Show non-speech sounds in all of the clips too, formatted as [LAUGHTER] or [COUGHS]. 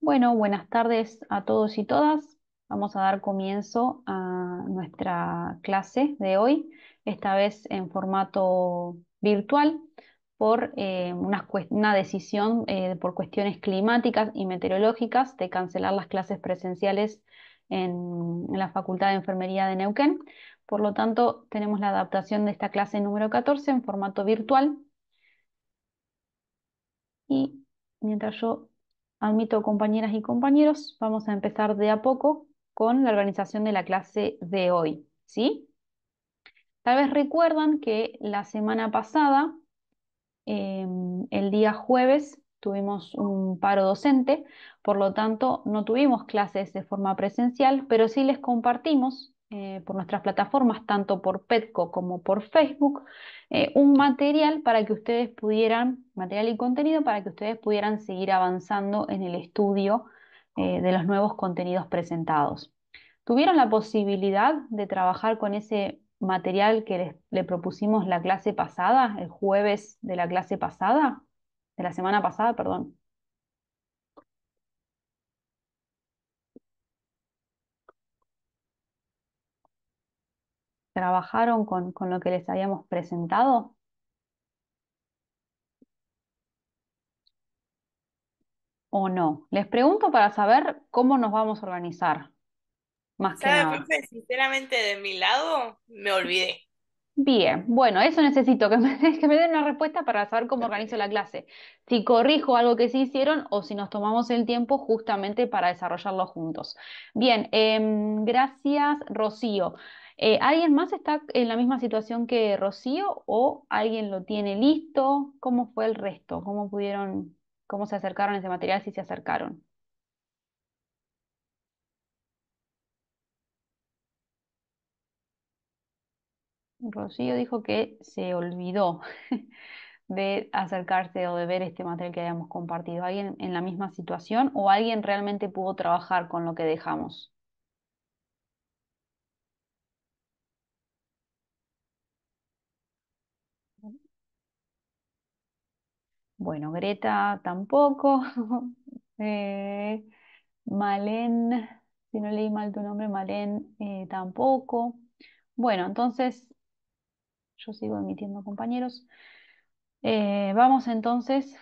Bueno, buenas tardes a todos y todas. Vamos a dar comienzo a nuestra clase de hoy, esta vez en formato virtual por eh, una, decisión eh, por cuestiones climáticas y meteorológicas de cancelar las clases presenciales en, en la Facultad de Enfermería de Neuquén. Por lo tanto, tenemos la adaptación de esta clase número 14 en formato virtual y mientras yo admito compañeras y compañeros, vamos a empezar de a poco con la organización de la clase de hoy, ¿sí? Tal vez recuerdan que la semana pasada, eh, el día jueves, tuvimos un paro docente, por lo tanto no tuvimos clases de forma presencial, pero sí les compartimos eh, por nuestras plataformas, tanto por Petco como por Facebook, eh, un material para que ustedes pudieran, material y contenido para que ustedes pudieran seguir avanzando en el estudio eh, de los nuevos contenidos presentados. Tuvieron la posibilidad de trabajar con ese material que les, le propusimos la clase pasada, el jueves de la clase pasada, de la semana pasada, perdón. ¿Trabajaron con, lo que les habíamos presentado? ¿O no? Les pregunto para saber cómo nos vamos a organizar, más que Sinceramente, de mi lado, me olvidé. Bien, bueno, eso necesito, que me, den una respuesta para saber cómo organizo la clase. Si corrijo algo que se hicieron o si nos tomamos el tiempo justamente para desarrollarlo juntos. Bien, em, gracias, Rocío. Eh, ¿Alguien más está en la misma situación que Rocío o alguien lo tiene listo? ¿Cómo fue el resto? ¿Cómo pudieron, cómo se acercaron a ese material si se acercaron? Rocío dijo que se olvidó [LAUGHS] de acercarse o de ver este material que habíamos compartido. ¿Alguien en la misma situación o alguien realmente pudo trabajar con lo que dejamos? Bueno, Greta tampoco. [LAUGHS] Eh, Malén, si no leí mal tu nombre, Malén eh, tampoco. Bueno, entonces yo sigo emitiendo compañeros. Eh, vamos entonces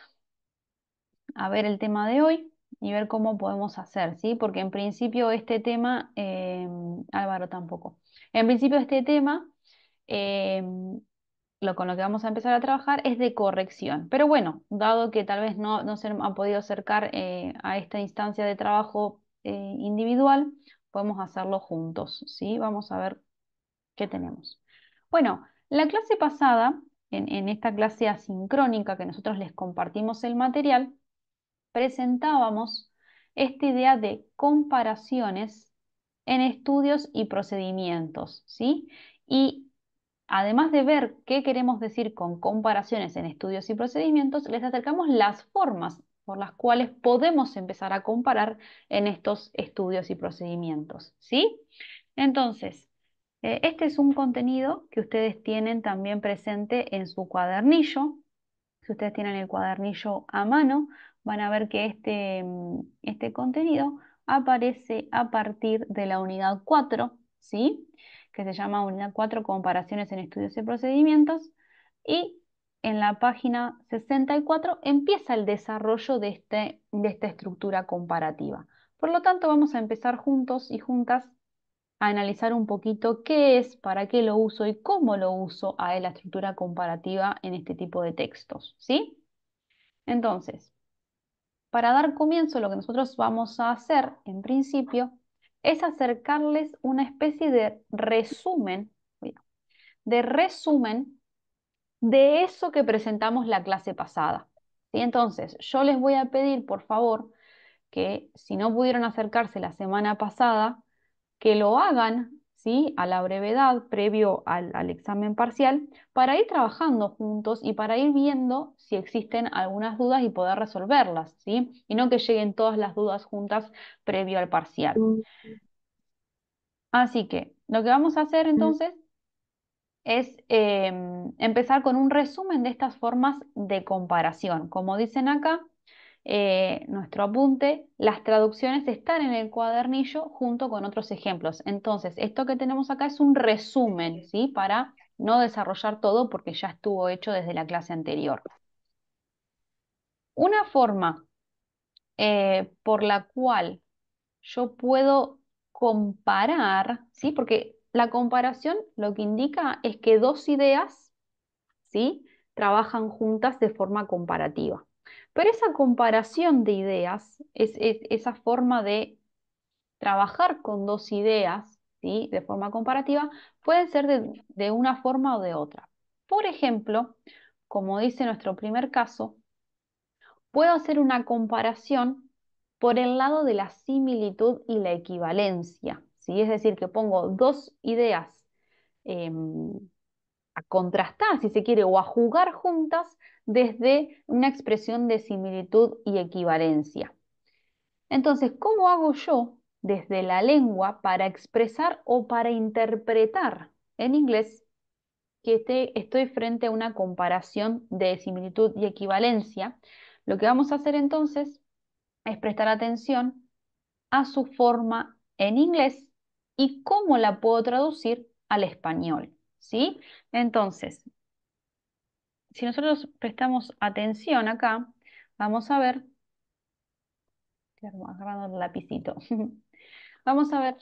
a ver el tema de hoy y ver cómo podemos hacer, ¿sí? Porque en principio este tema, Álvaro tampoco, en principio este tema lo con lo que vamos a empezar a trabajar es de corrección. Pero bueno, dado que tal vez no, se ha podido acercar eh, a esta instancia de trabajo eh, individual, podemos hacerlo juntos, ¿sí? Vamos a ver qué tenemos. Bueno, la clase pasada, en, en esta clase asincrónica que nosotros les compartimos el material, presentábamos esta idea de comparaciones en estudios y procedimientos, ¿sí? Y Además de ver qué queremos decir con comparaciones en estudios y procedimientos, les acercamos las formas por las cuales podemos empezar a comparar en estos estudios y procedimientos. ¿sí? Entonces, eh, este es un contenido que ustedes tienen también presente en su cuadernillo. Si ustedes tienen el cuadernillo a mano, van a ver que este, mm, este contenido aparece a partir de la unidad 4, ¿sí? que se llama Unidad 4, Comparaciones en Estudios y Procedimientos, y en la página 64 empieza el desarrollo este, de, esta estructura comparativa. Por lo tanto, vamos a empezar juntos y juntas a analizar un poquito qué es, para qué lo uso y cómo lo uso a la estructura comparativa en este tipo de textos, ¿sí? Entonces, para dar comienzo, lo que nosotros vamos a hacer, en principio, es acercarles una especie de resumen, de resumen de eso que presentamos la clase pasada. Entonces, yo les voy a pedir, por favor, que si no pudieron acercarse la semana pasada, que lo hagan a la brevedad previo al, examen parcial para ir trabajando juntos y para ir viendo si existen algunas dudas y poder resolverlas, ¿sí? y no que lleguen todas las dudas juntas previo al parcial. Mm. Así que lo que vamos a hacer mm. entonces es eh, empezar con un resumen de estas formas de comparación. Como dicen acá, eh, nuestro apunte, las traducciones están en el cuadernillo junto con otros ejemplos. Entonces, esto que tenemos acá es un resumen, ¿sí? Para no desarrollar todo porque ya estuvo hecho desde la clase anterior. Una forma eh, por la cual yo puedo comparar, ¿sí? Porque la comparación lo que indica es que dos ideas, ¿sí? Trabajan juntas de forma comparativa. Pero esa comparación de ideas, es, esa forma de trabajar con dos ideas ¿sí? de forma comparativa, puede ser de, una forma o de otra. Por ejemplo, como dice nuestro primer caso, puedo hacer una comparación por el lado de la similitud y la equivalencia. Es decir, que pongo dos ideas em, contrastar, si se quiere, o a jugar juntas desde una expresión de similitud y equivalencia. Entonces, ¿cómo hago yo desde la lengua para expresar o para interpretar en inglés que estoy frente a una comparación de similitud y equivalencia? Lo que vamos a hacer entonces es prestar atención a su forma en inglés y cómo la puedo traducir al español. ¿sí? Entonces, si nosotros prestamos atención acá, vamos a ver, agarrando el lapicito, [LAUGHS] vamos a ver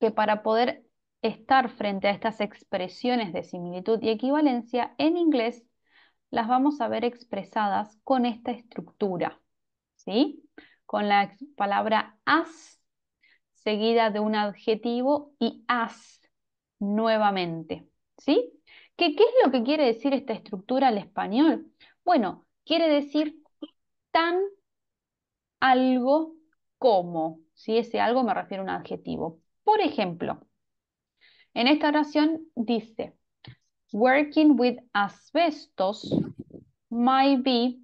que para poder estar frente a estas expresiones de similitud y equivalencia en inglés, las vamos a ver expresadas con esta estructura, ¿sí? Con la palabra as seguida de un adjetivo y as nuevamente. ¿Sí? ¿Qué, es lo que quiere decir esta estructura al español? Bueno, quiere decir tan algo como. Si ese algo me refiero a un adjetivo. Por ejemplo, en esta oración dice, working with asbestos might be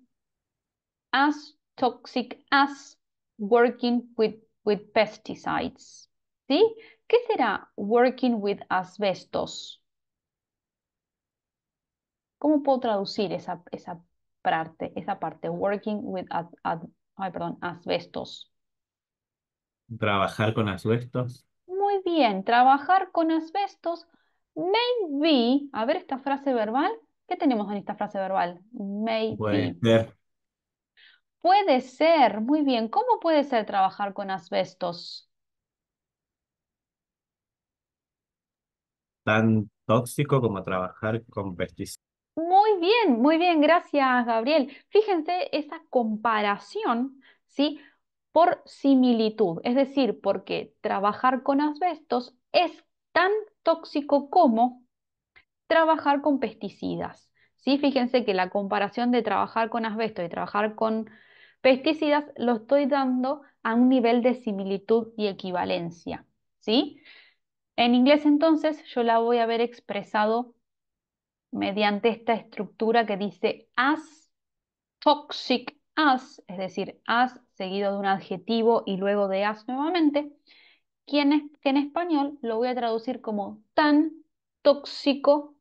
as toxic as working with, with pesticides. ¿Sí? ¿Qué será working with asbestos? ¿Cómo puedo traducir esa, esa parte, esa parte? Working with perdón, asbestos. Trabajar con asbestos. Muy bien, trabajar con asbestos. Maybe, a ver esta frase verbal. ¿Qué tenemos en esta frase verbal? Maybe. Puede ser. Puede ser, muy bien. ¿Cómo puede ser trabajar con asbestos? tan tóxico como trabajar con pesticidas. Muy bien, muy bien, gracias Gabriel. Fíjense esa comparación, ¿sí? Por similitud, es decir, porque trabajar con asbestos es tan tóxico como trabajar con pesticidas. ¿sí? Fíjense que la comparación de trabajar con asbestos y trabajar con pesticidas lo estoy dando a un nivel de similitud y equivalencia. ¿sí? En inglés entonces yo la voy a ver expresado mediante esta estructura que dice as toxic as, es decir, as seguido de un adjetivo y luego de as nuevamente, quien que en español lo voy a traducir como tan tóxico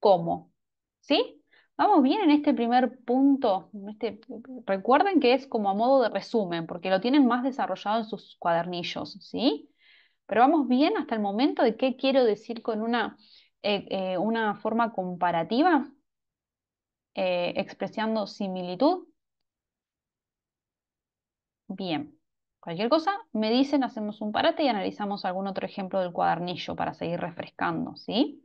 como. ¿Sí? Vamos bien en este primer punto. Este, recuerden que es como a modo de resumen, porque lo tienen más desarrollado en sus cuadernillos, ¿sí? Pero vamos bien hasta el momento de qué quiero decir con una, eh, eh, forma comparativa, eh, expresando similitud. Bien, cualquier cosa me dicen, hacemos un parate y analizamos algún otro ejemplo del cuadernillo para seguir refrescando, ¿sí?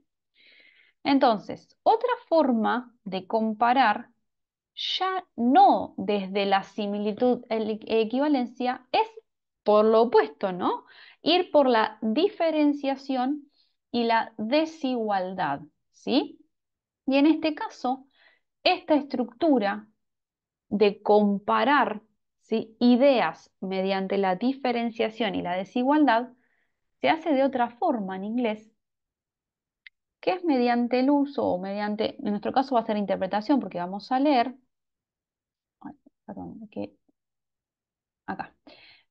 Entonces, otra forma de comparar ya no desde la similitud, equivalencia, es por lo opuesto, ¿no? ir por la diferenciación y la desigualdad, ¿sí? Y en este caso, esta estructura de comparar ideas mediante la diferenciación y la desigualdad se hace de otra forma en inglés, que es mediante el uso o mediante, en nuestro caso va a ser interpretación porque vamos a leer, perdón, acá,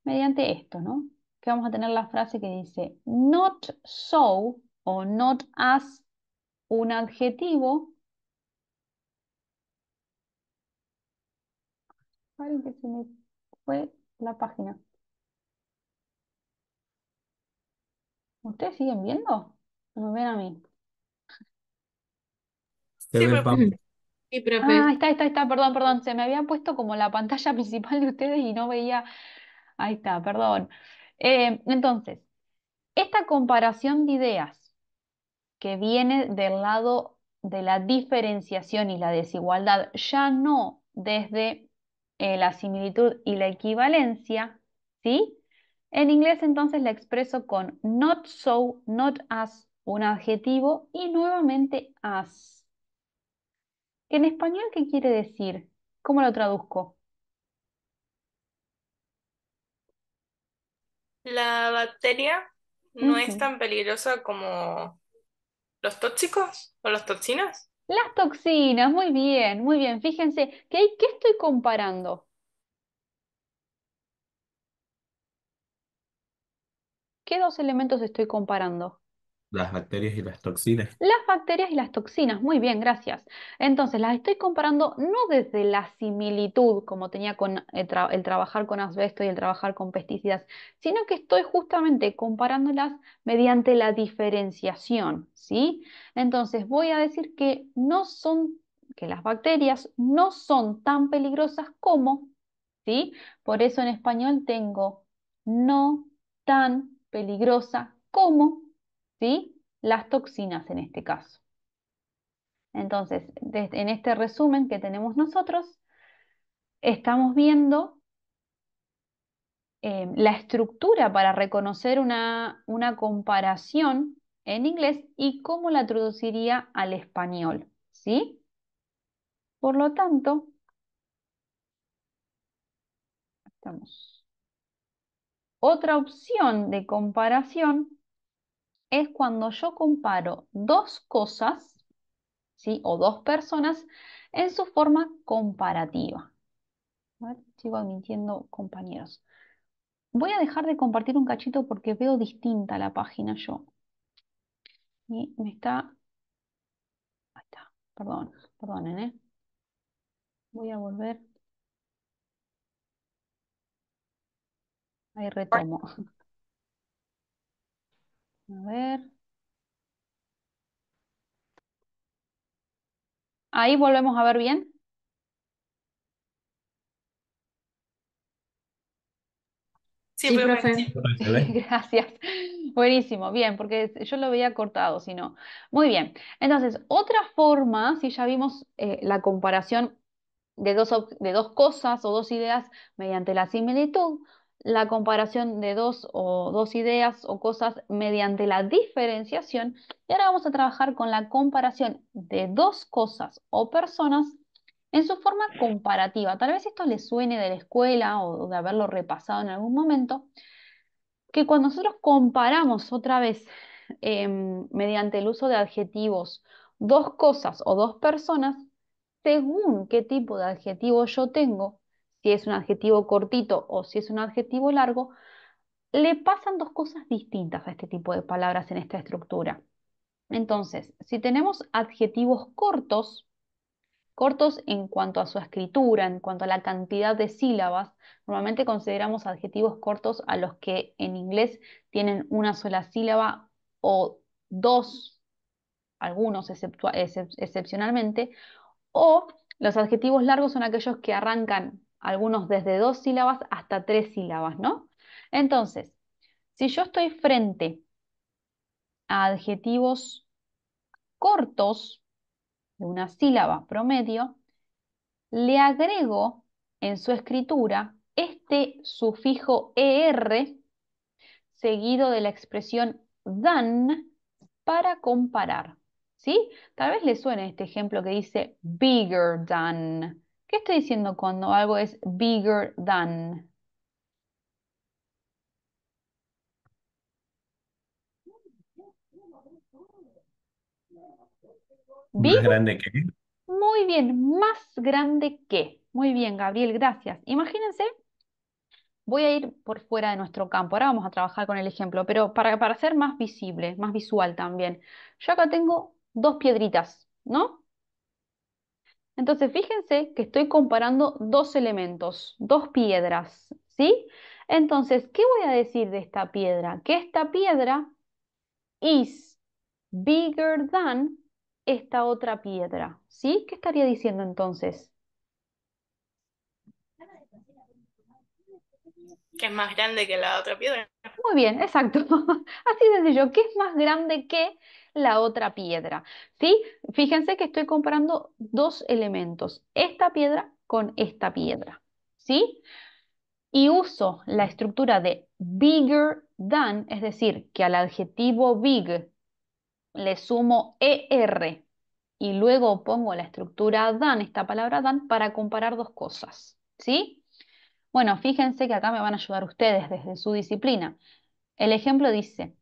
mediante esto, ¿no? que vamos a tener la frase que dice not so o not as un adjetivo. que se me fue la página. ¿Ustedes siguen viendo? ¿No ven a mí? Ah, está, está, está, perdón, perdón. Se me había puesto como la pantalla [LAUGHS] principal de ustedes y no veía. Ahí está, perdón. Eh, entonces, esta comparación de ideas que viene del lado de la diferenciación y la desigualdad, ya no desde eh, la similitud y la equivalencia, ¿sí? En inglés entonces la expreso con not so, not as, un adjetivo y nuevamente as. ¿En español qué quiere decir? ¿Cómo lo traduzco? La bacteria no es tan peligrosa como los tóxicos o las toxinas. Las toxinas, muy bien, muy bien. Fíjense, qué estoy comparando? ¿Qué dos elementos estoy comparando? Las bacterias y las toxinas. Las bacterias y las toxinas, muy bien, gracias. Entonces, las estoy comparando no desde la similitud como tenía con eh, el, trabajar con asbesto y el trabajar con pesticidas, sino que estoy justamente comparándolas mediante la diferenciación, ¿sí? Entonces, voy a decir que no son que las bacterias no son tan peligrosas como, ¿sí? Por eso en español tengo no tan peligrosa como ¿sí? Las toxinas en este caso. Entonces, en este resumen que tenemos nosotros, estamos viendo em, la estructura para reconocer una, comparación en inglés y cómo la traduciría al español, ¿sí? Por lo tanto, Otra opción de comparación es cuando yo comparo dos cosas, ¿sí? O dos personas en su forma comparativa. sigo admitiendo, compañeros. Voy a dejar de compartir un cachito porque veo distinta la página yo. Y me está... Ahí está, perdón, perdonen, ¿eh? Voy a volver. Ahí retomo. [LAUGHS] A ver. Ahí volvemos a ver bien. Sí, sí [LAUGHS] Gracias. Buenísimo, bien, porque yo lo veía cortado, si no. Muy bien. Entonces, otra forma, si ya vimos eh, la comparación de dos, de dos cosas o dos ideas mediante la similitud, la comparación de dos o dos ideas o cosas mediante la diferenciación. Y ahora vamos a trabajar con la comparación de dos cosas o personas en su forma comparativa. Tal vez esto les suene de la escuela o de haberlo repasado en algún momento, que cuando nosotros comparamos otra vez em, mediante el uso de adjetivos dos cosas o dos personas, según qué tipo de adjetivo yo tengo, si es un adjetivo cortito o si es un adjetivo largo, le pasan dos cosas distintas a este tipo de palabras en esta estructura. Entonces, si tenemos adjetivos cortos, cortos en cuanto a su escritura, en cuanto a la cantidad de sílabas, normalmente consideramos adjetivos cortos a los que en inglés tienen una sola sílaba o dos, algunos excepcionalmente, o los adjetivos largos son aquellos que arrancan algunos desde dos sílabas hasta tres sílabas, ¿no? Entonces, si yo estoy frente a adjetivos cortos de una sílaba promedio, le agrego en su escritura este sufijo er seguido de la expresión dan para comparar. ¿Sí? Tal vez le suene este ejemplo que dice bigger than, ¿Qué estoy diciendo cuando algo es bigger than? ¿Más grande que? Muy bien, más grande que. Muy bien, Gabriel, gracias. Imagínense, voy a ir por fuera de nuestro campo. Ahora vamos a trabajar con el ejemplo, pero para, para ser más visible, más visual también. Yo acá tengo dos piedritas, ¿no? Entonces, fíjense que estoy comparando dos elementos, dos piedras, ¿sí? Entonces, ¿qué voy a decir de esta piedra? Que esta piedra is bigger than esta otra piedra, ¿sí? ¿Qué estaría diciendo entonces? Que es más grande que la otra piedra? Muy bien, exacto. [LAUGHS] Así de sencillo. ¿Qué es más grande que la otra piedra? ¿Sí? Fíjense que estoy comparando dos elementos, esta piedra con esta piedra. ¿Sí? Y uso la estructura de bigger than, es decir, que al adjetivo big le sumo er y luego pongo la estructura dan, esta palabra dan, para comparar dos cosas. ¿Sí? Bueno, fíjense que acá me van a ayudar ustedes desde su disciplina. El ejemplo dice,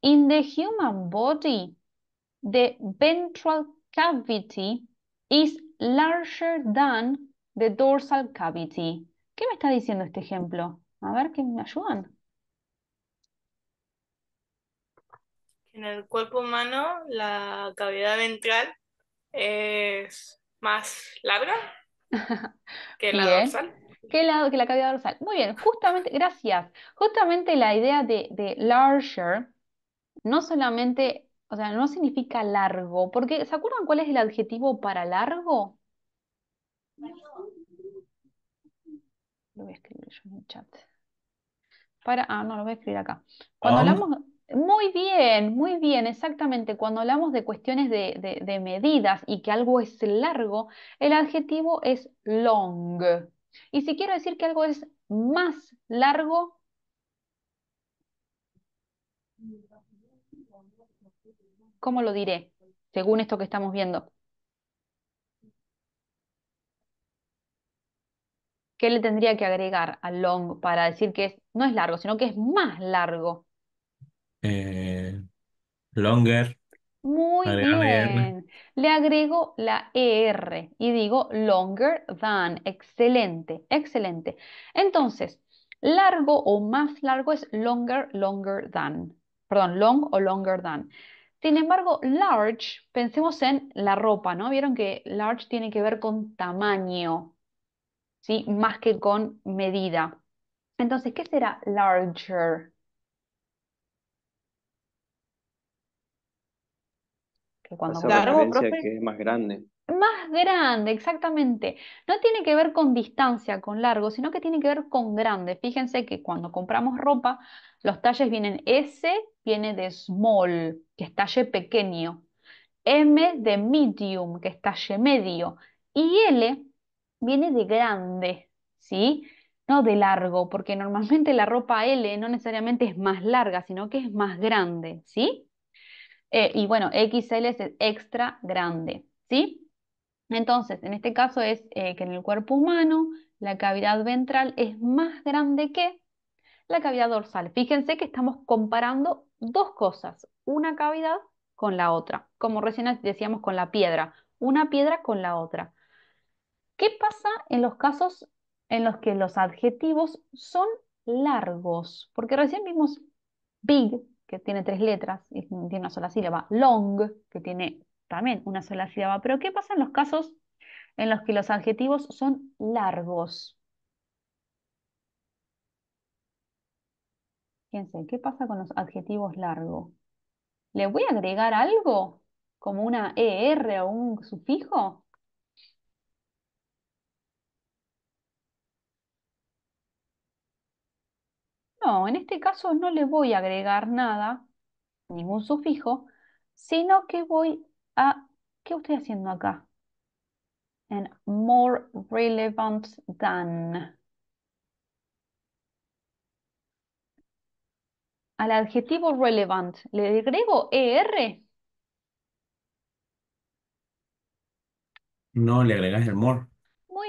in the human body, the ventral cavity is larger than the dorsal cavity. ¿Qué me está diciendo este ejemplo? A ver, que me ayudan? En el cuerpo humano, la cavidad ventral es más larga [LAUGHS] que la dorsal que lado que la cavidad dorsal. Muy bien, justamente, gracias. Justamente la idea de, larger no solamente, o sea, no significa largo, porque ¿se acuerdan cuál es el adjetivo para largo? Lo voy a escribir yo en el chat. Para, ah, no, lo voy a escribir acá. Cuando ah. hablamos, muy bien, muy bien, exactamente. Cuando hablamos de cuestiones de, de medidas y que algo es largo, el adjetivo es long. Y si quiero decir que algo es más largo, ¿cómo lo diré? Según esto que estamos viendo. ¿Qué le tendría que agregar a long para decir que no es largo, sino que es más largo? Eh, longer. Muy bien le agrego la ER y digo longer than, excelente, excelente. Entonces, largo o más largo es longer, longer than, perdón, long o longer than. Sin embargo, large, pensemos en la ropa, ¿no? Vieron que large tiene que ver con tamaño, ¿sí? Más que con medida. Entonces, ¿qué será larger? Que pues cuando que es más grande. Más grande, exactamente. No tiene que ver con distancia, con largo, sino que tiene que ver con grande. Fíjense que cuando compramos ropa, los talles vienen S, viene de small, que es talle pequeño. M de medium, que es talle medio. Y L viene de grande, ¿sí? No de largo, porque normalmente la ropa L no necesariamente es más larga, sino que es más grande, ¿sí? Eh, y bueno, XL es extra grande, ¿sí? Entonces, en este caso es eh, que en el cuerpo humano la cavidad ventral es más grande que la cavidad dorsal. Fíjense que estamos comparando dos cosas, una cavidad con la otra, como recién decíamos con la piedra, una piedra con la otra. ¿Qué pasa en los casos en los que los adjetivos son largos? Porque recién vimos big, que tiene tres letras y tiene una sola sílaba, long, que tiene también una sola sílaba. Pero ¿qué pasa en los casos en los que los adjetivos son largos? Fíjense, ¿qué pasa con los adjetivos largos? ¿Le voy a agregar algo? ¿Como una ER o un sufijo? No, en este caso no le voy a agregar nada, ningún sufijo, sino que voy a... ¿Qué estoy haciendo acá? En more relevant than. Al adjetivo relevant, ¿le agrego ER? No, le agregas el more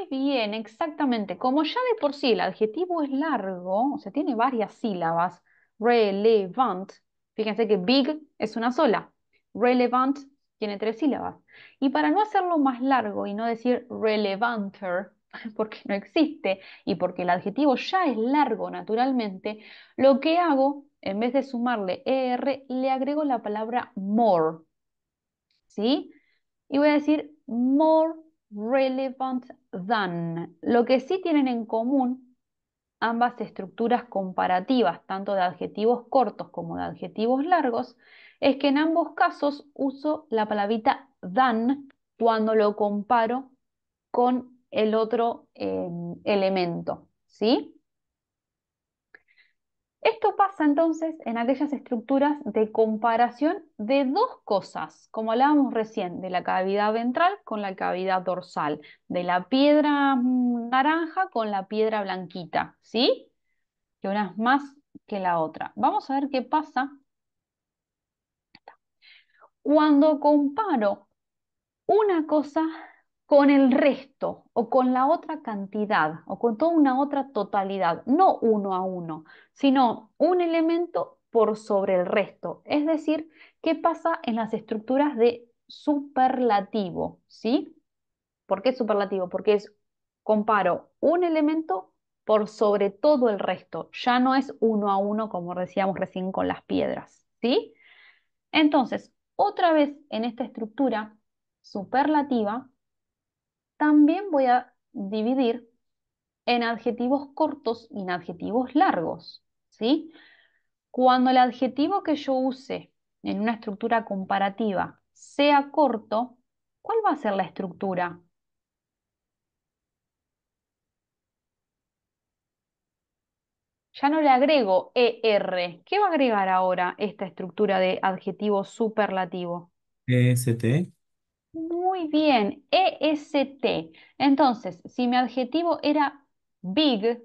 bien, exactamente. Como ya de por sí el adjetivo es largo, o sea, tiene varias sílabas, relevant, fíjense que big es una sola, relevant tiene tres sílabas. Y para no hacerlo más largo y no decir relevanter, [LAUGHS] porque no existe y porque el adjetivo ya es largo naturalmente, lo que hago, en vez de sumarle er, le agrego la palabra more. ¿Sí? Y voy a decir more relevant than. Lo que sí tienen en común ambas estructuras comparativas, tanto de adjetivos cortos como de adjetivos largos, es que en ambos casos uso la palabrita than cuando lo comparo con el otro eh, elemento, ¿sí? Esto pasa entonces en aquellas estructuras de comparación de dos cosas, como hablábamos recién, de la cavidad ventral con la cavidad dorsal, de la piedra mm, naranja con la piedra blanquita, ¿sí? Que una es más que la otra. Vamos a ver qué pasa cuando comparo una cosa con el resto o con la otra cantidad o con toda una otra totalidad, no uno a uno, sino un elemento por sobre el resto. Es decir, ¿qué pasa en las estructuras de superlativo? ¿Sí? ¿Por qué superlativo? Porque es, comparo un elemento por sobre todo el resto. Ya no es uno a uno como decíamos recién con las piedras. ¿Sí? Entonces, otra vez en esta estructura superlativa, también voy a dividir en adjetivos cortos y en adjetivos largos. ¿sí? Cuando el adjetivo que yo use en una estructura comparativa sea corto, ¿cuál va a ser la estructura? Ya no le agrego ER. ¿Qué va a agregar ahora esta estructura de adjetivo superlativo? EST. Muy bien, EST. Entonces, si mi adjetivo era big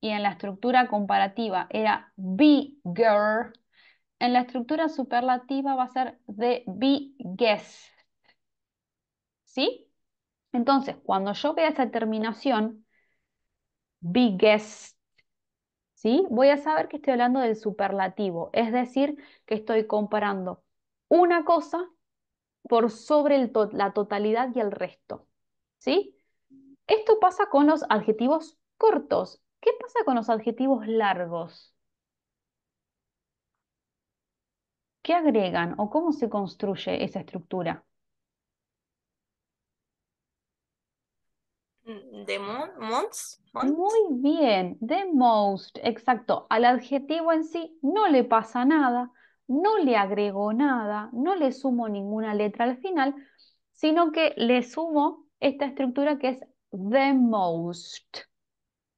y en la estructura comparativa era bigger, en la estructura superlativa va a ser the biggest. ¿Sí? Entonces, cuando yo vea esa terminación, biggest, ¿sí? Voy a saber que estoy hablando del superlativo, es decir, que estoy comparando una cosa por sobre la totalidad y el resto. ¿Sí? Esto pasa con los adjetivos cortos. ¿Qué pasa con los adjetivos largos? ¿Qué agregan o cómo se construye esa estructura? Mm, Muy bien, the most, exacto. Al adjetivo en sí no le pasa nada, no le agrego nada, no le sumo ninguna letra al final, sino que le sumo esta estructura que es the most.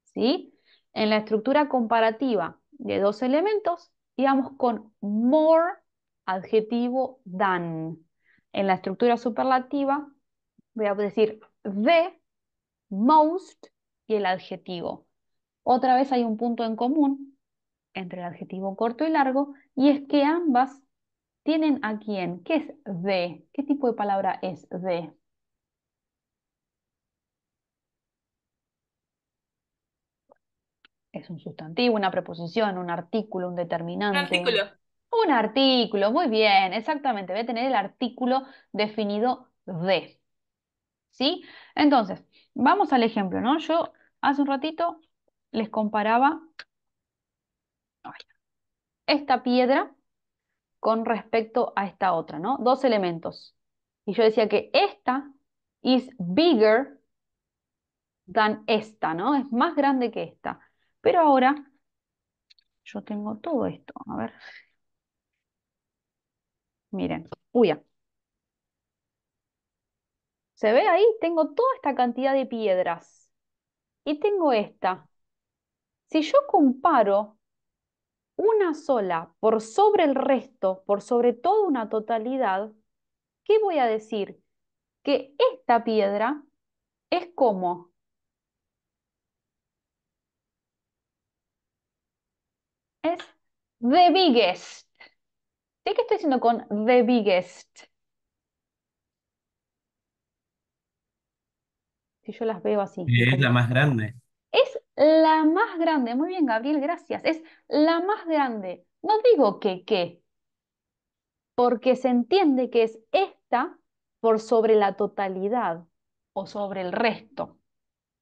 ¿Sí? En la estructura comparativa de dos elementos, íbamos con more, adjetivo, than. En la estructura superlativa, voy a decir the, most y el adjetivo. Otra vez hay un punto en común, entre el adjetivo corto y largo, y es que ambas tienen a quién. ¿Qué es de? ¿Qué tipo de palabra es de? Es un sustantivo, una preposición, un artículo, un determinante. Un artículo. Un artículo, muy bien, exactamente. a tener el artículo definido de. ¿Sí? Entonces, vamos al ejemplo, ¿no? Yo hace un ratito les comparaba esta piedra con respecto a esta otra, ¿no? Dos elementos. Y yo decía que esta es bigger than esta, ¿no? Es más grande que esta. Pero ahora yo tengo todo esto. A ver. Miren. Uy, ah. ¿Se ve ahí? Tengo toda esta cantidad de piedras. Y tengo esta. Si yo comparo una sola por sobre el resto, por sobre toda una totalidad, ¿qué voy a decir? Que esta piedra es como es the biggest. qué estoy diciendo con the biggest? Si yo las veo así. Es la más grande. Es la más grande. Muy bien, Gabriel, gracias. Es la más grande. No digo que qué, porque se entiende que es esta por sobre la totalidad o sobre el resto.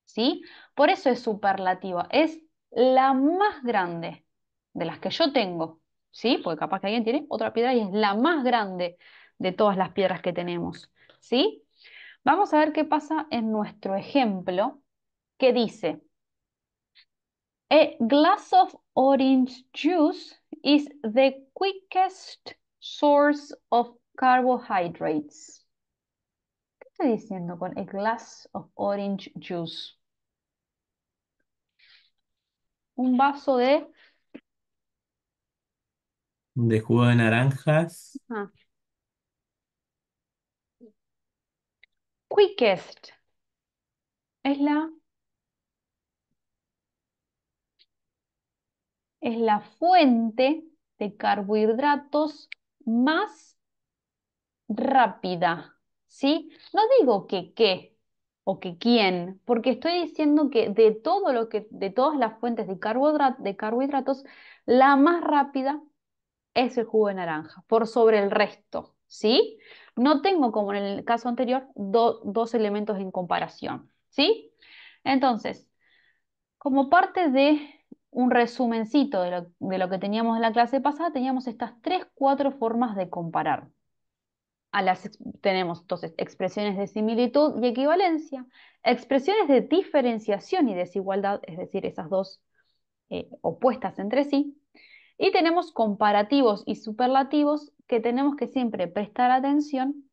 ¿Sí? Por eso es superlativa. Es la más grande de las que yo tengo. ¿Sí? Porque capaz que alguien tiene otra piedra y es la más grande de todas las piedras que tenemos. ¿Sí? Vamos a ver qué pasa en nuestro ejemplo que dice a glass of orange juice is the quickest source of carbohydrates. ¿Qué estoy diciendo con a glass of orange juice? Un vaso de... De jugo de naranjas. Quickest. Es la es la fuente de carbohidratos más rápida, ¿sí? No digo que qué o que quién, porque estoy diciendo que de todo lo que de todas las fuentes de, carbohidratos, la más rápida es el jugo de naranja, por sobre el resto, ¿sí? No tengo, como en el caso anterior, dos elementos en comparación, ¿sí? Entonces, como parte de un resumencito de lo, de lo que teníamos en la clase pasada, teníamos estas tres, cuatro formas de comparar. A las, tenemos entonces expresiones de similitud y equivalencia, expresiones de diferenciación y desigualdad, es decir, esas dos eh, opuestas entre sí, y tenemos comparativos y superlativos que tenemos que siempre prestar atención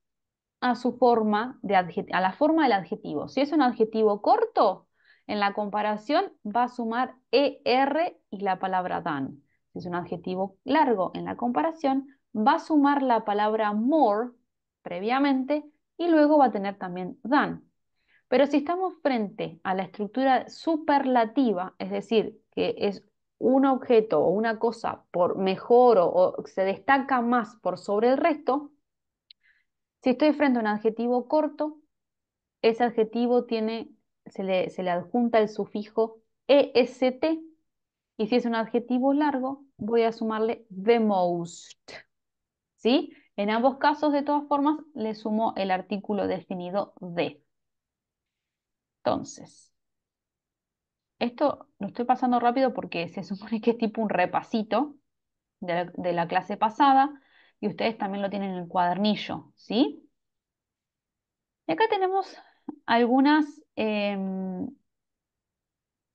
a su forma de a la forma del adjetivo. Si es un adjetivo corto, en la comparación va a sumar ER y la palabra dan. Si es un adjetivo largo en la comparación, va a sumar la palabra more previamente y luego va a tener también dan. Pero si estamos frente a la estructura superlativa, es decir, que es un objeto o una cosa por mejor o, se destaca más por sobre el resto, si estoy frente a un adjetivo corto, ese adjetivo tiene se le, adjunta el sufijo est, y si es un adjetivo largo, voy a sumarle the most. ¿Sí? En ambos casos, de todas formas, le sumo el artículo definido de. Entonces, esto lo estoy pasando rápido porque se supone que es tipo un repasito de la, de la clase pasada y ustedes también lo tienen en el cuadernillo, ¿sí? Y acá tenemos algunas Em,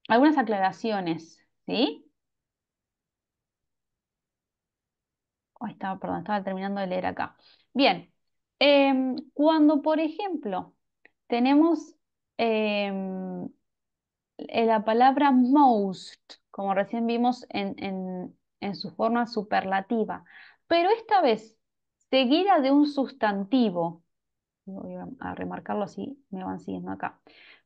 algunas aclaraciones, ¿sí? estaba, perdón, estaba terminando de leer acá. Bien, em, cuando, por ejemplo, tenemos em, la palabra most, como recién vimos en, en su forma superlativa, pero esta vez seguida de un sustantivo, voy a remarcarlo así, me van siguiendo acá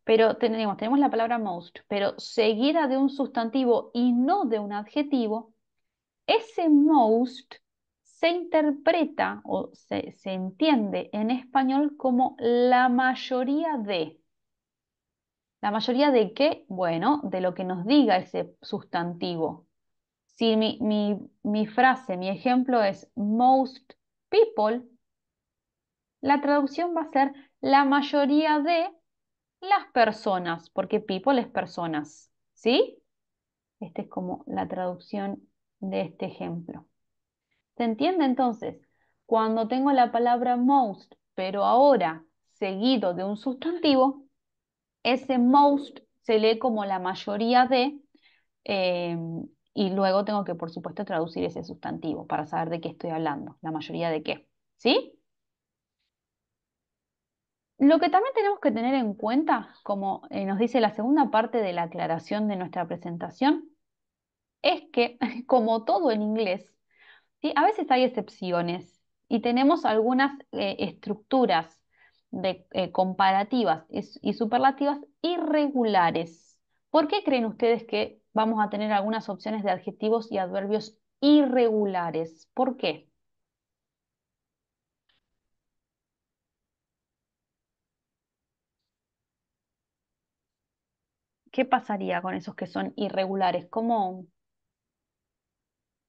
pero tenemos, tenemos la palabra most, pero seguida de un sustantivo y no de un adjetivo, ese most se interpreta o se, se entiende en español como la mayoría de. ¿La mayoría de qué? Bueno, de lo que nos diga ese sustantivo. Si mi frase, mi ejemplo es most people, la traducción va a ser la mayoría de las personas, porque people es personas, ¿sí? Esta es como la traducción de este ejemplo. ¿Se entiende entonces? Cuando tengo la palabra most, pero ahora seguido de un sustantivo, ese most se lee como la mayoría de, em, y luego tengo que, por supuesto, traducir ese sustantivo para saber de qué estoy hablando, la mayoría de qué, ¿sí? Lo que también tenemos que tener en cuenta, como eh, nos dice la segunda parte de la aclaración de nuestra presentación, es que, [LAUGHS] como todo en inglés, a veces hay excepciones y tenemos algunas eh, estructuras de, eh, comparativas y superlativas irregulares. ¿Por qué creen ustedes que vamos a tener algunas opciones de adjetivos y adverbios irregulares? ¿Por qué? ¿Qué pasaría con esos que son irregulares? ¿Cómo,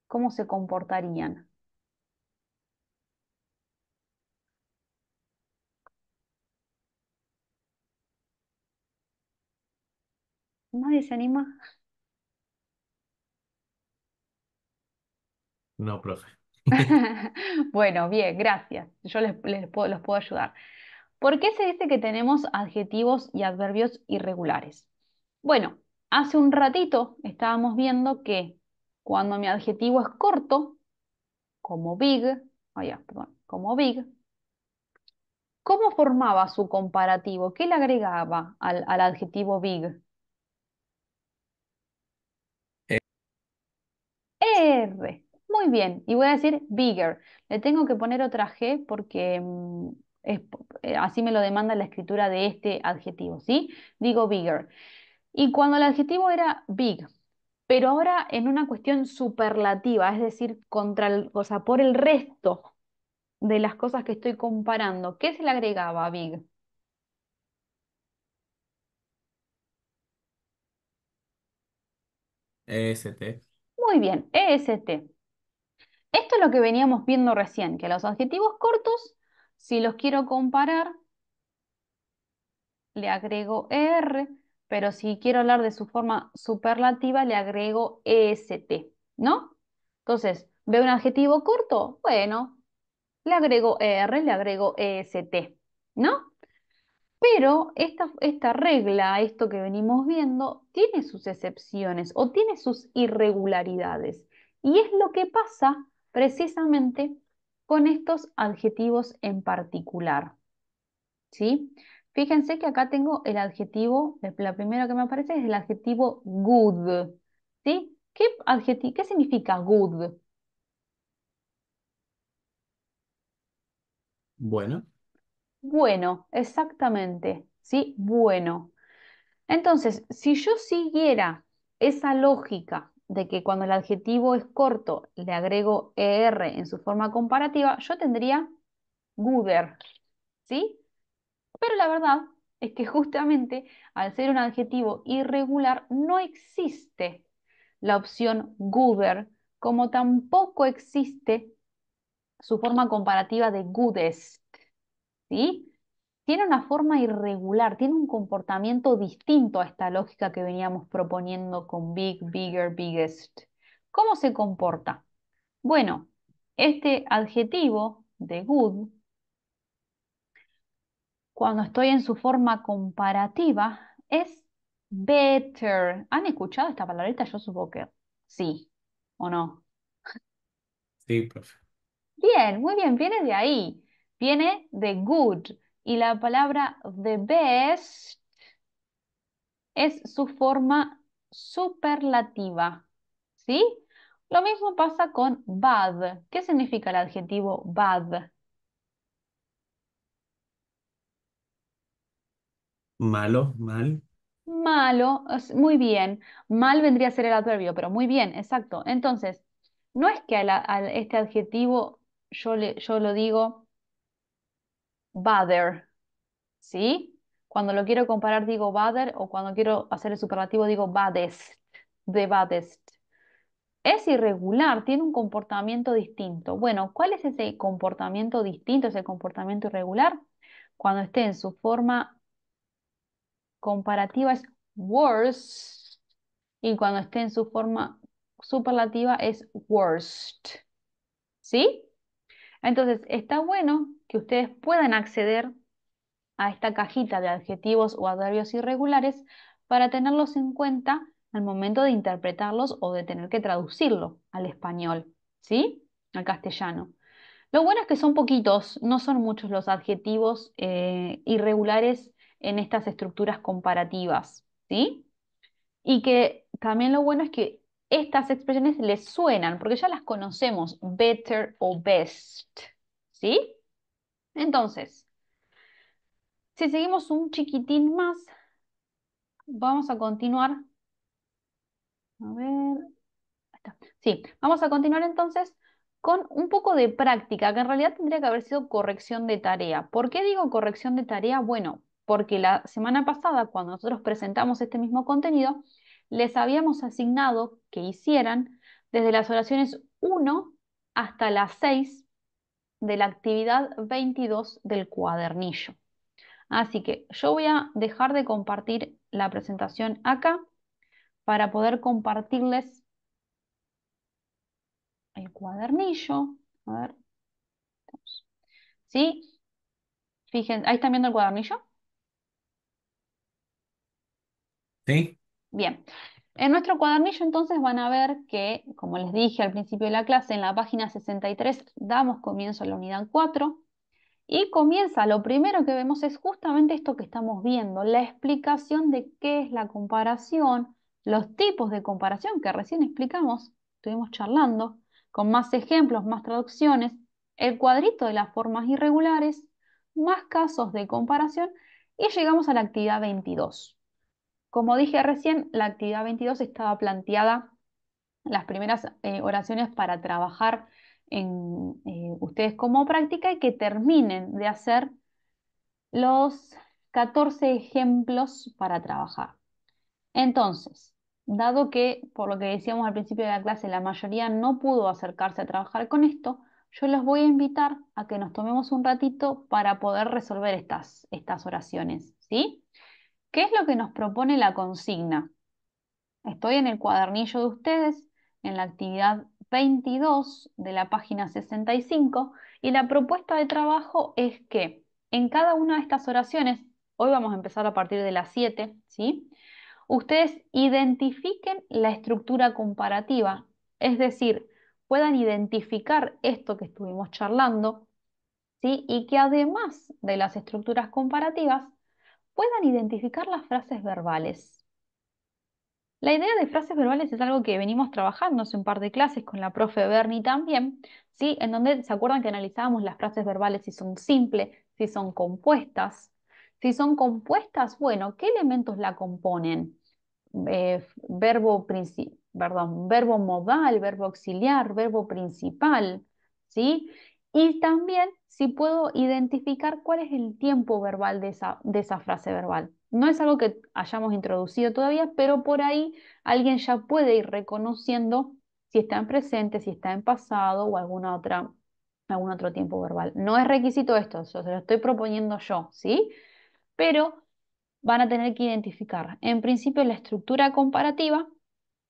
cómo se comportarían? ¿Nadie se anima? No, profe. [LAUGHS] Bueno, bien, gracias. Yo les, les puedo, los puedo ayudar. ¿Por qué se dice que tenemos adjetivos y adverbios irregulares? Bueno, hace un ratito estábamos viendo que cuando mi adjetivo es corto, como big, oh, perdón, como big, ¿cómo formaba su comparativo? ¿Qué le agregaba al, adjetivo big? Eh. R. Muy bien. Y voy a decir bigger. Le tengo que poner otra G porque mm, eh, así me lo demanda la escritura de este adjetivo, ¿sí? Digo bigger. Y cuando el adjetivo era big, pero ahora en una cuestión superlativa, es decir, contra el, por el resto de las cosas que estoy comparando, ¿qué se le agregaba a big? EST. Muy bien, EST. Esto es lo que veníamos viendo recién, que los adjetivos cortos, si los quiero comparar, le agrego ER, pero si quiero hablar de su forma superlativa, le agrego est, ¿no? Entonces, ¿veo un adjetivo corto? Bueno, le agrego r, le agrego est, ¿no? Pero esta, esta regla, esto que venimos viendo, tiene sus excepciones o tiene sus irregularidades. Y es lo que pasa precisamente con estos adjetivos en particular. ¿Sí? Fíjense que acá tengo el adjetivo, la primera que me aparece es el adjetivo good. ¿Sí? ¿Qué, adjetivo, qué significa good? Bueno. Bueno, exactamente. ¿Sí? Bueno. Entonces, si yo siguiera esa lógica de que cuando el adjetivo es corto le agrego er en su forma comparativa, yo tendría gooder. ¿Sí? Pero la verdad es que justamente al ser un adjetivo irregular no existe la opción gooder, como tampoco existe su forma comparativa de goodest. ¿Sí? Tiene una forma irregular, tiene un comportamiento distinto a esta lógica que veníamos proponiendo con big, bigger, biggest. ¿Cómo se comporta? Bueno, este adjetivo de good cuando estoy en su forma comparativa es better. ¿Han escuchado esta palabrita? Yo supongo que sí, ¿o no? Sí, profe. Bien, muy bien, viene de ahí. Viene de good. Y la palabra the best es su forma superlativa. ¿Sí? Lo mismo pasa con bad. ¿Qué significa el adjetivo bad? Malo, mal. Malo, muy bien. Mal vendría a ser el adverbio, pero muy bien, exacto. Entonces, no es que a, este adjetivo yo, le, yo lo digo bother, ¿sí? Cuando lo quiero comparar digo bother o cuando quiero hacer el superlativo digo badest, the baddest. Es irregular, tiene un comportamiento distinto. Bueno, ¿cuál es ese comportamiento distinto, ese comportamiento irregular? Cuando esté en su forma comparativa es worse y cuando esté en su forma superlativa es worst. ¿Sí? Entonces, está bueno que ustedes puedan acceder a esta cajita de adjetivos o adverbios irregulares para tenerlos en cuenta al momento de interpretarlos o de tener que traducirlo al español, ¿sí? Al castellano. Lo bueno es que son poquitos, no son muchos los adjetivos eh, irregulares en estas estructuras comparativas, ¿sí? Y que también lo bueno es que estas expresiones les suenan, porque ya las conocemos, better o best, ¿sí? Entonces, si seguimos un chiquitín más, vamos a continuar. A ver, sí, vamos a continuar entonces con un poco de práctica, que en realidad tendría que haber sido corrección de tarea. ¿Por qué digo corrección de tarea? Bueno, porque la semana pasada, cuando nosotros presentamos este mismo contenido, les habíamos asignado que hicieran desde las oraciones 1 hasta las 6 de la actividad 22 del cuadernillo. Así que yo voy a dejar de compartir la presentación acá para poder compartirles el cuadernillo. A ver. ¿Sí? Fíjense, ¿ahí están viendo el cuadernillo? Bien. En nuestro cuadernillo entonces van a ver que, como les dije al principio de la clase, en la página 63 damos comienzo a la unidad 4 y comienza, lo primero que vemos es justamente esto que estamos viendo, la explicación de qué es la comparación, los tipos de comparación que recién explicamos, estuvimos charlando, con más ejemplos, más traducciones, el cuadrito de las formas irregulares, más casos de comparación y llegamos a la actividad 22. Como dije recién, la actividad 22 estaba planteada, las primeras eh, oraciones para trabajar en eh, ustedes como práctica y que terminen de hacer los 14 ejemplos para trabajar. Entonces, dado que, por lo que decíamos al principio de la clase, la mayoría no pudo acercarse a trabajar con esto, yo los voy a invitar a que nos tomemos un ratito para poder resolver estas, estas oraciones, ¿sí? ¿Qué es lo que nos propone la consigna? Estoy en el cuadernillo de ustedes, en la actividad 22 de la página 65, y la propuesta de trabajo es que en cada una de estas oraciones, hoy vamos a empezar a partir de las 7, ¿sí? Ustedes identifiquen la estructura comparativa, es decir, puedan identificar esto que estuvimos charlando, ¿sí? Y que además de las estructuras comparativas, puedan identificar las frases verbales. La idea de frases verbales es algo que venimos trabajando hace un par de clases con la profe Bernie también, ¿sí? en donde se acuerdan que analizábamos las frases verbales si son simples, si son compuestas. Si son compuestas, bueno, ¿qué elementos la componen? Eh, verbo, verbo modal, verbo auxiliar, verbo principal, ¿sí? Y también si puedo identificar cuál es el tiempo verbal de esa, de esa frase verbal. No es algo que hayamos introducido todavía, pero por ahí alguien ya puede ir reconociendo si está en presente, si está en pasado o alguna otra, algún otro tiempo verbal. No es requisito esto, se lo estoy proponiendo yo, ¿sí? Pero van a tener que identificar, en principio, la estructura comparativa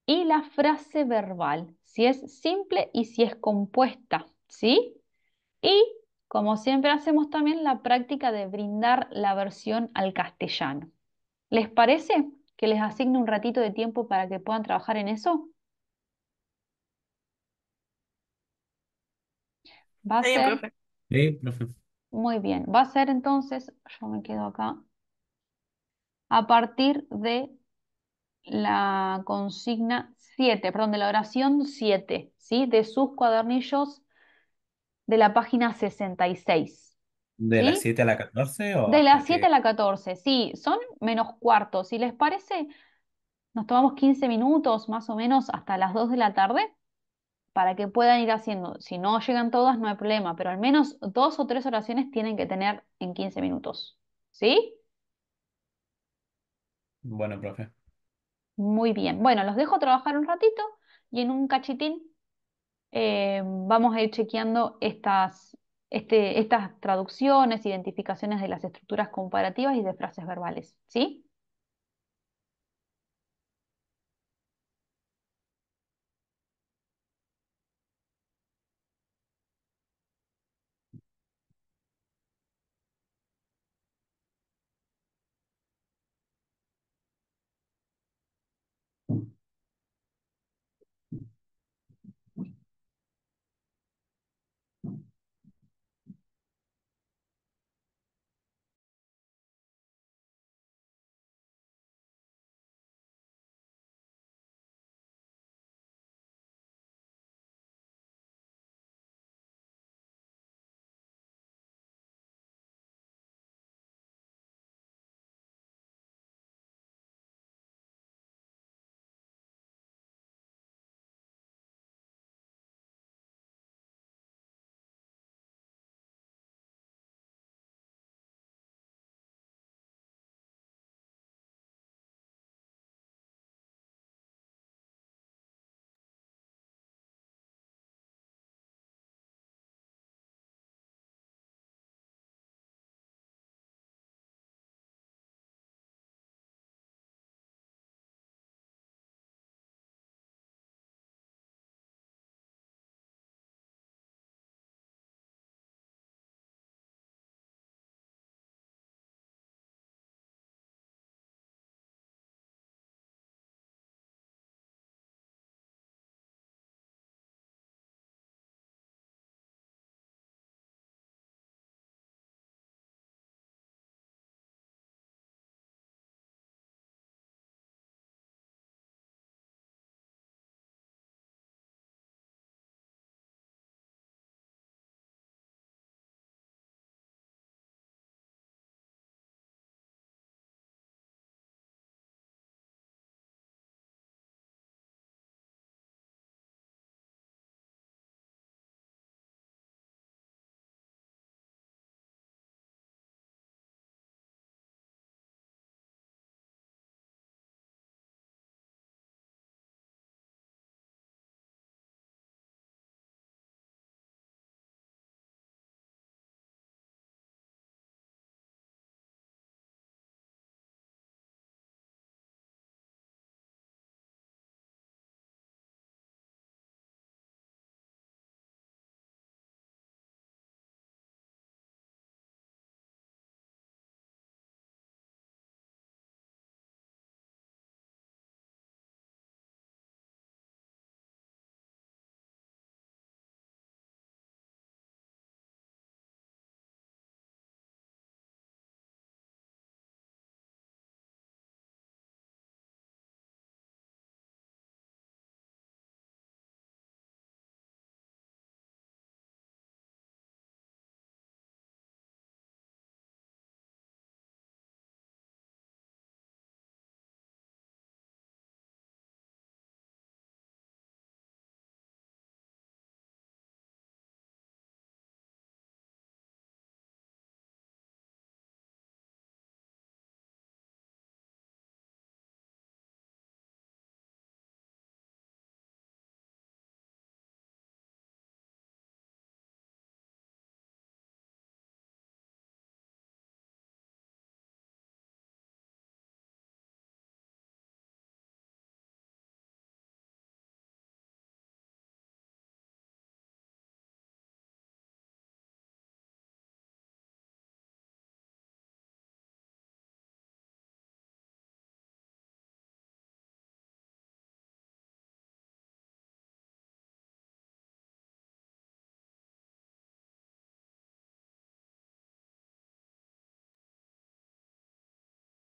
y la frase verbal, si es simple y si es compuesta, ¿sí? Y, como siempre hacemos también, la práctica de brindar la versión al castellano. ¿Les parece que les asigne un ratito de tiempo para que puedan trabajar en eso? Va a ser... Sí, profe. Muy bien, va a ser entonces, yo me quedo acá, a partir de la consigna 7, perdón, de la oración 7, ¿sí? De sus cuadernillos de la página 66. ¿De las 7 a la 14? ¿o? De las 7 a la 14, sí, son menos cuartos. Si les parece, nos tomamos 15 minutos más o menos hasta las 2 de la tarde para que puedan ir haciendo. Si no llegan todas, no hay problema, pero al menos dos o tres oraciones tienen que tener en 15 minutos. ¿Sí? Bueno, profe. Muy bien. Bueno, los dejo trabajar un ratito y en un cachitín eh, vamos a ir chequeando estas, este, estas traducciones, identificaciones de las estructuras comparativas y de frases verbales, ¿sí?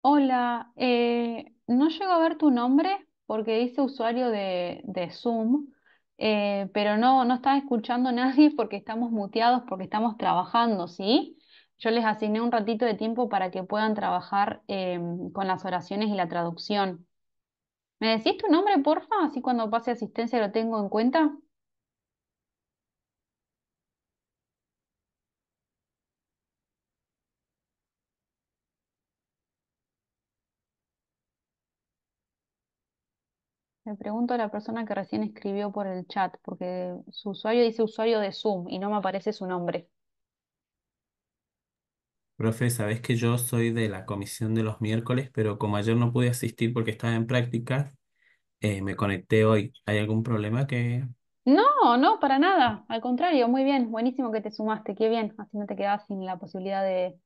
Hola, eh, no llego a ver tu nombre porque dice usuario de, de Zoom, eh, pero no, no está escuchando nadie porque estamos muteados, porque estamos trabajando, ¿sí? Yo les asigné un ratito de tiempo para que puedan trabajar eh, con las oraciones y la traducción. ¿Me decís tu nombre, porfa? Así cuando pase asistencia lo tengo en cuenta. Me pregunto a la persona que recién escribió por el chat, porque su usuario dice usuario de Zoom y no me aparece su nombre. Profe, sabes que yo soy de la comisión de los miércoles, pero como ayer no pude asistir porque estaba en práctica, eh, me conecté hoy. ¿Hay algún problema que...? No, no, para nada. Al contrario, muy bien. Buenísimo que te sumaste. Qué bien. Así no te quedas sin la posibilidad de...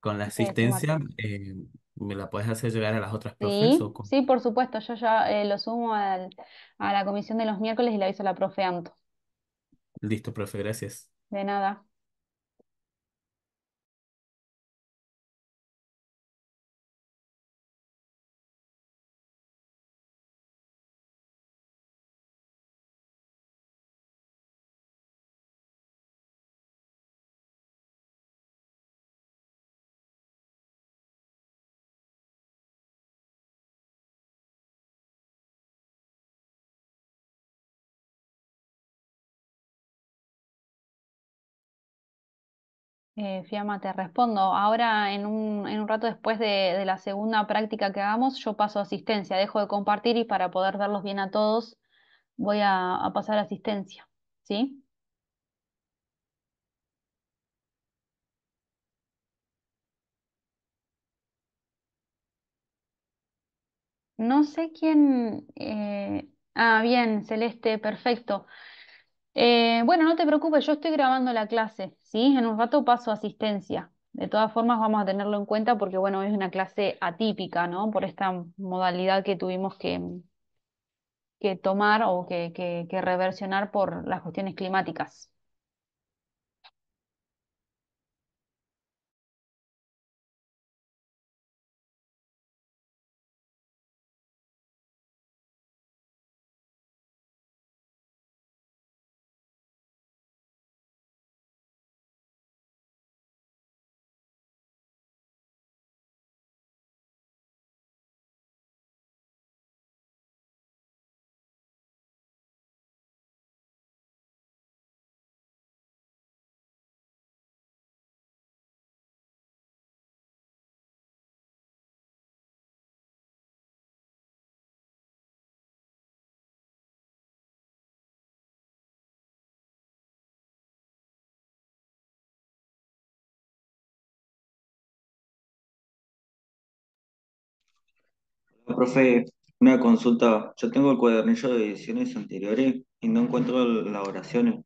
Con la asistencia, eh, ¿Me la puedes hacer llegar a las otras profes Sí, sí, por supuesto. Yo ya eh, lo sumo a la comisión de los miércoles y la aviso a la profe Anto. Listo, profe, gracias. De nada. Eh, Fiamma, te respondo. Ahora, en un, rato después de, la segunda práctica que hagamos, yo paso a asistencia. Dejo de compartir y para poder darlos bien a todos, voy a, pasar a asistencia. ¿Sí? No sé quién... Eh, ah, bien, Celeste, perfecto. Eh, bueno, no te preocupes, yo estoy grabando la clase, ¿sí? En un rato paso asistencia. De todas formas, vamos a tenerlo en cuenta porque, bueno, es una clase atípica, ¿no? Por esta modalidad que tuvimos que, que tomar o que reversionar por las cuestiones climáticas. Profe, una consulta. Yo tengo el cuadernillo de ediciones anteriores y no encuentro las oraciones.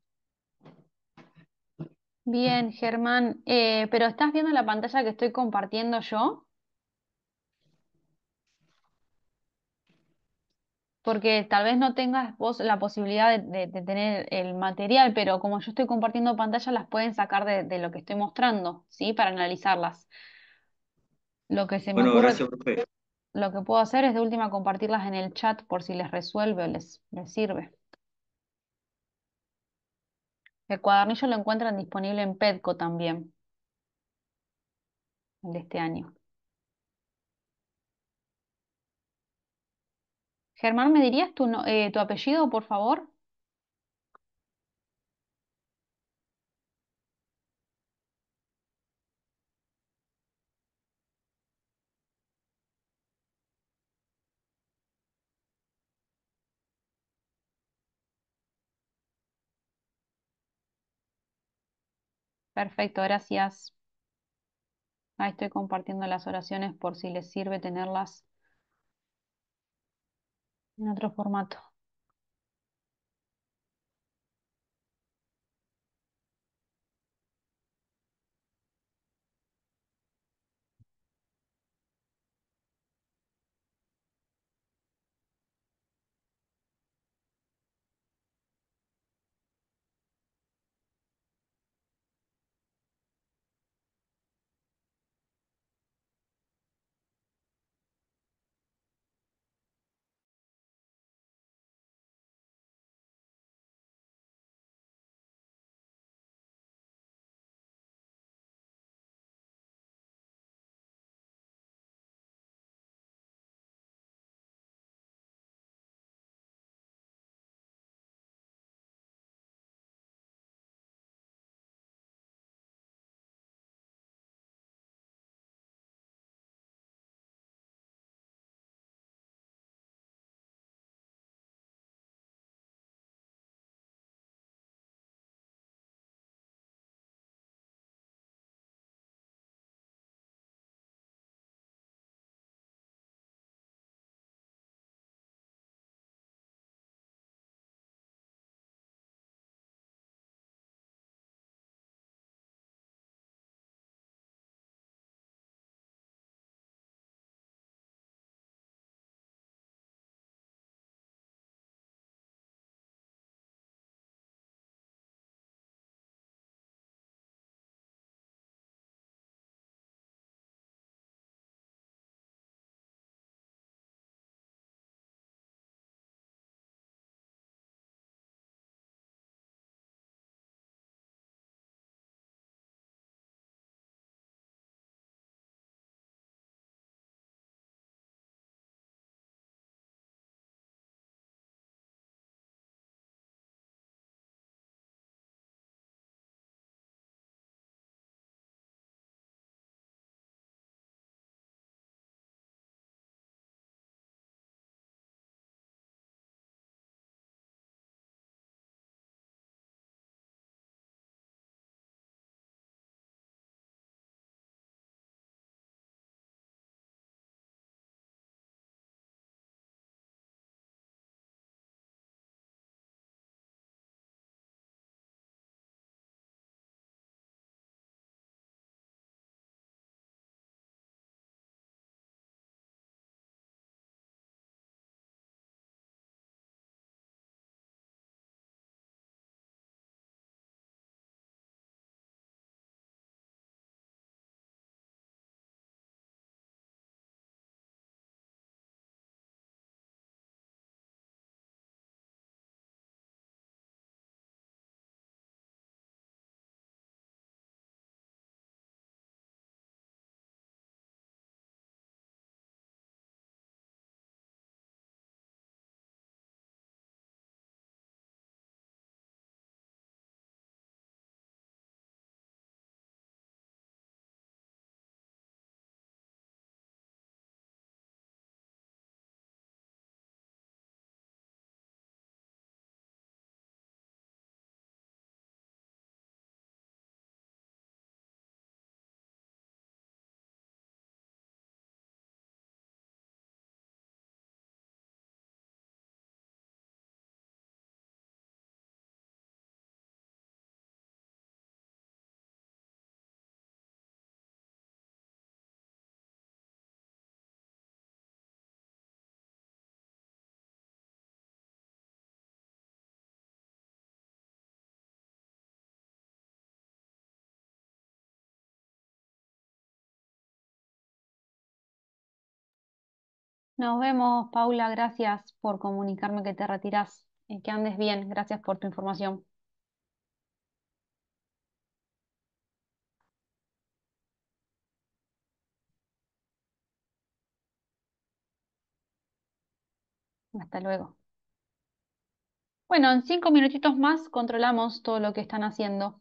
Bien, Germán. Eh, ¿pero estás viendo la pantalla que estoy compartiendo yo? Porque tal vez no tengas vos la posibilidad de, tener el material, pero como yo estoy compartiendo pantalla, las pueden sacar de, lo que estoy mostrando, ¿sí? Para analizarlas. Lo que se Bueno, gracias, profe. Lo que puedo hacer es de última compartirlas en el chat por si les resuelve o les, sirve. El cuadernillo lo encuentran disponible en Petco también, el de este año. Germán, ¿me dirías tu, eh, tu apellido, por favor? Perfecto, gracias. Ahí estoy compartiendo las oraciones por si les sirve tenerlas en otro formato. Nos vemos, Paula. Gracias por comunicarme que te retiras. Eh, que andes bien. Gracias por tu información. Hasta luego. Bueno, en cinco minutitos más controlamos todo lo que están haciendo.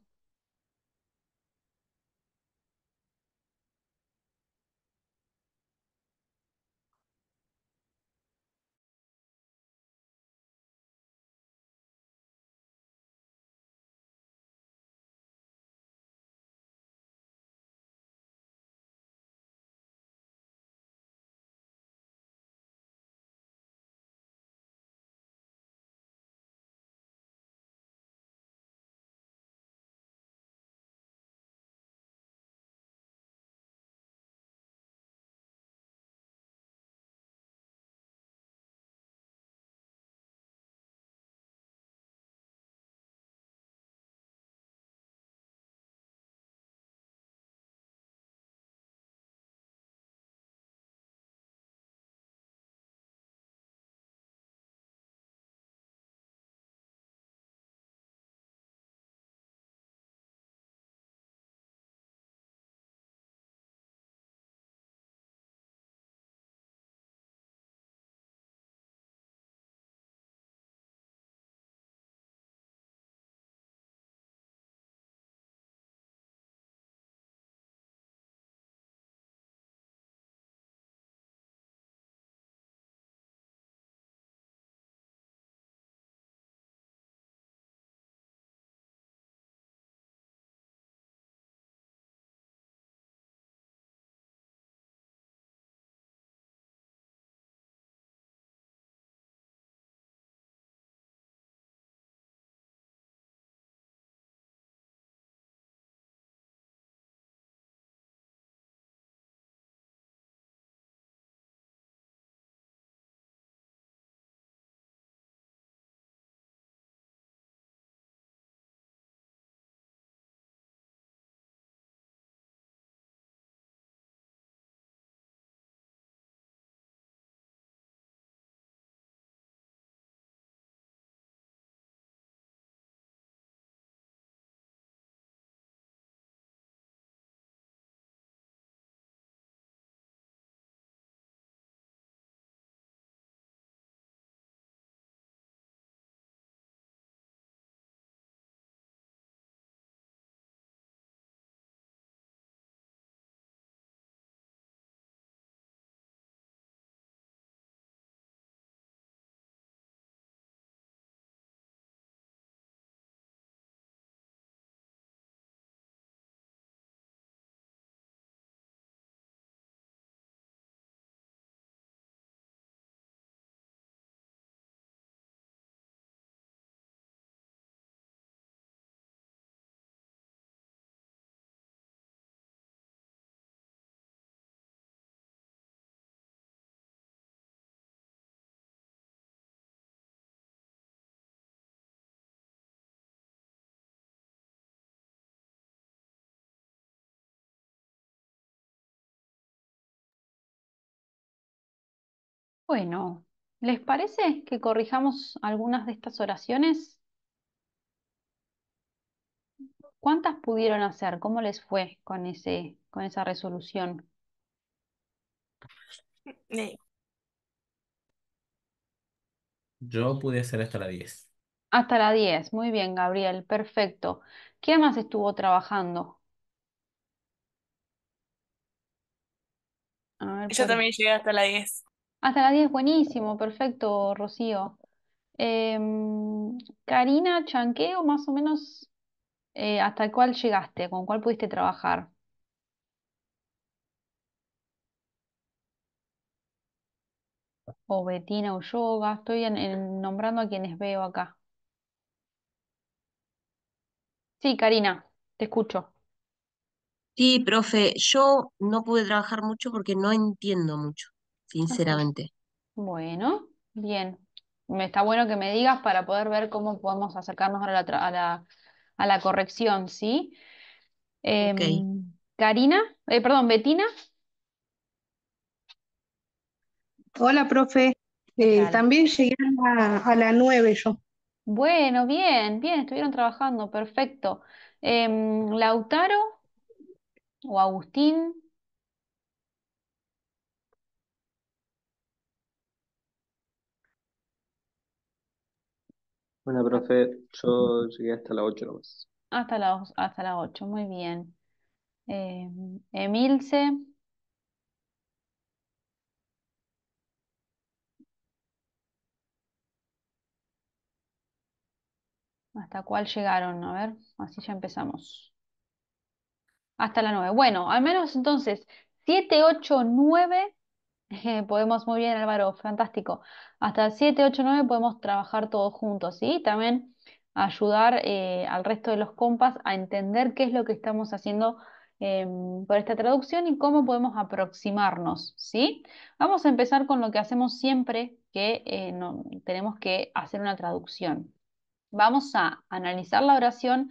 Bueno, ¿les parece que corrijamos algunas de estas oraciones? ¿Cuántas pudieron hacer? ¿Cómo les fue con ese, con esa resolución? Yo pude hacer hasta la 10. Hasta la 10. Muy bien, Gabriel. Perfecto. ¿Qué más estuvo trabajando? Yo también llegué hasta la 10. Hasta las 10, buenísimo, perfecto, Rocío. Em, Karina Chanqueo, más o menos, eh, ¿hasta cuál llegaste? ¿Con cuál pudiste trabajar? O Betina o Yoga, estoy nombrando a quienes veo acá. Sí, Karina, te escucho. Sí, profe, yo no pude trabajar mucho porque no entiendo mucho sinceramente. Bueno, bien. Me está bueno que me digas para poder ver cómo podemos acercarnos a la, a la, corrección, ¿sí? Em, Karina, eh, perdón, Betina. Hola, profe. Eh, también llegué a, la nueve yo. Bueno, bien, bien, estuvieron trabajando, perfecto. Em, Lautaro o Agustín. Bueno, profe, yo llegué hasta las 8 nomás. Hasta las, hasta las 8, muy bien. Eh, Emilce, ¿hasta cuál llegaron? A ver, así ya empezamos. Hasta la 9. Bueno, al menos entonces, 7, 8, 9 [LAUGHS] Podemos muy bien, Álvaro, fantástico. Hasta el 7, 8, podemos trabajar todos juntos, y También ayudar eh, al resto de los compas a entender qué es lo que estamos haciendo eh, por esta traducción y cómo podemos aproximarnos, ¿sí? Vamos a empezar con lo que hacemos siempre que eh, tenemos que hacer una traducción. Vamos a analizar la oración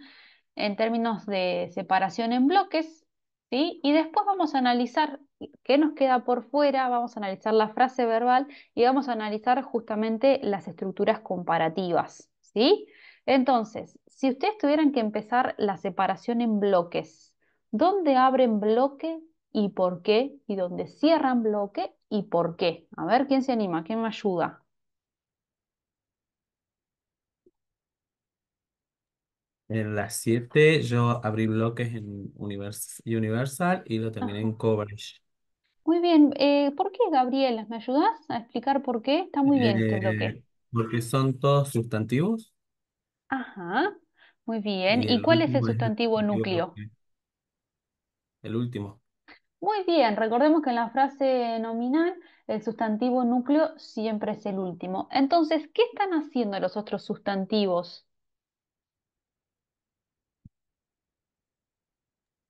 en términos de separación en bloques ¿sí? Y después vamos a analizar qué nos queda por fuera, vamos a analizar la frase verbal y vamos a analizar justamente las estructuras comparativas, ¿sí? Entonces, si ustedes tuvieran que empezar la separación en bloques, ¿dónde abren bloque y por qué? ¿Y dónde cierran bloque y por qué? A ver, ¿quién se anima? ¿Quién me ayuda? En las 7 yo abrí bloques en Universal y lo terminé en ah. Coverage. Muy bien. Eh, ¿por qué, Gabriela? ¿Me ayudas a explicar por qué? Está muy bien este bloque. Eh, porque son todos sustantivos Ajá. Muy bien. y cuál es el sustantivo núcleo? el último. Muy bien, recordemos que en la frase nominal el sustantivo núcleo siempre es el último. Entonces, ¿qué están haciendo los otros sustantivos?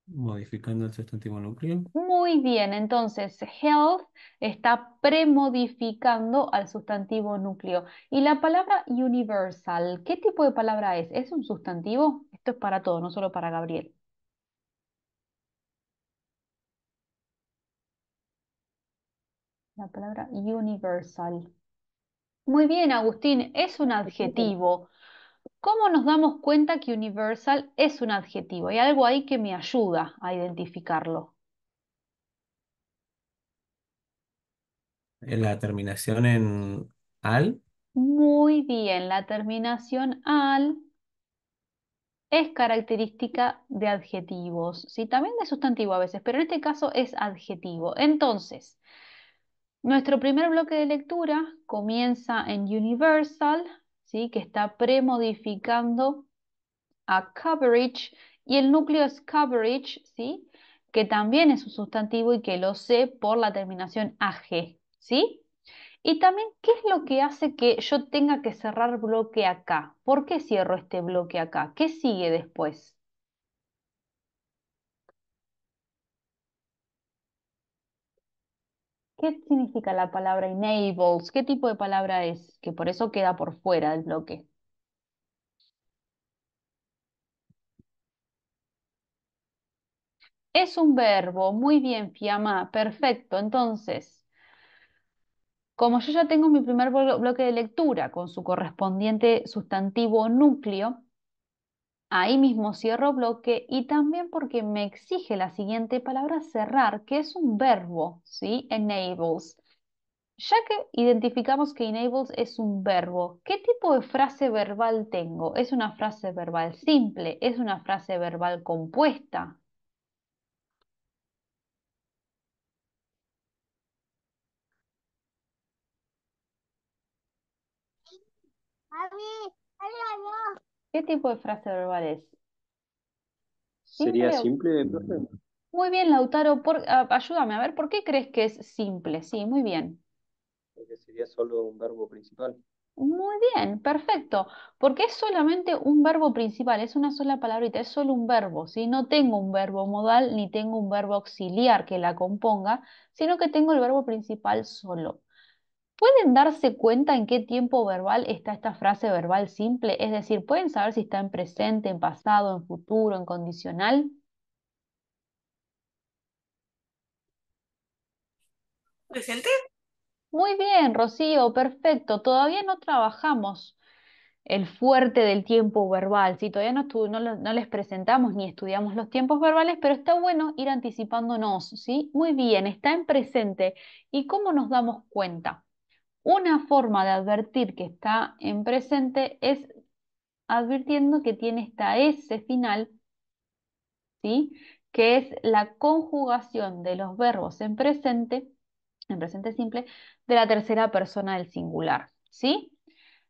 modificando el sustantivo núcleo. Muy bien, entonces health está premodificando al sustantivo núcleo. Y la palabra universal, ¿qué tipo de palabra es? ¿Es un sustantivo? Esto es para todo, no solo para Gabriel. La palabra universal. Muy bien, Agustín, es un adjetivo. ¿Cómo nos damos cuenta que universal es un adjetivo? Hay algo ahí que me ayuda a identificarlo. La terminación en al. Muy bien, la terminación al es característica de adjetivos, ¿sí? también de sustantivo a veces, pero en este caso es adjetivo. Entonces, nuestro primer bloque de lectura comienza en universal, que está premodificando a coverage y el núcleo es coverage, ¿sí? que también es un sustantivo y que lo sé por la terminación AG. ¿sí? Y también, ¿qué es lo que hace que yo tenga que cerrar bloque acá? ¿Por qué cierro este bloque acá? ¿Qué sigue después? ¿Qué significa la palabra enables? ¿Qué tipo de palabra es? Que por eso queda por fuera del bloque. Es un verbo, muy bien, Fiamma, perfecto. Entonces, como yo ya tengo mi primer bloque de lectura con su correspondiente sustantivo núcleo, Ahí mismo cierro bloque y también porque me exige la siguiente palabra cerrar, que es un verbo, ¿sí? Enables. Ya que identificamos que enables es un verbo, ¿qué tipo de frase verbal tengo? ¿Es una frase verbal simple? ¿Es una frase verbal compuesta? mí. ¿Qué tipo de frase verbal es? ¿Sería simple? simple muy bien, Lautaro. ayúdame a ver, ¿por qué crees que es simple? Sí, muy bien. Porque sería solo un verbo principal. Muy bien, perfecto. Porque es solamente un verbo principal, es una sola palabrita, es solo un verbo, No tengo un verbo modal ni tengo un verbo auxiliar que la componga, sino que tengo el verbo principal solo. ¿Pueden darse cuenta en qué tiempo verbal está esta frase verbal simple? Es decir, ¿pueden saber si está en presente, en pasado, en futuro, en condicional? ¿Presente? Muy bien, Rocío, perfecto. Todavía no trabajamos el fuerte del tiempo verbal, ¿sí? todavía no, no, no, les presentamos ni estudiamos los tiempos verbales, pero está bueno ir anticipándonos, ¿sí? Muy bien, está en presente. ¿Y cómo nos damos cuenta? Una forma de advertir que está en presente es advirtiendo que tiene esta S final, ¿sí? que es la conjugación de los verbos en presente, en presente simple, de la tercera persona del singular. ¿sí?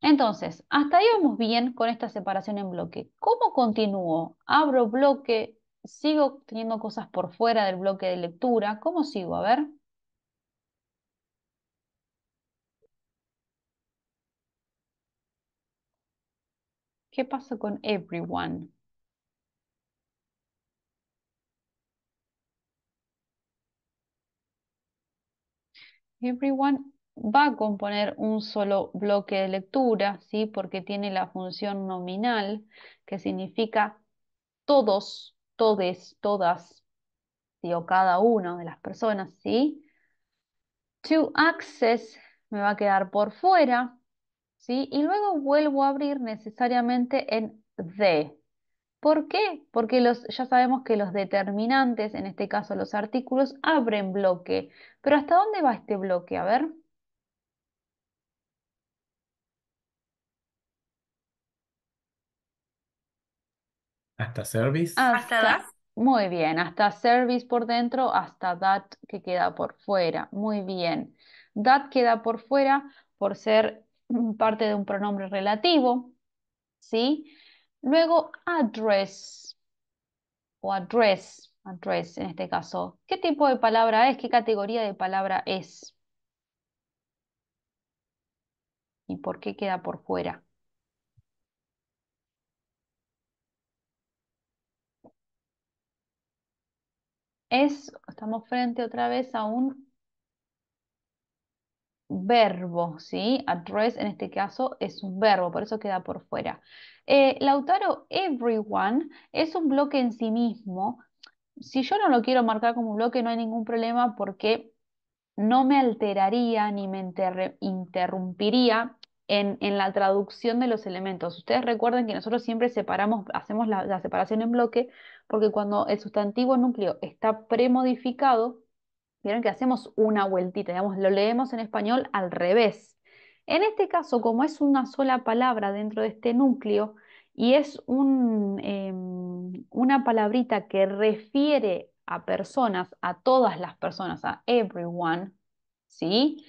Entonces, hasta ahí vamos bien con esta separación en bloque. ¿Cómo continúo? ¿Abro bloque? ¿Sigo teniendo cosas por fuera del bloque de lectura? ¿Cómo sigo? A ver. ¿Qué pasa con everyone? Everyone va a componer un solo bloque de lectura, ¿sí? porque tiene la función nominal, que significa todos, todes, todas, o cada uno de las personas. ¿sí? To access me va a quedar por fuera, y luego vuelvo a abrir necesariamente en de. ¿Por qué? Porque los, ya sabemos que los determinantes, en este caso los artículos, abren bloque. Pero ¿hasta dónde va este bloque? A ver. Hasta service. Muy bien, hasta service por dentro, hasta that que queda por fuera. Muy bien. That queda por fuera por ser parte de un pronombre relativo, ¿sí? Luego, address o address, address en este caso. ¿Qué tipo de palabra es? ¿Qué categoría de palabra es? ¿Y por qué queda por fuera? Es, estamos frente otra vez a un verbo, ¿sí? Address en este caso es un verbo, por eso queda por fuera. Eh, Lautaro, everyone es un bloque en sí mismo. Si yo no lo quiero marcar como un bloque, no hay ningún problema porque no me alteraría ni me interrumpiría en, la traducción de los elementos. Ustedes recuerden que nosotros siempre separamos, hacemos la, la separación en bloque, porque cuando el sustantivo núcleo está premodificado, Vieron que hacemos una vueltita, digamos, lo leemos en español al revés. En este caso, como es una sola palabra dentro de este núcleo y es un, em, una palabrita que refiere a personas, a todas las personas, a everyone, ¿sí?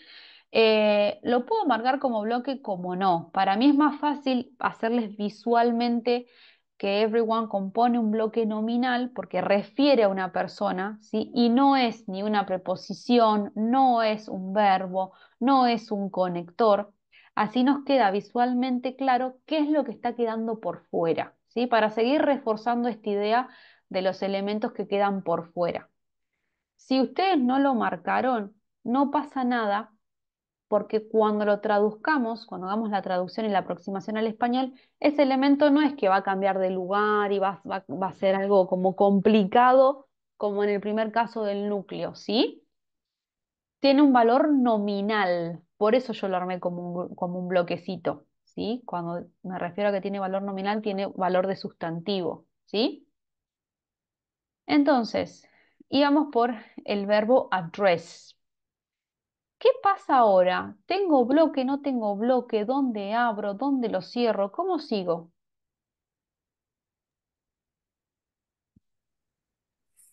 Eh, lo puedo marcar como bloque como no. Para mí es más fácil hacerles visualmente que everyone compone un bloque nominal porque refiere a una persona, ¿sí? Y no es ni una preposición, no es un verbo, no es un conector. Así nos queda visualmente claro qué es lo que está quedando por fuera, ¿sí? Para seguir reforzando esta idea de los elementos que quedan por fuera. Si ustedes no lo marcaron, no pasa nada porque cuando lo traduzcamos, cuando hagamos la traducción y la aproximación al español, ese elemento no es que va a cambiar de lugar y va, a ser algo como complicado, como en el primer caso del núcleo, ¿sí? Tiene un valor nominal, por eso yo lo armé como un, como un bloquecito, ¿sí? Cuando me refiero a que tiene valor nominal, tiene valor de sustantivo, ¿sí? Entonces, íbamos por el verbo address. ¿Qué pasa ahora? ¿Tengo bloque? ¿No tengo bloque? ¿Dónde abro? ¿Dónde lo cierro? ¿Cómo sigo?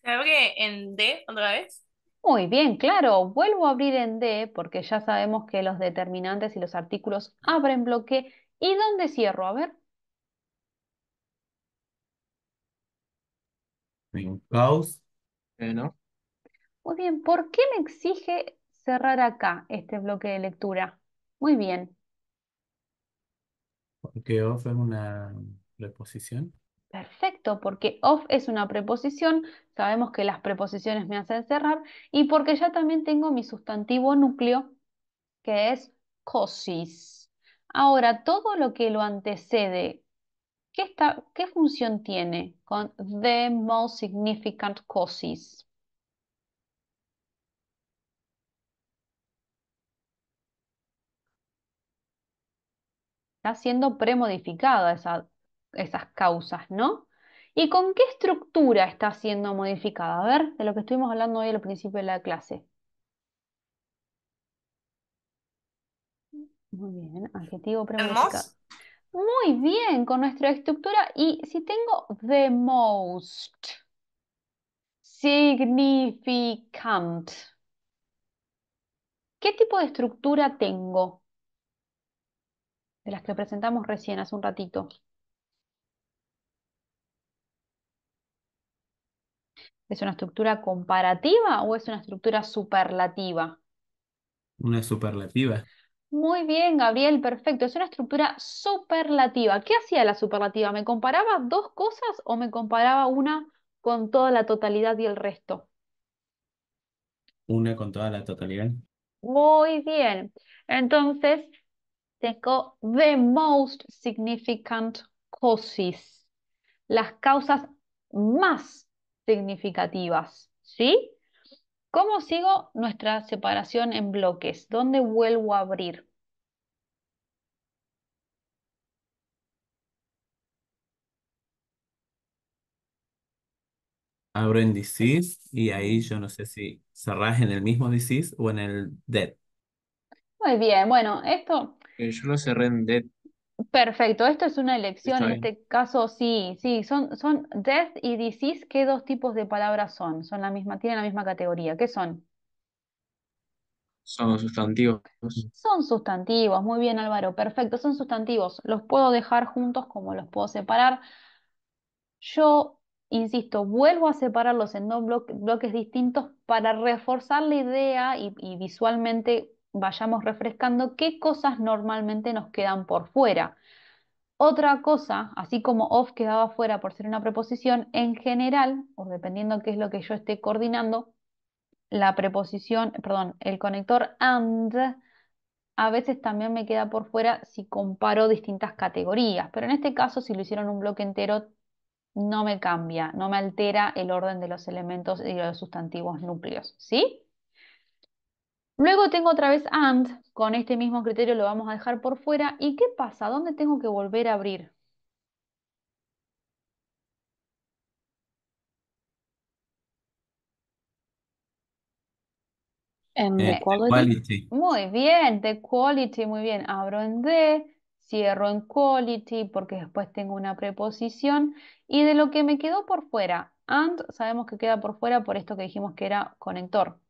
¿Se abre en D otra vez? Muy bien, claro. Vuelvo a abrir en D porque ya sabemos que los determinantes y los artículos abren bloque. ¿Y dónde cierro? A ver. En close. Eh, Muy bien, ¿por qué me exige cerrar acá este bloque de lectura. Muy bien. Porque off es una preposición. Perfecto, porque off es una preposición, sabemos que las preposiciones me hacen cerrar, y porque ya también tengo mi sustantivo núcleo, que es cosis. Ahora, todo lo que lo antecede, ¿qué, qué función tiene con the most significant cosis? siendo premodificada esas causas, ¿no? ¿Y con qué estructura está siendo modificada? A ver, de lo que estuvimos hablando hoy al principio de la clase. Muy bien, adjetivo premodificado. Muy bien, con nuestra estructura. Y si tengo the most, significant, ¿qué tipo de estructura tengo? de las que presentamos recién, hace un ratito. ¿Es una estructura comparativa o es una estructura superlativa? Una superlativa. Muy bien, Gabriel, perfecto. Es una estructura superlativa. ¿Qué hacía la superlativa? ¿Me comparaba dos cosas o me comparaba una con toda la totalidad y el resto? Una con toda la totalidad. Muy bien. Entonces, tengo the most significant causes. Las causas más significativas, ¿sí? ¿Cómo sigo nuestra separación en bloques? ¿Dónde vuelvo a abrir? Abro en disease y ahí yo no sé si cerrás en el mismo disease o en el dead. Muy bien, bueno, esto eh, yo lo cerré en Death. Perfecto, esto es una elección, en este caso sí, sí, son, son death y disease, ¿qué dos tipos de palabras son? Son la misma, tienen la misma categoría, ¿qué son? Son sustantivos. Son sustantivos, muy bien Álvaro, perfecto, son sustantivos, los puedo dejar juntos como los puedo separar. Yo, insisto, vuelvo a separarlos en dos bloques distintos para reforzar la idea y visualmente vayamos refrescando qué cosas normalmente nos quedan por fuera. Otra cosa, así como off quedaba fuera por ser una preposición, en general, o dependiendo qué es lo que yo esté coordinando, la preposición, perdón, el conector and a veces también me queda por fuera si comparo distintas categorías, pero en este caso si lo hicieron un bloque entero no me cambia, no me altera el orden de los elementos y los sustantivos núcleos, ¿sí? Luego tengo otra vez AND, con este mismo criterio lo vamos a dejar por fuera. ¿Y qué pasa? ¿Dónde tengo que volver a abrir? En eh, Muy bien, the quality, muy bien. Abro en D, cierro en quality porque después tengo una preposición. Y de lo que me quedó por fuera, and sabemos que queda por fuera por esto que dijimos que era conector.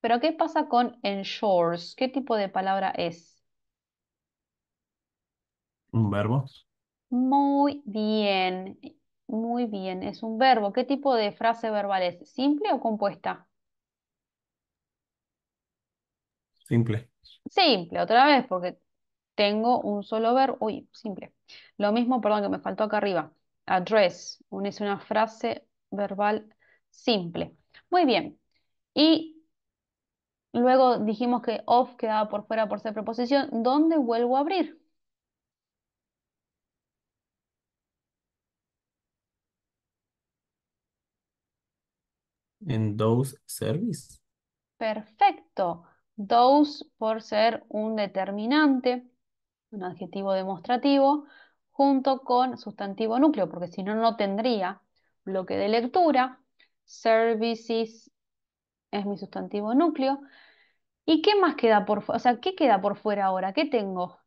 Pero ¿qué pasa con ensures? ¿Qué tipo de palabra es? Un verbo. Muy bien, muy bien, es un verbo. ¿Qué tipo de frase verbal es? ¿Simple o compuesta? Simple. Simple, otra vez, porque tengo un solo verbo. Uy, simple. Lo mismo, perdón, que me faltó acá arriba. Address, es una frase verbal simple. Muy bien. Y Luego dijimos que off quedaba por fuera por ser preposición. ¿Dónde vuelvo a abrir? En those service. Perfecto. Those por ser un determinante, un adjetivo demostrativo, junto con sustantivo núcleo, porque si no, no tendría bloque de lectura. Services es mi sustantivo núcleo. ¿Y qué más queda por fuera? O sea, ¿qué queda por fuera ahora? ¿Qué tengo?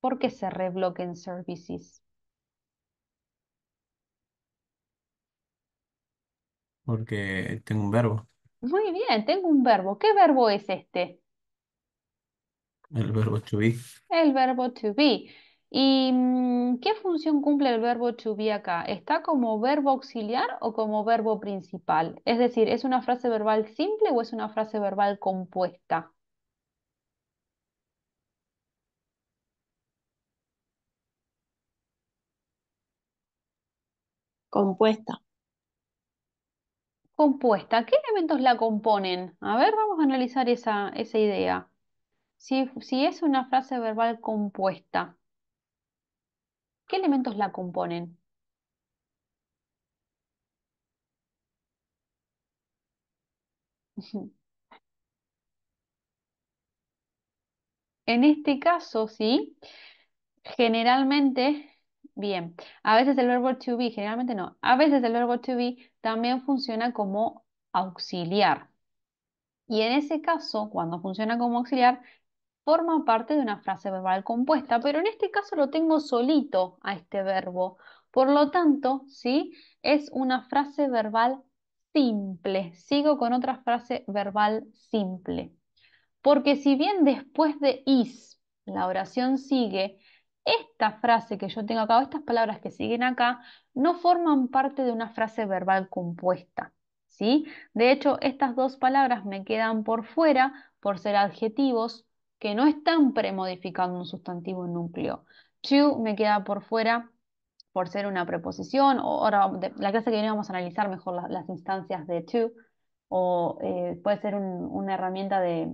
¿Por qué se rebloquen services? Porque tengo un verbo. Muy bien, tengo un verbo. ¿Qué verbo es este? El verbo to be. El verbo to be. ¿Y mm, qué función cumple el verbo to acá? ¿Está como verbo auxiliar o como verbo principal? Es decir, ¿es una frase verbal simple o es una frase verbal compuesta? Compuesta. Compuesta. ¿Qué elementos la componen? A ver, vamos a analizar esa, idea. Si, si es una frase verbal compuesta. ¿Qué elementos la componen? [LAUGHS] En este caso, sí, generalmente, bien, a veces el verbo to be, generalmente no, a veces el verbo to be también funciona como auxiliar. Y en ese caso, cuando funciona como auxiliar, forma parte de una frase verbal compuesta, pero en este caso lo tengo solito a este verbo. Por lo tanto, ¿sí? Es una frase verbal simple. Sigo con otra frase verbal simple. Porque si bien después de is la oración sigue, esta frase que yo tengo acá, o estas palabras que siguen acá, no forman parte de una frase verbal compuesta. ¿sí? De hecho, estas dos palabras me quedan por fuera por ser adjetivos que no están premodificando un sustantivo núcleo. To me queda por fuera por ser una preposición, ahora la clase que viene vamos a analizar mejor las instancias de to, o eh, puede ser una herramienta de,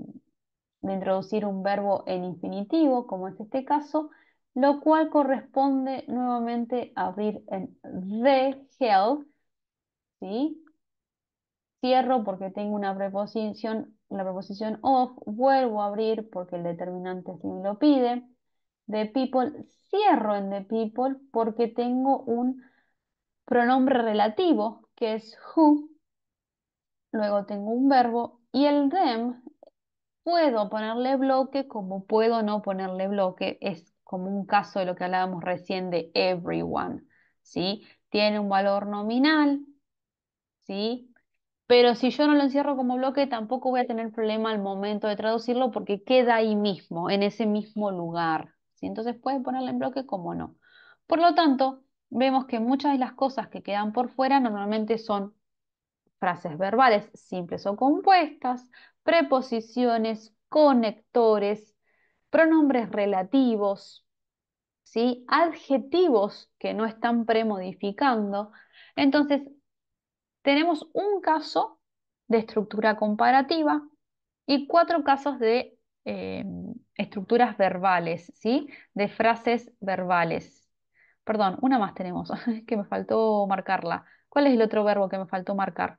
introducir un verbo en infinitivo, como es este caso, lo cual corresponde nuevamente a abrir en the hell, Cierro porque tengo una preposición la proposición of, vuelvo a abrir porque el determinante sí me lo pide. The people, cierro en the people porque tengo un pronombre relativo que es who. Luego tengo un verbo y el them puedo ponerle bloque como puedo no ponerle bloque. Es como un caso de lo que hablábamos recién de everyone. ¿sí? Tiene un valor nominal, ¿sí? Pero si yo no lo encierro como bloque, tampoco voy a tener problema al momento de traducirlo porque queda ahí mismo, en ese mismo lugar. ¿sí? Entonces puedes ponerlo en bloque como no. Por lo tanto, vemos que muchas de las cosas que quedan por fuera normalmente son frases verbales simples o compuestas, preposiciones, conectores, pronombres relativos, ¿sí? adjetivos que no están premodificando. Entonces, tenemos un caso de estructura comparativa y cuatro casos de em, estructuras verbales, ¿sí? De frases verbales. Perdón, una más tenemos, [LAUGHS] que me faltó marcarla. ¿Cuál es el otro verbo que me faltó marcar?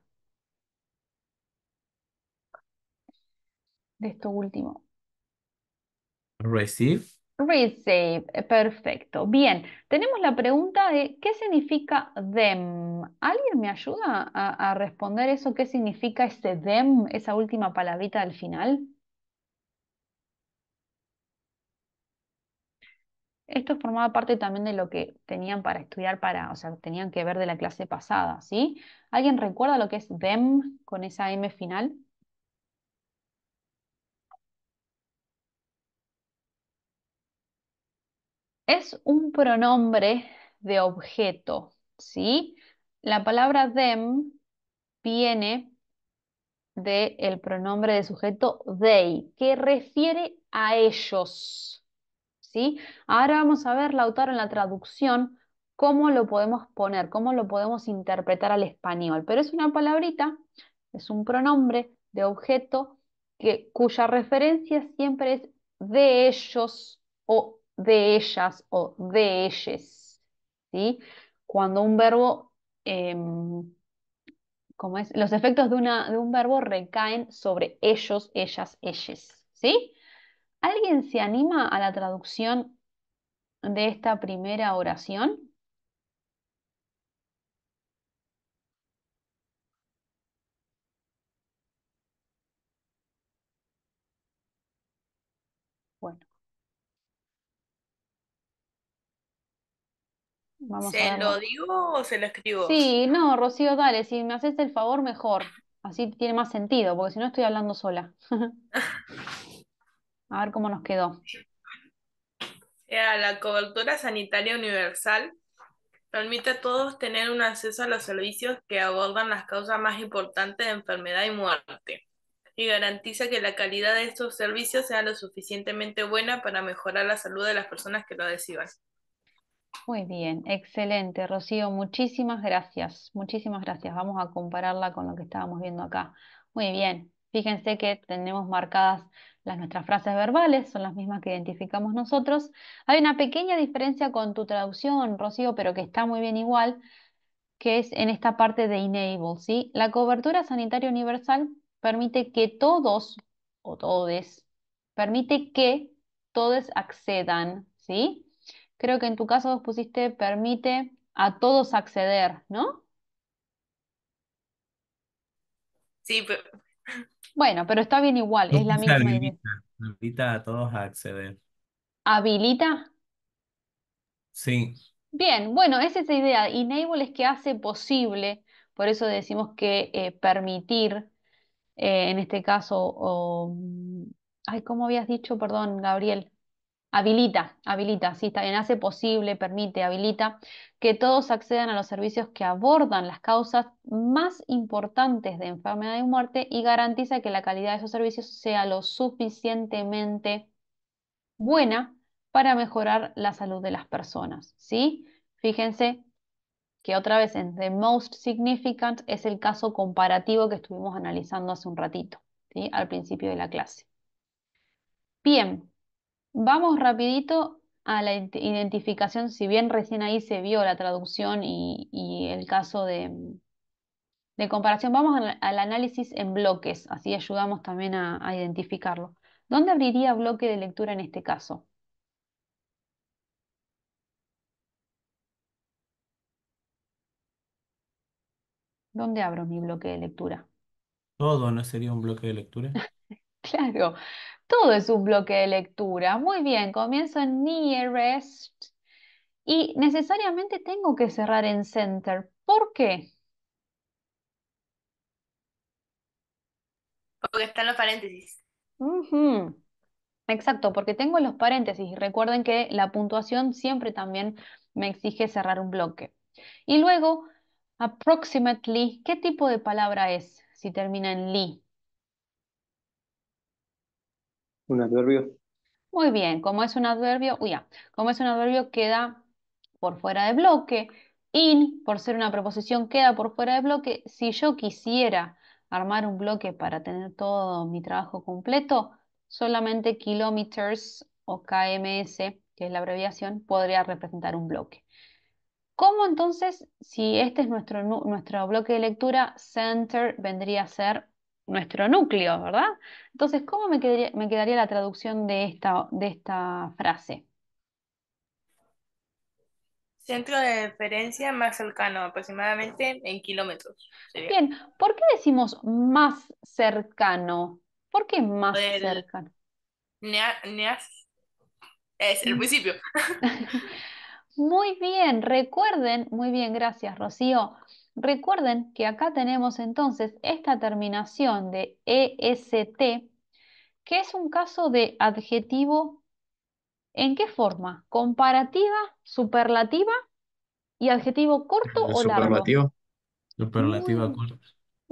De esto último. Receive save, perfecto. Bien, tenemos la pregunta de ¿qué significa them? ¿Alguien me ayuda a, a responder eso? ¿Qué significa ese them, esa última palabrita al final? Esto formaba parte también de lo que tenían para estudiar, para, o sea, tenían que ver de la clase pasada, ¿sí? ¿Alguien recuerda lo que es them con esa M final? Es un pronombre de objeto, ¿sí? La palabra them viene del pronombre de sujeto they, que refiere a ellos, ¿sí? Ahora vamos a ver, Lautaro, en la traducción, cómo lo podemos poner, cómo lo podemos interpretar al español. Pero es una palabrita, es un pronombre de objeto que, cuya referencia siempre es de ellos o de ellas o de ellas. ¿sí? Cuando un verbo, em, ¿cómo es? Los efectos de, de un verbo recaen sobre ellos, ellas, ellas. ¿sí? ¿Alguien se anima a la traducción de esta primera oración? ¿Se lo digo o se lo escribo? Sí, no, Rocío, dale, si me haces el favor, mejor. Así tiene más sentido, porque si no estoy hablando sola. [LAUGHS] a ver cómo nos quedó. la cobertura sanitaria universal permite a todos tener un acceso a los servicios que abordan las causas más importantes de enfermedad y muerte, y garantiza que la calidad de estos servicios sea lo suficientemente buena para mejorar la salud de las personas que lo reciban muy bien, excelente, Rocío. Muchísimas gracias, muchísimas gracias. Vamos a compararla con lo que estábamos viendo acá. Muy bien, fíjense que tenemos marcadas las nuestras frases verbales, son las mismas que identificamos nosotros. Hay una pequeña diferencia con tu traducción, Rocío, pero que está muy bien igual, que es en esta parte de enable, ¿sí? La cobertura sanitaria universal permite que todos o todes, permite que todos accedan, ¿sí? Creo que en tu caso vos pusiste permite a todos acceder, ¿no? Sí, pero... Bueno, pero está bien igual, es la misma idea. Habilita, a todos a acceder. ¿Habilita? Sí. Bien, bueno, es esa idea. Enable es que hace posible, por eso decimos que eh, permitir, eh, en este caso, o... Mm, ay, ¿cómo habías dicho? Perdón, Gabriel habilita, habilita, sí, está hace posible, permite, habilita que todos accedan a los servicios que abordan las causas más importantes de enfermedad y muerte y garantiza que la calidad de esos servicios sea lo suficientemente buena para mejorar la salud de las personas, ¿sí? Fíjense que otra vez en The Most Significant es el caso comparativo que estuvimos analizando hace un ratito, ¿sí? Al principio de la clase. Bien, Vamos rapidito a la identificación, si bien recién ahí se vio la traducción y, el caso de, comparación, vamos al, análisis en bloques, así ayudamos también a, a, identificarlo. ¿Dónde abriría bloque de lectura en este caso? ¿Dónde abro mi bloque de lectura? Todo, ¿no sería un bloque de lectura? [LAUGHS] claro, todo es un bloque de lectura. Muy bien, comienzo en nearest y necesariamente tengo que cerrar en center. ¿Por qué? Porque están los paréntesis. Exacto, porque tengo los paréntesis. y Recuerden que la puntuación siempre también me exige cerrar un bloque. Y luego, approximately, ¿qué tipo de palabra es si termina en li? Un adverbio. Muy bien, como es un adverbio, como es un adverbio queda por fuera de bloque. In, por ser una preposición, queda por fuera de bloque. Si yo quisiera armar un bloque para tener todo mi trabajo completo, solamente kilometers o KMS, que es la abreviación, podría representar un bloque. ¿Cómo entonces, si este es nuestro, nuestro bloque de lectura, center vendría a ser nuestro núcleo, ¿verdad? Entonces, ¿cómo me quedaría, la traducción de esta, frase? Centro de referencia más cercano, aproximadamente en kilómetros. Bien, ¿por qué decimos más cercano? ¿Por qué más pues, cercano? es el principio. [LAUGHS] muy bien, recuerden, muy bien, gracias Rocío. Recuerden que acá tenemos entonces esta terminación de EST, que es un caso de adjetivo, ¿en qué forma? ¿Comparativa, superlativa y adjetivo corto eh, o superlativo, Superlativa muy, mm.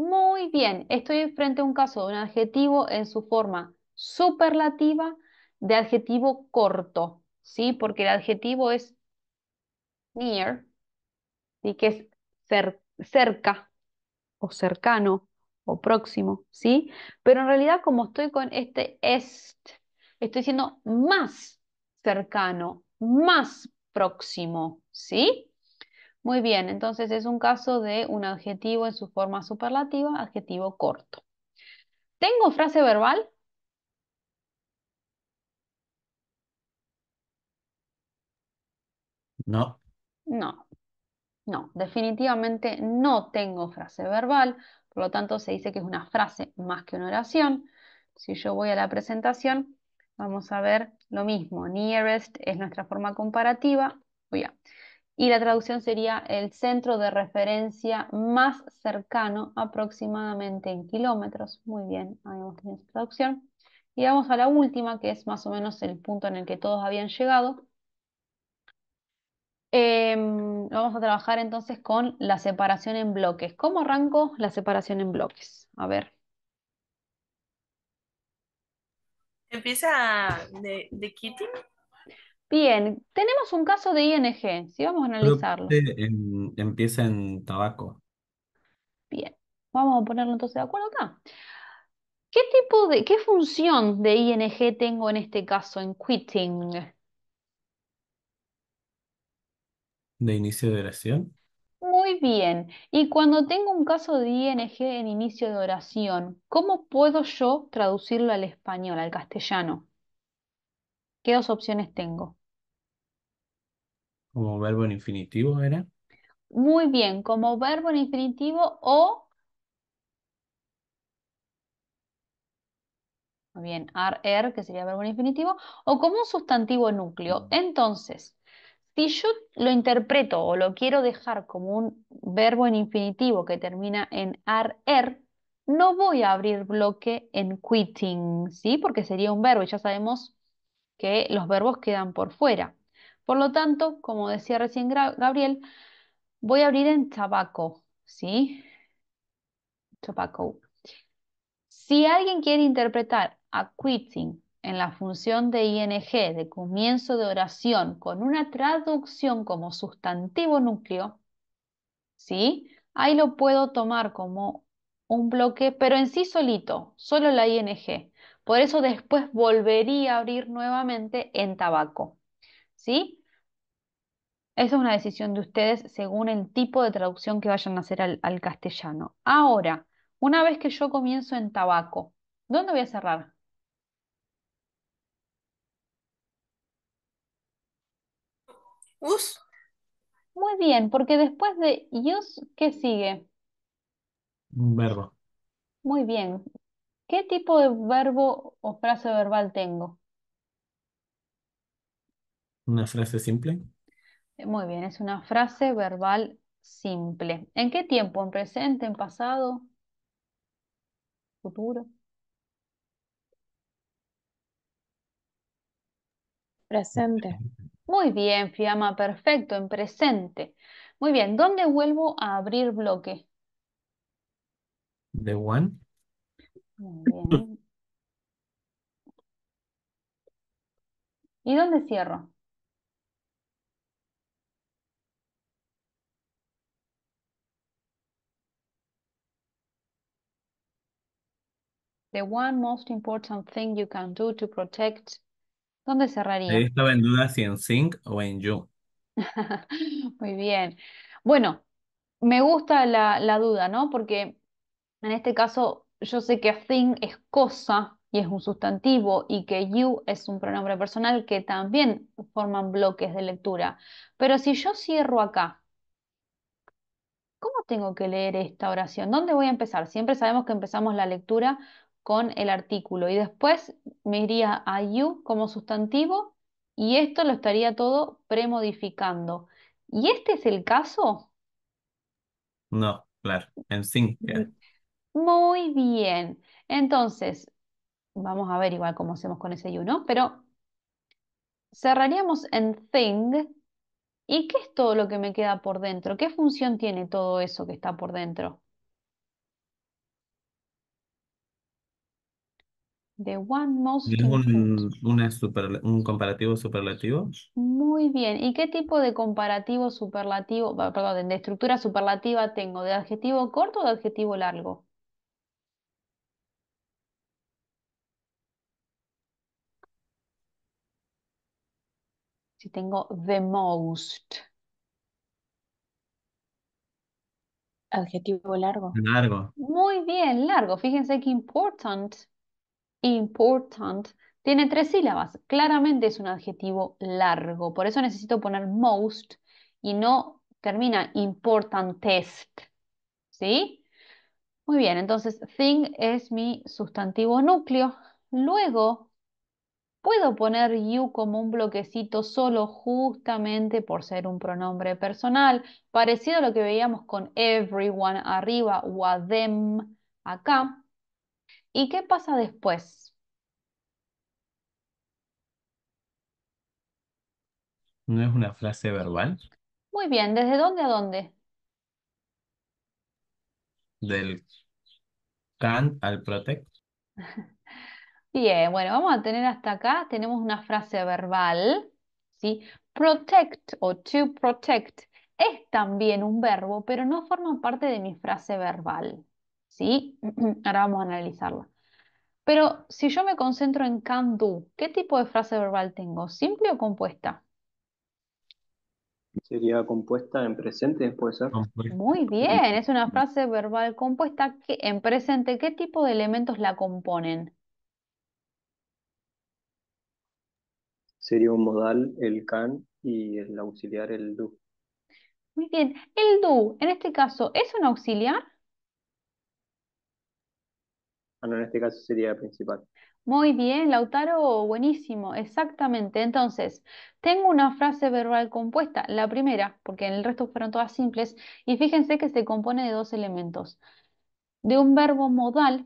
Muy bien, estoy frente a un caso de un adjetivo en su forma superlativa de adjetivo corto, ¿sí? Porque el adjetivo es near, y que es cercano cerca o cercano o próximo, ¿sí? Pero en realidad como estoy con este est, estoy siendo más cercano, más próximo, ¿sí? Muy bien, entonces es un caso de un adjetivo en su forma superlativa, adjetivo corto. ¿Tengo frase verbal? No. No, no, definitivamente no tengo frase verbal, por lo tanto se dice que es una frase más que una oración. Si yo voy a la presentación, vamos a ver lo mismo. Nearest es nuestra forma comparativa. Y la traducción sería el centro de referencia más cercano aproximadamente en kilómetros. Muy bien, ahí vamos tenido traducción. Y vamos a la última, que es más o menos el punto en el que todos habían llegado, Em, vamos a trabajar entonces con la separación en bloques. ¿Cómo arranco la separación en bloques? A ver. ¿Empieza de, quitting? Bien, tenemos un caso de ING, si vamos a analizarlo. Em, empieza en tabaco. Bien, vamos a ponerlo entonces de acuerdo acá. ¿Qué tipo de, qué función de ING tengo en este caso, en quitting? de inicio de oración? Muy bien. Y cuando tengo un caso de ING en inicio de oración, ¿cómo puedo yo traducirlo al español, al castellano? ¿Qué dos opciones tengo? Como verbo en infinitivo, ¿era? Muy bien, como verbo en infinitivo o... Muy bien, ar, er, que sería verbo en infinitivo, o como un sustantivo núcleo. Entonces, si yo lo interpreto o lo quiero dejar como un verbo en infinitivo que termina en ar, er, no voy a abrir bloque en quitting, ¿sí? Porque sería un verbo y ya sabemos que los verbos quedan por fuera. Por lo tanto, como decía recién Gabriel, voy a abrir en tabaco, ¿sí? Tobacco. Si alguien quiere interpretar a quitting en la función de ing de comienzo de oración con una traducción como sustantivo núcleo, ¿sí? Ahí lo puedo tomar como un bloque, pero en sí solito, solo la ing. Por eso después volvería a abrir nuevamente en tabaco, ¿sí? Esa es una decisión de ustedes según el tipo de traducción que vayan a hacer al, al castellano. Ahora, una vez que yo comienzo en tabaco, ¿dónde voy a cerrar? Us. Muy bien, porque después de us ¿qué sigue? Un verbo. Muy bien. ¿Qué tipo de verbo o frase verbal tengo? Una frase simple. Eh, muy bien, es una frase verbal simple. ¿En qué tiempo? ¿En presente? ¿En pasado? ¿Futuro? Presente. Muy bien, Fiamma, perfecto, en presente. Muy bien, ¿dónde vuelvo a abrir bloque? The one. Muy ¿Y dónde cierro? The one most important thing you can do to protect ¿Dónde cerraría? estaba en duda si en think o en You. [LAUGHS] Muy bien. Bueno, me gusta la, duda, ¿no? Porque en este caso yo sé que think es cosa y es un sustantivo y que you es un pronombre personal que también forman bloques de lectura. Pero si yo cierro acá, ¿cómo tengo que leer esta oración? ¿Dónde voy a empezar? Siempre sabemos que empezamos la lectura con el artículo. Y después me iría a you como sustantivo y esto lo estaría todo premodificando. ¿Y este es el caso? No, claro, en thing mm, Muy bien. Entonces, vamos a ver igual cómo hacemos con ese you, ¿no? Pero cerraríamos en thing. ¿Y qué es todo lo que me queda por dentro? ¿Qué función tiene todo eso que está por dentro? one un, comparativo superlativo? Muy bien. ¿Y qué tipo de comparativo superlativo, perdón, de estructura superlativa tengo? ¿De adjetivo corto o de adjetivo largo? Si tengo the most. Adjetivo largo. Largo. Muy bien, largo. Fíjense que important important, tiene tres sílabas. Claramente es un adjetivo largo. Por eso necesito poner most y no termina importantest. ¿Sí? Muy bien, entonces thing es mi sustantivo núcleo. Luego, puedo poner you como un bloquecito solo justamente por ser un pronombre personal, parecido a lo que veíamos con everyone arriba o a them acá. ¿Y qué pasa después? ¿No es una frase verbal? Muy bien, ¿desde dónde a dónde? Del can al protect. [LAUGHS] Bien, bueno, vamos a tener hasta acá, tenemos una frase verbal, ¿sí? Protect o to protect es también un verbo, pero no forma parte de mi frase verbal. ¿sí? [CLEARS THROAT] Ahora vamos a analizarla. Pero si yo me concentro en can do, ¿qué tipo de frase verbal tengo? ¿Simple o compuesta? Sería compuesta en presente, de ser. Muy bien, es una frase verbal compuesta en presente. ¿Qué tipo de elementos la componen? Sería un modal, el can, y el auxiliar, el do. Muy bien, el do, en este caso, ¿es un auxiliar? en este caso sería principal. Muy bien, Lautaro, buenísimo, exactamente. Entonces, tengo una frase verbal compuesta, la primera, porque en el resto fueron todas simples, y fíjense que se compone de dos elementos. De un verbo modal,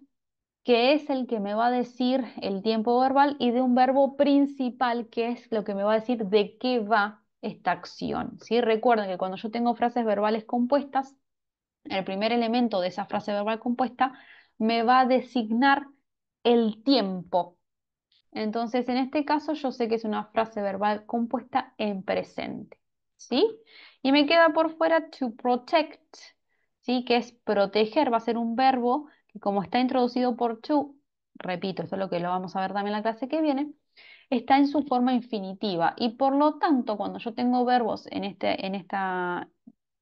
que es el que me va a decir el tiempo verbal, y de un verbo principal, que es lo que me va a decir de qué va esta acción. ¿sí? Recuerden que cuando yo tengo frases verbales compuestas, el primer elemento de esa frase verbal compuesta me va a designar el tiempo. Entonces, en este caso yo sé que es una frase verbal compuesta en presente, ¿sí? Y me queda por fuera to protect, ¿sí? Que es proteger, va a ser un verbo que como está introducido por to, repito, esto es lo que lo vamos a ver también en la clase que viene, está en su forma infinitiva y por lo tanto cuando yo tengo verbos en este, en esta,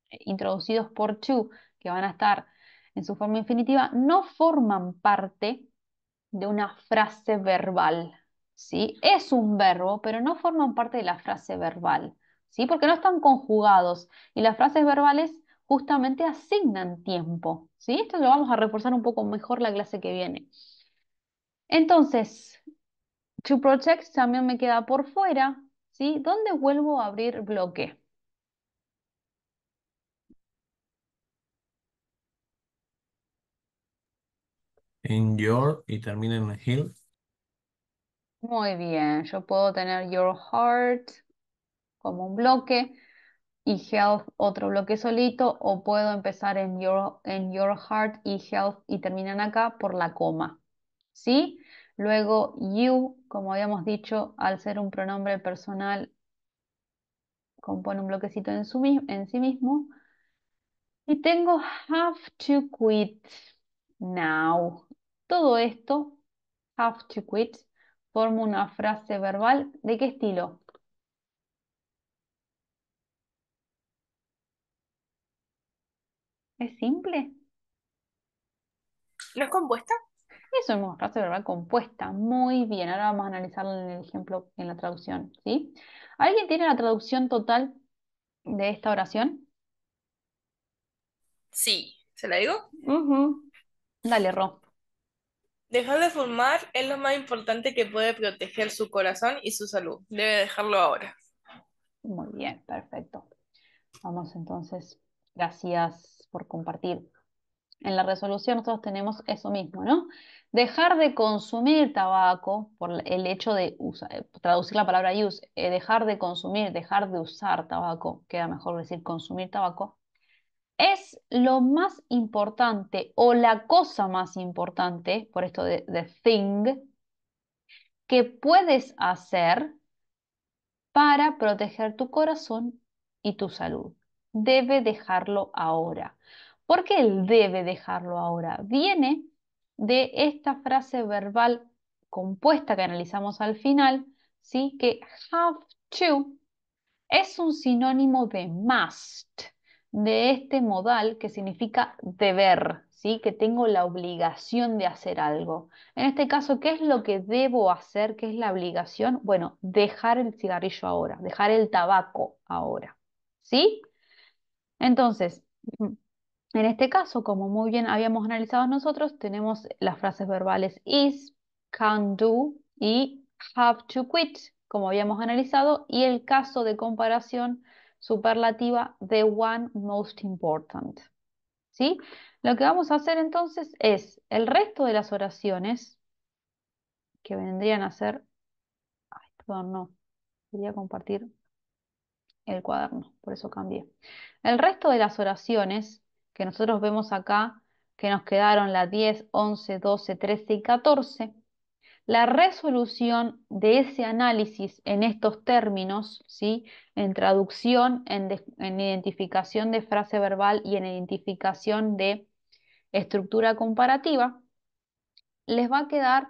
eh, introducidos por to que van a estar en su forma infinitiva, no forman parte de una frase verbal. ¿sí? Es un verbo, pero no forman parte de la frase verbal, ¿sí? porque no están conjugados y las frases verbales justamente asignan tiempo. ¿sí? Esto lo vamos a reforzar un poco mejor la clase que viene. Entonces, to project también me queda por fuera. ¿sí? ¿Dónde vuelvo a abrir bloque? en your y termina en hill. Muy bien, yo puedo tener your heart como un bloque y health otro bloque solito o puedo empezar en your, en your heart y health y terminan acá por la coma. ¿Sí? Luego you, como habíamos dicho, al ser un pronombre personal compone un bloquecito en, su, en sí mismo. Y tengo have to quit now. Todo esto, have to quit, forma una frase verbal de qué estilo? ¿Es simple? ¿No es compuesta? Eso es una frase verbal compuesta. Muy bien, ahora vamos a analizarlo en el ejemplo, en la traducción. ¿sí? ¿Alguien tiene la traducción total de esta oración? Sí, ¿se la digo? Dale, Ro. Dejar de fumar es lo más importante que puede proteger su corazón y su salud. Debe dejarlo ahora. Muy bien, perfecto. Vamos entonces. Gracias por compartir. En la resolución nosotros tenemos eso mismo, ¿no? Dejar de consumir tabaco por el hecho de usar, eh, traducir la palabra use, eh, dejar de consumir, dejar de usar tabaco, queda mejor decir consumir tabaco, es lo más importante o la cosa más importante, por esto de, thing, que puedes hacer para proteger tu corazón y tu salud. Debe dejarlo ahora. ¿Por qué él debe dejarlo ahora? Viene de esta frase verbal compuesta que analizamos al final, ¿sí? que have to es un sinónimo de must de este modal que significa deber, ¿sí? que tengo la obligación de hacer algo. En este caso, ¿qué es lo que debo hacer? ¿Qué es la obligación? Bueno, dejar el cigarrillo ahora, dejar el tabaco ahora. ¿Sí? Entonces, en este caso, como muy bien habíamos analizado nosotros, tenemos las frases verbales is, can do y have to quit, como habíamos analizado, y el caso de comparación superlativa the one most important. ¿Sí? Lo que vamos a hacer entonces es el resto de las oraciones que vendrían a ser... Ay, perdón, no. Quería compartir el cuaderno, por eso cambié. El resto de las oraciones que nosotros vemos acá, que nos quedaron las 10, 11, 12, 13 y 14, la resolución de ese análisis en estos términos, ¿sí? en traducción, en, identificación de frase verbal y en identificación de estructura comparativa, les va a quedar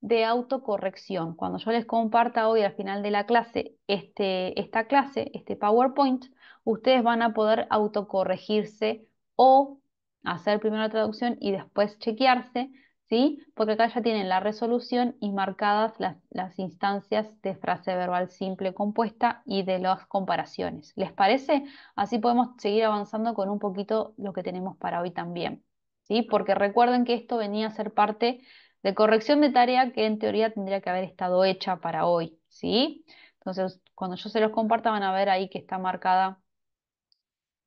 de autocorrección. Cuando yo les comparta hoy al final de la clase este, esta clase, este PowerPoint, ustedes van a poder autocorregirse o hacer primero la traducción y después chequearse ¿sí? Porque acá ya tienen la resolución y marcadas las, instancias de frase verbal simple compuesta y de las comparaciones. ¿Les parece? Así podemos seguir avanzando con un poquito lo que tenemos para hoy también, ¿sí? Porque recuerden que esto venía a ser parte de corrección de tarea que en teoría tendría que haber estado hecha para hoy, ¿sí? Entonces, cuando yo se los comparta van a ver ahí que está marcada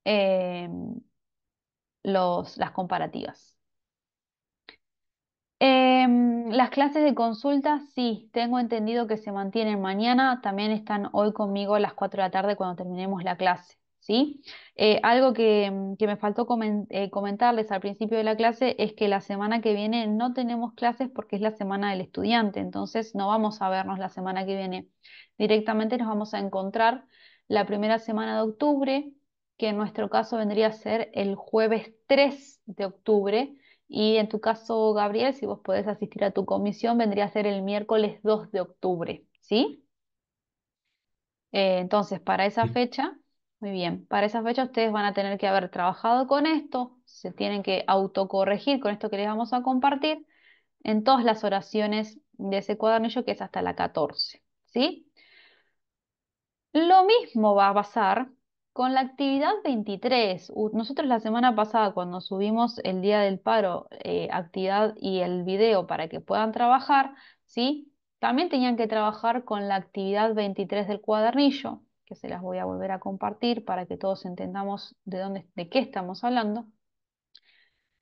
eh, las comparativas. Em, las clases de consulta, sí, tengo entendido que se mantienen mañana, también están hoy conmigo a las 4 de la tarde cuando terminemos la clase, ¿sí? Eh, algo mm, que, me faltó eh, comentarles al principio de la clase es que la semana que viene no tenemos clases porque es la semana del estudiante, entonces no vamos a vernos la semana que viene. Directamente nos vamos a encontrar la primera semana de octubre, que en nuestro caso vendría a ser el jueves 3 de octubre y en tu caso, Gabriel, si vos podés asistir a tu comisión, vendría a ser el miércoles 2 de octubre, ¿sí? Eh, entonces, para esa fecha, muy bien, para esa fecha ustedes van a tener que haber trabajado con esto, se tienen que autocorregir con esto que les vamos a compartir en todas las oraciones de ese cuadernillo que es hasta la 14, ¿sí? Lo mismo va a pasar con la actividad 23, nosotros la semana pasada cuando subimos el día del paro, eh, actividad y el video para que puedan trabajar, ¿sí? También tenían que trabajar con la actividad 23 del cuadernillo, que se las voy a volver a compartir para que todos entendamos de dónde, de qué estamos hablando,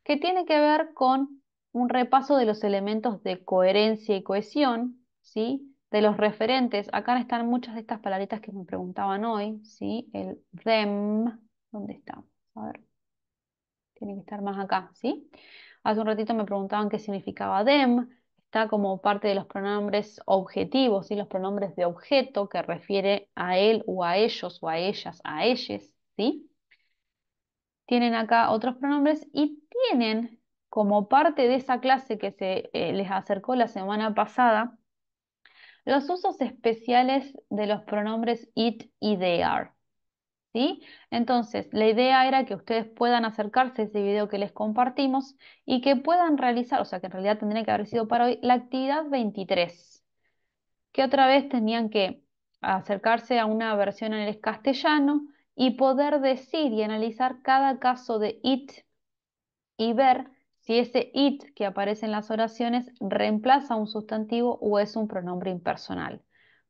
que tiene que ver con un repaso de los elementos de coherencia y cohesión, ¿sí? de los referentes, acá están muchas de estas palabritas que me preguntaban hoy, ¿sí? El them, ¿dónde está? A ver, tiene que estar más acá, ¿sí? Hace un ratito me preguntaban qué significaba them, está como parte de los pronombres objetivos, ¿sí? Los pronombres de objeto que refiere a él o a ellos o a ellas, a ellos. ¿sí? Tienen acá otros pronombres y tienen como parte de esa clase que se eh, les acercó la semana pasada, los usos especiales de los pronombres it y they are. Entonces, la idea era que ustedes puedan acercarse a ese video que les compartimos y que puedan realizar, o sea, que en realidad tendría que haber sido para hoy, la actividad 23, que otra vez tenían que acercarse a una versión en el castellano y poder decir y analizar cada caso de it y ver si ese it que aparece en las oraciones reemplaza un sustantivo o es un pronombre impersonal.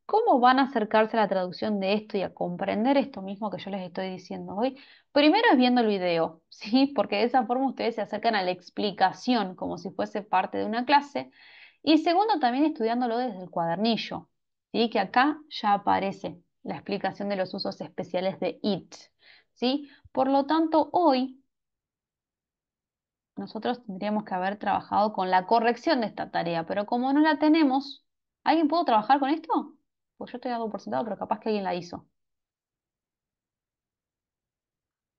¿Cómo van a acercarse a la traducción de esto y a comprender esto mismo que yo les estoy diciendo hoy? Primero es viendo el video, [LAUGHS] ¿sí? Porque de esa forma ustedes se acercan a la explicación como si fuese parte de una clase. Y segundo, también estudiándolo desde el cuadernillo, ¿sí? Que acá ya aparece la explicación de los usos especiales de it, ¿sí? Por lo tanto, hoy nosotros tendríamos que haber trabajado con la corrección de esta tarea, pero como no la tenemos, ¿alguien pudo trabajar con esto? Pues yo estoy dando por sentado, pero capaz que alguien la hizo.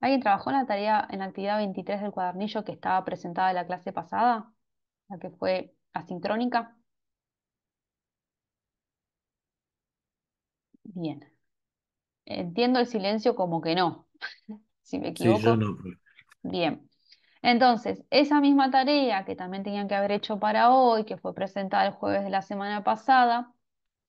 ¿Alguien trabajó en la tarea en la actividad 23 del cuadernillo que estaba presentada en la clase pasada? La que fue asincrónica. Bien. Entiendo el silencio como que no. [LAUGHS] si me equivoco. yo no. Bien. Entonces, esa misma tarea que también tenían que haber hecho para hoy, que fue presentada el jueves de la semana pasada,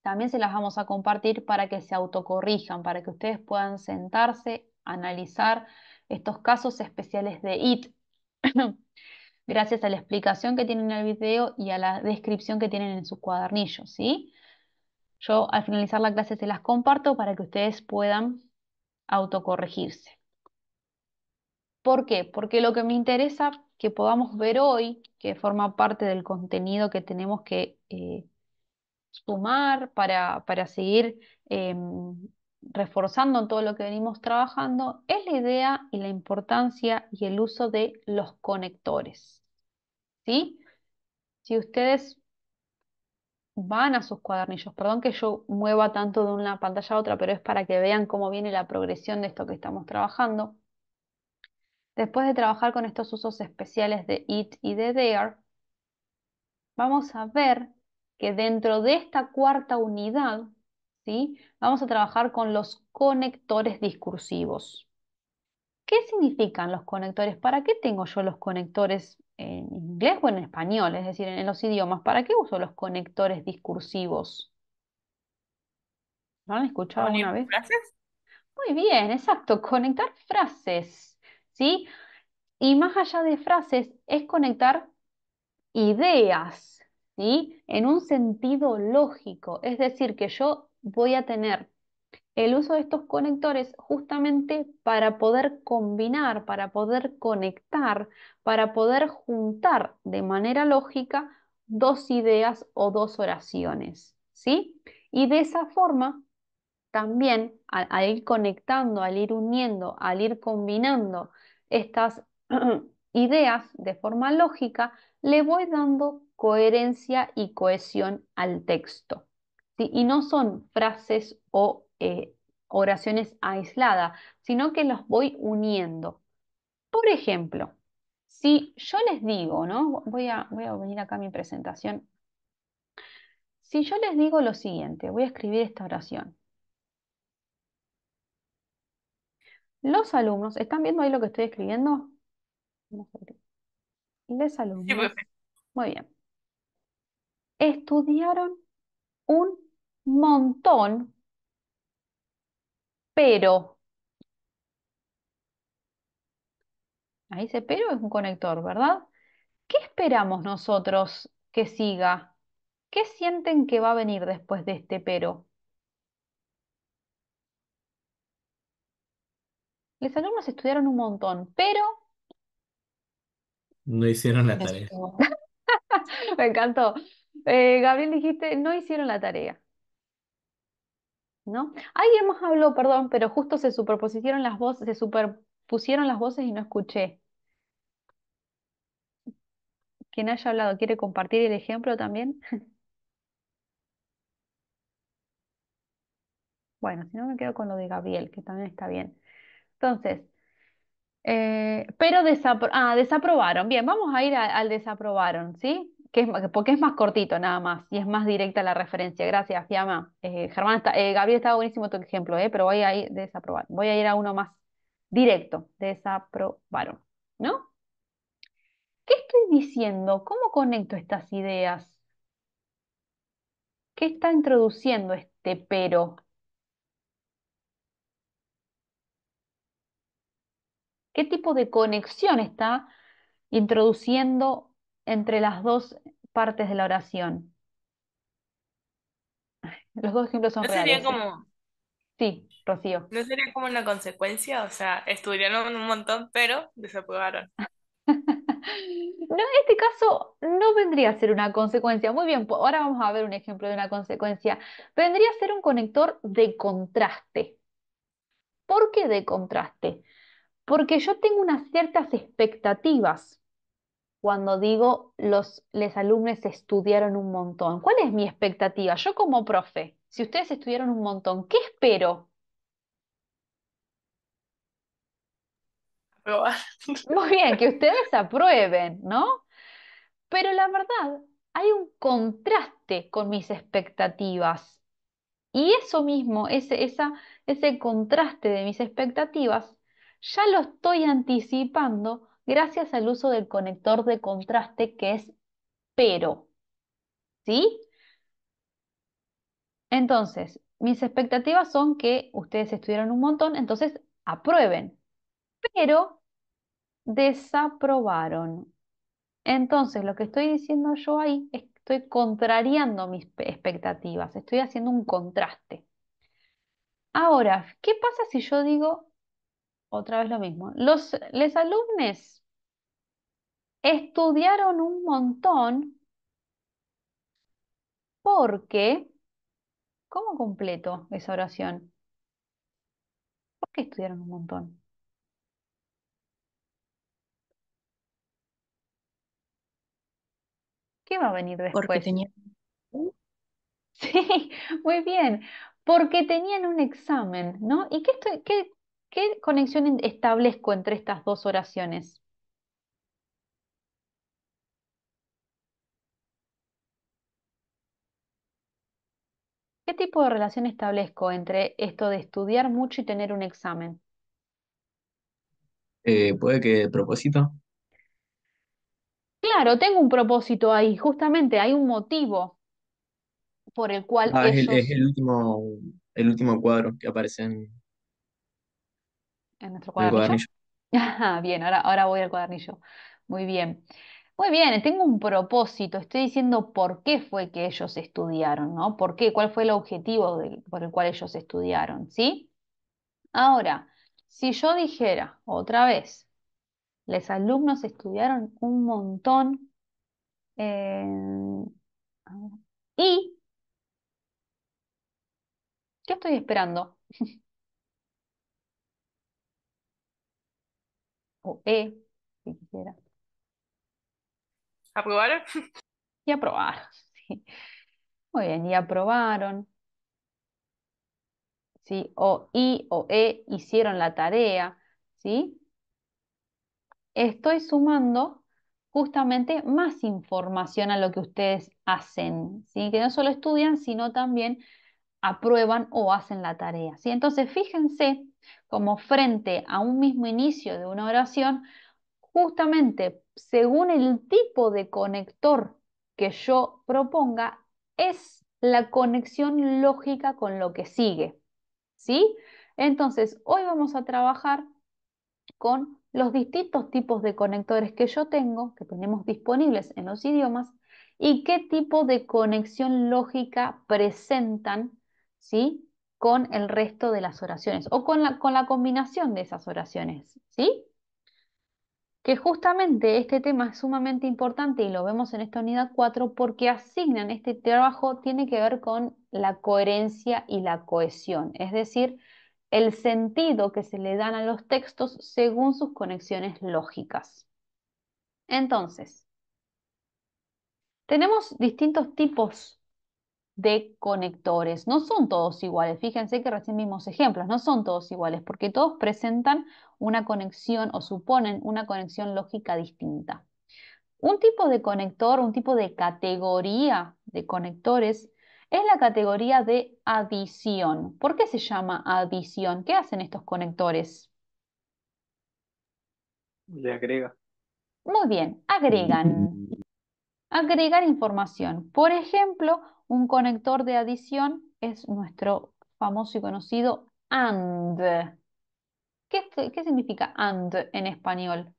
también se las vamos a compartir para que se autocorrijan, para que ustedes puedan sentarse, analizar estos casos especiales de IT. [COUGHS] Gracias a la explicación que tienen en el video y a la descripción que tienen en su cuadernillo, ¿sí? Yo al finalizar la clase se las comparto para que ustedes puedan autocorregirse. ¿Por qué? Porque lo que me interesa que podamos ver hoy, que forma parte del contenido que tenemos que eh, sumar para, seguir em, reforzando todo lo que venimos trabajando, es la idea y la importancia y el uso de los conectores. Si ustedes van a sus cuadernillos, perdón que yo mueva tanto de una pantalla a otra, pero es para que vean cómo viene la progresión de esto que estamos trabajando. Después de trabajar con estos usos especiales de it y de there, vamos a ver que dentro de esta cuarta unidad, ¿sí? vamos a trabajar con los conectores discursivos. ¿Qué significan los conectores? ¿Para qué tengo yo los conectores en inglés o en español? Es decir, en los idiomas. ¿Para qué uso los conectores discursivos? ¿Lo han escuchado alguna vez? frases? Muy bien, exacto. Conectar frases. ¿sí? Y más allá de frases, es conectar ideas, En un sentido lógico, es decir, que yo voy a tener el uso de estos conectores justamente para poder combinar, para poder conectar, para poder juntar de manera lógica dos ideas o dos oraciones, ¿sí? Y de esa forma también al, ir conectando, al ir uniendo, al ir combinando estas [CLEARS THROAT] ideas de forma lógica, le voy dando coherencia y cohesión al texto. Y no son frases o eh, oraciones aisladas, sino que los voy uniendo. Por ejemplo, si yo les digo, ¿no? Voy a, voy a venir acá a mi presentación. Si yo les digo lo siguiente, voy a escribir esta oración. Los alumnos, ¿están viendo ahí lo que estoy escribiendo? Les pues, alumnos, muy bien. Estudiaron un montón, pero. Ahí dice pero es un conector, ¿verdad? ¿Qué esperamos nosotros que siga? ¿Qué sienten que va a venir después de este pero? Los alumnos estudiaron un montón, pero No hicieron la tarea. [LAUGHS] me encantó. Eh, Gabriel, dijiste, no hicieron la tarea, ¿no? Alguien más habló, perdón, pero justo se superpusieron las voces, se superpusieron las voces y no escuché. Quien haya hablado, ¿quiere compartir el ejemplo también? [LAUGHS] Bueno, si no me quedo con lo de Gabriel, que también está bien. Entonces, eh, pero ah, desaprobaron. Bien, vamos a ir al desaprobaron, ¿sí? Que porque es más cortito nada más y es más directa la referencia. Gracias, Fiamma. Eh, Germán, eh, Gabriel, estaba buenísimo tu ejemplo, pero voy a desaprobar. Voy a ir a uno más directo. Desaprobaron, ¿no? ¿Qué estoy diciendo? ¿Cómo conecto estas ideas? ¿Qué está introduciendo este pero? ¿Qué tipo de conexión está introduciendo entre las dos partes de la oración? Los dos ejemplos son ¿No sería ¿eh? como... Sí, Rocío. ¿No sería como una consecuencia? O sea, estudiaron un montón, pero desaprobaron. [LAUGHS] No, en este caso no vendría a ser una consecuencia. Muy bien, pues, ahora vamos a ver un ejemplo de una consecuencia. Vendría a ser un conector de contraste. ¿Por qué de contraste? porque yo tengo unas ciertas expectativas cuando digo los les alumnos estudiaron un montón. ¿Cuál es mi expectativa? Yo como profe, si ustedes estudiaron un montón, ¿qué espero? Muy bien, que ustedes aprueben, ¿no? Pero la verdad, hay un contraste con mis expectativas. Y eso mismo, ese, esa, ese contraste de mis expectativas, ya lo estoy anticipando gracias al uso del conector de contraste que es pero. ¿Sí? Entonces, mis expectativas son que ustedes estudiaron un montón, entonces aprueben, pero desaprobaron. Entonces, lo que estoy diciendo yo ahí es que estoy contrariando mis expectativas, estoy haciendo un contraste. Ahora, ¿qué pasa si yo digo otra vez lo mismo. Los les alumnes estudiaron un montón porque, ¿cómo completo esa oración? ¿Por qué estudiaron un montón? ¿Qué va a venir después? [LAUGHS] Sí, muy bien, porque tenían un examen, ¿no? ¿Y qué, estoy, qué, ¿Qué conexión establezco entre estas dos oraciones? ¿Qué tipo de relación establezco entre esto de estudiar mucho y tener un examen? Eh, puede que propósito. Claro, tengo un propósito ahí, justamente hay un motivo por el cual Ah, es último, el último cuadro que aparece en, en nuestro cuadernillo. [LAUGHS] bien, ahora, ahora voy al cuadernillo. Muy bien. Muy bien, tengo un propósito, estoy diciendo por qué fue que ellos estudiaron, ¿no? ¿Por qué? ¿Cuál fue el objetivo por el cual ellos estudiaron, ¿sí? Ahora, si yo dijera otra vez, los alumnos estudiaron un montón eh, y ¿qué estoy esperando? [LAUGHS] o E, si quisiera. ¿Aprobaron? Y aprobaron, [LAUGHS] Muy bien, y aprobaron. ¿Sí? O I o E hicieron la tarea, ¿sí? Estoy sumando justamente más información a lo que ustedes hacen, ¿sí? Que no solo estudian, sino también aprueban o hacen la tarea, ¿sí? Entonces, fíjense como frente a un mismo inicio de una oración, justamente según el tipo de conector que yo proponga, es la conexión lógica con lo que sigue. ¿Sí? Entonces, hoy vamos a trabajar con los distintos tipos de conectores que yo tengo, que tenemos disponibles en los idiomas, y qué tipo de conexión lógica presentan, ¿sí? con el resto de las oraciones o con la, con la combinación de esas oraciones, ¿sí? Que justamente este tema es sumamente importante y lo vemos en esta unidad 4 porque asignan este trabajo tiene que ver con la coherencia y la cohesión, es decir, el sentido que se le dan a los textos según sus conexiones lógicas. Entonces, tenemos distintos tipos de conectores. No son todos iguales, fíjense que recién vimos ejemplos, no son todos iguales, porque todos presentan una conexión o suponen una conexión lógica distinta. Un tipo de conector, un tipo de categoría de conectores es la categoría de adición. ¿Por qué se llama adición? ¿Qué hacen estos conectores? Le agrega. Muy bien, agregan agregar información. Por ejemplo, un conector de adición es nuestro famoso y conocido AND. ¿Qué, significa AND en español?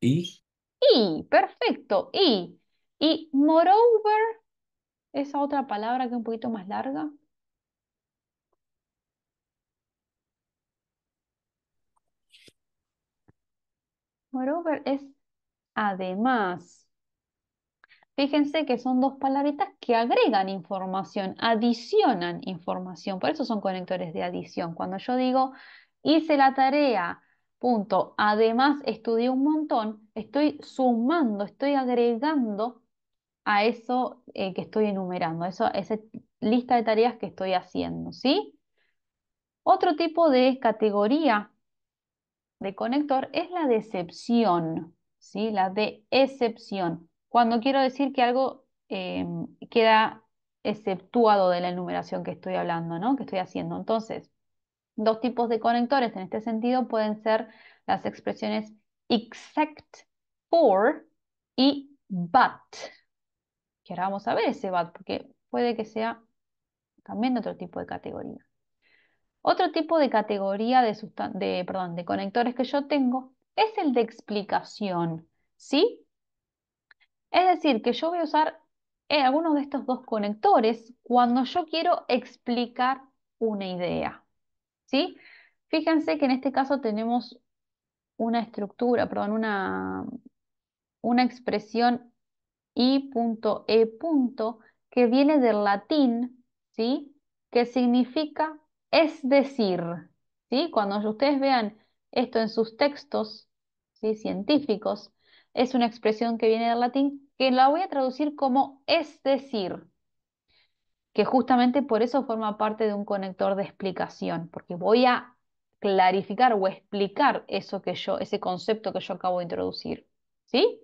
Y. Y, perfecto, y. Y moreover, esa otra palabra que es un poquito más larga. es además. Fíjense que son dos palabritas que agregan información, adicionan información. Por eso son conectores de adición. Cuando yo digo, hice la tarea, punto, además estudié un montón, estoy sumando, estoy agregando a eso eh, que estoy enumerando, eso, esa lista de tareas que estoy haciendo, ¿sí? Otro tipo de categoría de conector es la decepción, ¿sí? la de excepción. Cuando quiero decir que algo em, queda exceptuado de la enumeración que estoy hablando, ¿no? que estoy haciendo. Entonces, dos tipos de conectores en este sentido pueden ser las expresiones except for y but. Que ahora vamos a ver ese but, porque puede que sea también otro tipo de categoría. Otro tipo de categoría de, de, conectores que yo tengo es el de explicación, ¿sí? Es decir, que yo voy a usar eh, algunos de estos dos conectores cuando yo quiero explicar una idea, ¿sí? Fíjense que en este caso tenemos una estructura, perdón, una, una expresión i.e. que viene del latín, ¿sí? Que significa es decir, ¿sí? cuando ustedes vean esto en sus textos científicos, es una expresión que viene del latín que la voy a traducir como es decir, que justamente por eso forma parte de un conector de explicación, porque voy a clarificar o explicar eso que yo, ese concepto que yo acabo de introducir. ¿Sí?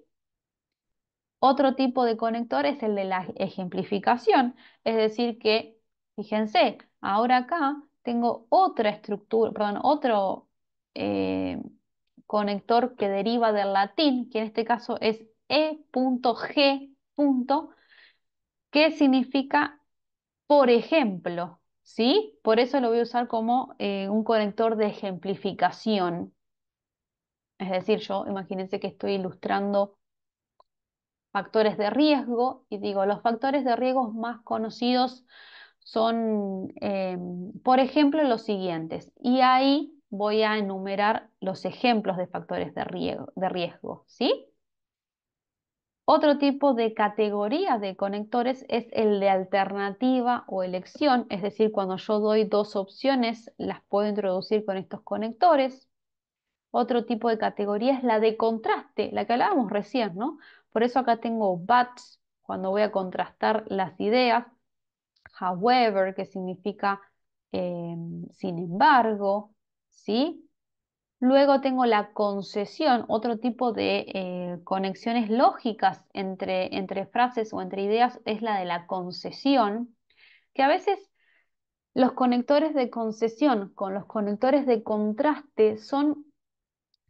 Otro tipo de conector es el de la ejemplificación, es decir que, fíjense, ahora acá tengo otra estructura, perdón, otro eh, conector que deriva del latín, que en este caso es E.G. que significa por ejemplo, ¿sí? Por eso lo voy a usar como eh, un conector de ejemplificación. Es decir, yo imagínense que estoy ilustrando factores de riesgo y digo, los factores de riesgo más conocidos son, eh, por ejemplo, los siguientes. Y ahí voy a enumerar los ejemplos de factores de riesgo, de ¿sí? Otro tipo de categoría de conectores es el de alternativa o elección, es decir, cuando yo doy dos opciones, las puedo introducir con estos conectores. Otro tipo de categoría es la de contraste, la que hablábamos recién, ¿no? Por eso acá tengo BATS, cuando voy a contrastar las ideas, however, que significa em, sin embargo, ¿sí? Luego tengo la concesión, otro tipo de eh, conexiones lógicas entre, entre frases o entre ideas es la de la concesión, que a veces los conectores de concesión con los conectores de contraste son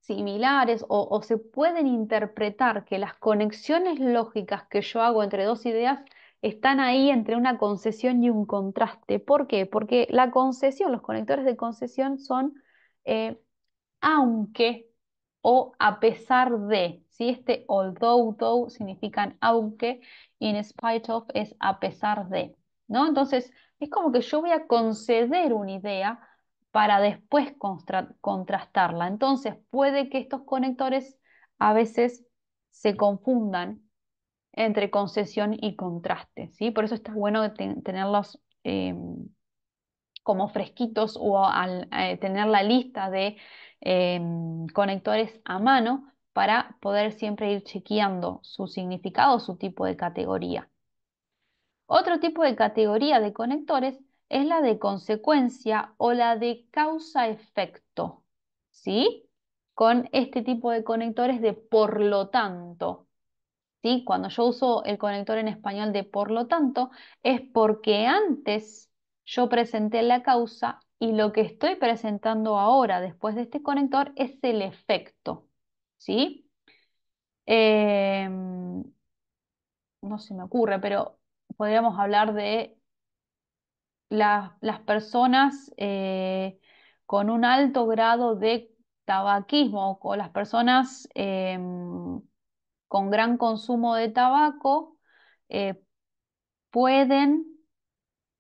similares o, se pueden interpretar que las conexiones lógicas que yo hago entre dos ideas están ahí entre una concesión y un contraste. ¿Por qué? Porque la concesión, los conectores de concesión son eh, aunque o a pesar de. si Este although, though significan aunque, in spite of es a pesar de. ¿no? Entonces, es como que yo voy a conceder una idea para después contrastarla. Entonces, puede que estos conectores a veces se confundan entre concesión y contraste, ¿sí? Por eso está bueno tenerlos eh, como fresquitos o al, eh, tener la lista de eh, conectores a mano para poder siempre ir chequeando su significado, su tipo de categoría. Otro tipo de categoría de conectores es la de consecuencia o la de causa-efecto, ¿sí? Con este tipo de conectores de por lo tanto, cuando yo uso el conector en español de por lo tanto, es porque antes yo presenté la causa y lo que estoy presentando ahora después de este conector es el efecto, ¿sí? Em, no se me ocurre, pero podríamos hablar de las personas eh, con un alto grado de tabaquismo o las personas em, con gran consumo de tabaco eh, pueden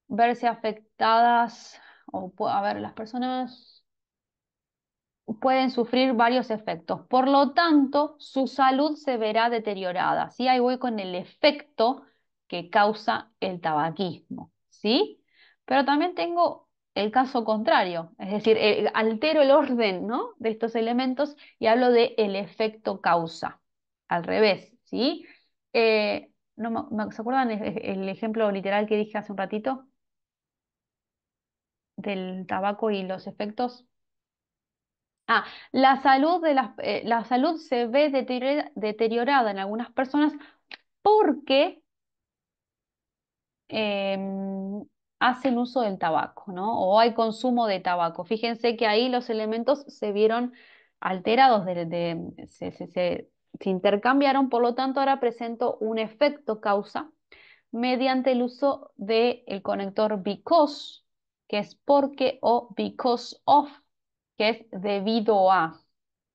verse afectadas, o a ver, las personas pueden sufrir varios efectos. Por lo tanto, su salud se verá deteriorada. si Ahí voy con el efecto que causa el tabaquismo. ¿sí? Pero también tengo el caso contrario, es decir, eh, altero el orden ¿no? de estos elementos y hablo de el efecto causa al revés, ¿sí? Eh, ¿Se acuerdan el, ejemplo literal que dije hace un ratito? Del tabaco y los efectos. Ah, la salud, de eh, la salud se ve deteriorada en algunas personas porque em, hacen uso del tabaco, ¿no? O hay consumo de tabaco. Fíjense que ahí los elementos se vieron alterados, de, se, se, se intercambiaron, por lo tanto ahora presento un efecto causa mediante el uso del conector because, que es porque o because of, que es debido a.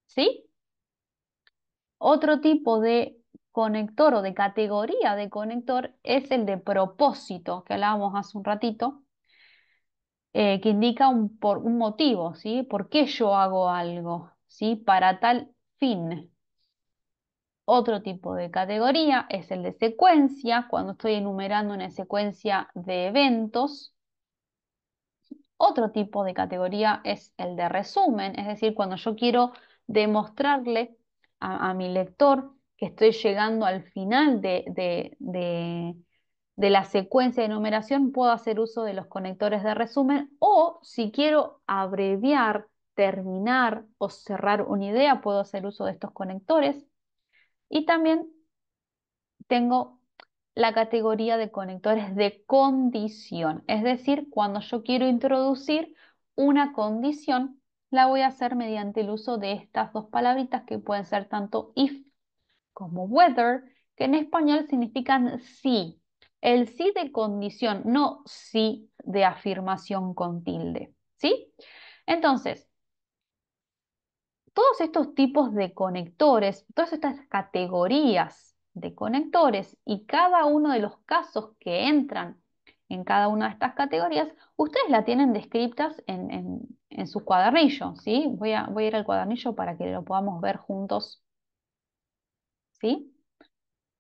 ¿Sí? Otro tipo de conector o de categoría de conector es el de propósito, que hablábamos hace un ratito, eh, que indica un, por, un motivo, ¿sí? ¿Por qué yo hago algo? ¿Sí? Para tal fin. Otro tipo de categoría es el de secuencia, cuando estoy enumerando una secuencia de eventos. Otro tipo de categoría es el de resumen, es decir, cuando yo quiero demostrarle a, mi lector que estoy llegando al final de, de, la secuencia de enumeración, puedo hacer uso de los conectores de resumen o si quiero abreviar, terminar o cerrar una idea, puedo hacer uso de estos conectores. Y también tengo la categoría de conectores de condición, es decir, cuando yo quiero introducir una condición, la voy a hacer mediante el uso de estas dos palabritas que pueden ser tanto if como whether, que en español significan sí. El sí de condición, no sí de afirmación con tilde. ¿Sí? Entonces, todos estos tipos de conectores, todas estas categorías de conectores y cada uno de los casos que entran en cada una de estas categorías, ustedes la tienen descritas en, su cuadernillo, Voy a, voy a ir al cuadernillo para que lo podamos ver juntos, ¿sí?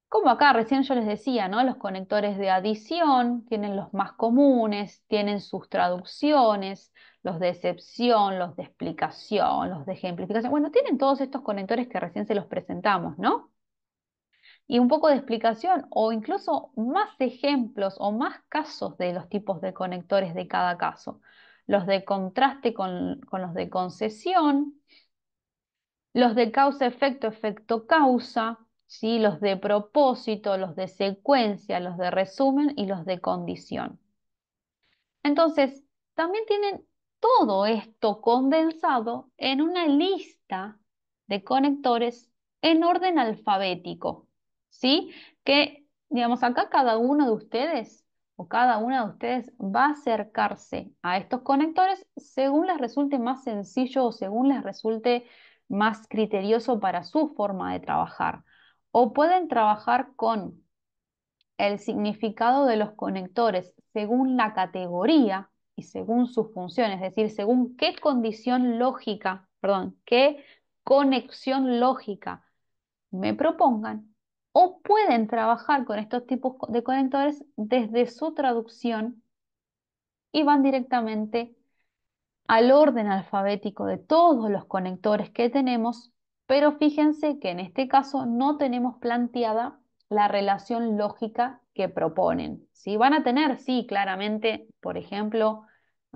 Como acá recién yo les decía, ¿no? Los conectores de adición tienen los más comunes, tienen sus traducciones, los de excepción, los de explicación, los de ejemplificación. Bueno, tienen todos estos conectores que recién se los presentamos, ¿no? Y un poco de explicación o incluso más ejemplos o más casos de los tipos de conectores de cada caso. Los de contraste con, los de concesión, los de causa-efecto, efecto-causa, ¿sí? los de propósito, los de secuencia, los de resumen y los de condición. Entonces, también tienen todo esto condensado en una lista de conectores en orden alfabético, ¿sí? Que, digamos, acá cada uno de ustedes o cada una de ustedes va a acercarse a estos conectores según les resulte más sencillo o según les resulte más criterioso para su forma de trabajar. O pueden trabajar con el significado de los conectores según la categoría y según sus funciones, es decir, según qué condición lógica, perdón, qué conexión lógica me propongan, o pueden trabajar con estos tipos de conectores desde su traducción y van directamente al orden alfabético de todos los conectores que tenemos, pero fíjense que en este caso no tenemos planteada la relación lógica que proponen. Si Van a tener, sí, claramente, por ejemplo,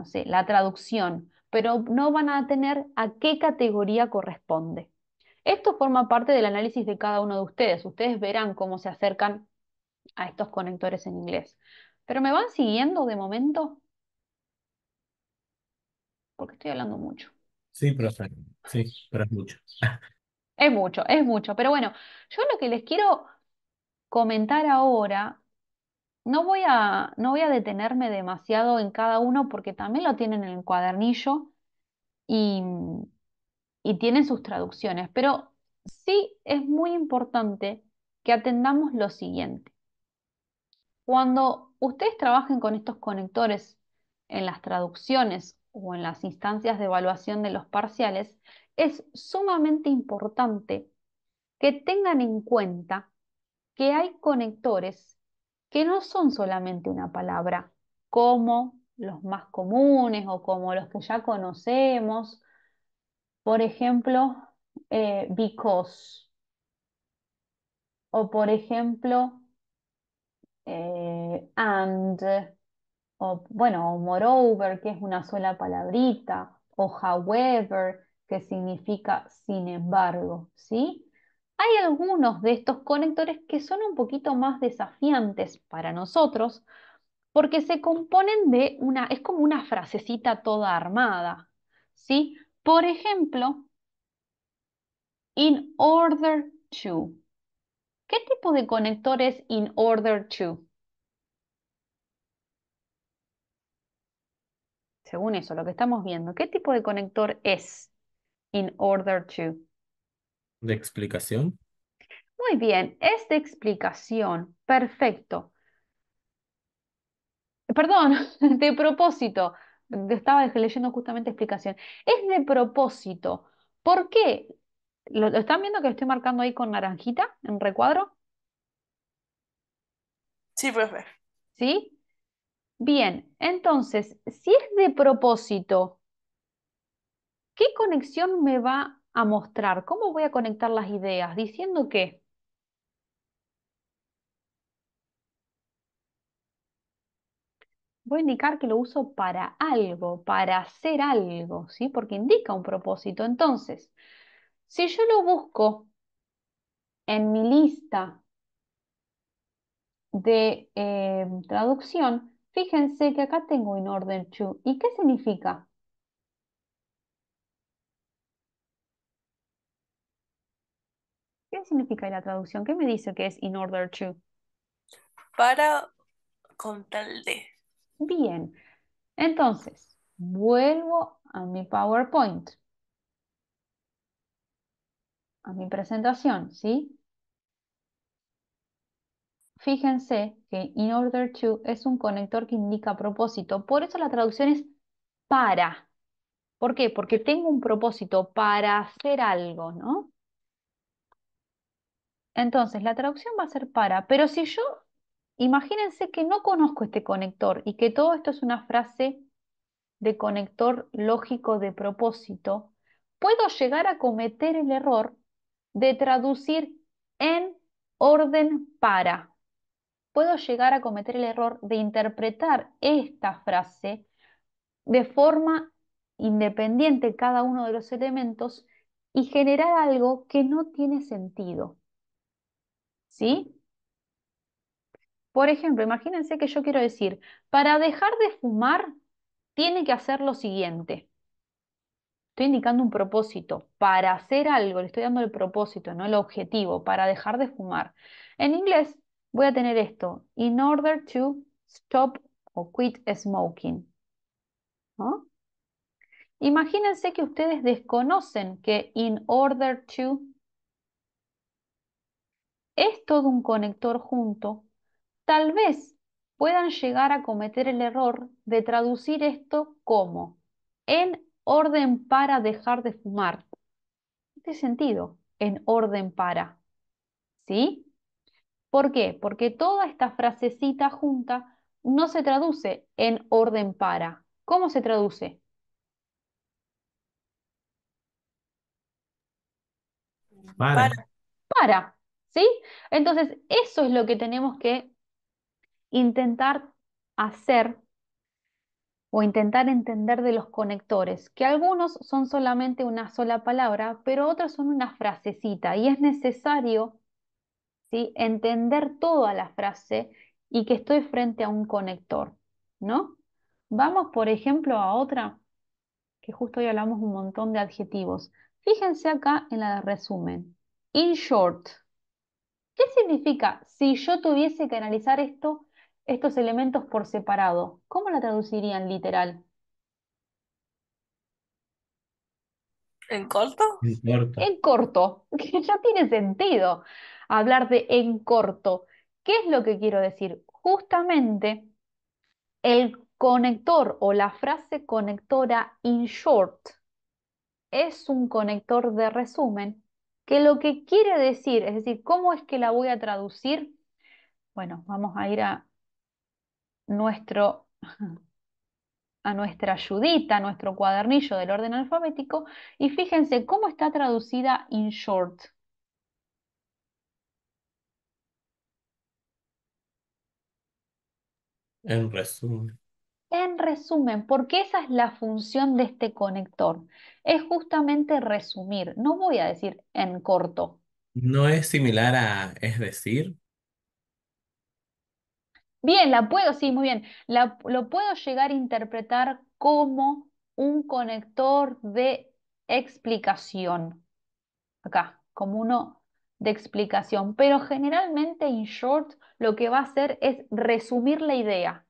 no sé, la traducción, pero no van a tener a qué categoría corresponde. Esto forma parte del análisis de cada uno de ustedes. Ustedes verán cómo se acercan a estos conectores en inglés. ¿Pero me van siguiendo de momento? Porque estoy hablando mucho. Sí, profe. Sí, pero es mucho. Es mucho, es mucho. Pero bueno, yo lo que les quiero comentar ahora no voy a, no voy a detenerme demasiado en cada uno porque también lo tienen en el cuadernillo y tienen sus traducciones, pero sí es muy importante que atendamos lo siguiente. Cuando ustedes trabajen con estos conectores en las traducciones o en las instancias de evaluación de los parciales, es sumamente importante que tengan en cuenta que hay conectores que no son solamente una palabra, como los más comunes o como los que ya conocemos. Por ejemplo, eh, because. O por ejemplo, eh, and. O bueno, moreover, que es una sola palabrita. O however, que significa sin embargo. ¿Sí? Hay algunos de estos conectores que son un poquito más desafiantes para nosotros porque se componen de una, es como una frasecita toda armada, ¿sí? Por ejemplo, in order to. ¿Qué tipo de conector es in order to? Según eso, lo que estamos viendo, ¿qué tipo de conector es in order to? de explicación. Muy bien, es de explicación. Perfecto. Perdón, [LAUGHS] de propósito. Estaba leyendo justamente explicación. Es de propósito. ¿Por qué? ¿Lo, están viendo que lo estoy marcando ahí con naranjita en recuadro? Sí, ver ¿Sí? Bien, entonces, si es de propósito, ¿qué conexión me va a mostrar? ¿Cómo voy a conectar las ideas? ¿Diciendo que Voy a indicar que lo uso para algo, para hacer algo, ¿sí? Porque indica un propósito. Entonces, si yo lo busco en mi lista de eh, traducción, fíjense que acá tengo in order to. ¿Y qué significa? ¿Qué significa la traducción? ¿Qué me dice que es in order to? Para con tal de. Bien. Entonces, vuelvo a mi PowerPoint. A mi presentación, ¿sí? Fíjense que in order to es un conector que indica propósito. Por eso la traducción es para. ¿Por qué? Porque tengo un propósito para hacer algo, ¿no? Entonces, la traducción va a ser para, pero si yo, imagínense que no conozco este conector y que todo esto es una frase de conector lógico de propósito, puedo llegar a cometer el error de traducir en orden para. Puedo llegar a cometer el error de interpretar esta frase de forma independiente cada uno de los elementos y generar algo que no tiene sentido. ¿sí? Por ejemplo, imagínense que yo quiero decir, para dejar de fumar, tiene que hacer lo siguiente. Estoy indicando un propósito. Para hacer algo, le estoy dando el propósito, no el objetivo, para dejar de fumar. En inglés voy a tener esto, in order to stop o quit smoking. Imagínense que ustedes desconocen que in order to es todo un conector junto, tal vez puedan llegar a cometer el error de traducir esto como en orden para dejar de fumar. ¿Qué sentido, en orden para. ¿Sí? ¿Por qué? Porque toda esta frasecita junta no se traduce en orden para. ¿Cómo se traduce? Para. Para. ¿Sí? Entonces, eso es lo que tenemos que intentar hacer o intentar entender de los conectores, que algunos son solamente una sola palabra, pero otros son una frasecita y es necesario entender toda la frase y que estoy frente a un conector, ¿no? Vamos, por ejemplo, a otra, que justo hoy hablamos un montón de adjetivos. Fíjense acá en la de resumen. In short, ¿Qué significa si yo tuviese que analizar esto, estos elementos por separado? ¿Cómo la traducirían literal? ¿En corto? En corto. En corto, [LAUGHS] que ya tiene sentido hablar de en corto. ¿Qué es lo que quiero decir? Justamente el conector o la frase conectora in short es un conector de resumen que lo que quiere decir, es decir, ¿cómo es que la voy a traducir? Bueno, vamos a ir a nuestro a nuestra ayudita, a nuestro cuadernillo del orden alfabético, y fíjense cómo está traducida in short. En resumen. En resumen, porque esa es la función de este conector, es justamente resumir, no voy a decir en corto. No es similar a, es decir. Bien, la puedo, sí, muy bien. La, lo puedo llegar a interpretar como un conector de explicación. Acá, como uno de explicación. Pero generalmente, en short, lo que va a hacer es resumir la idea.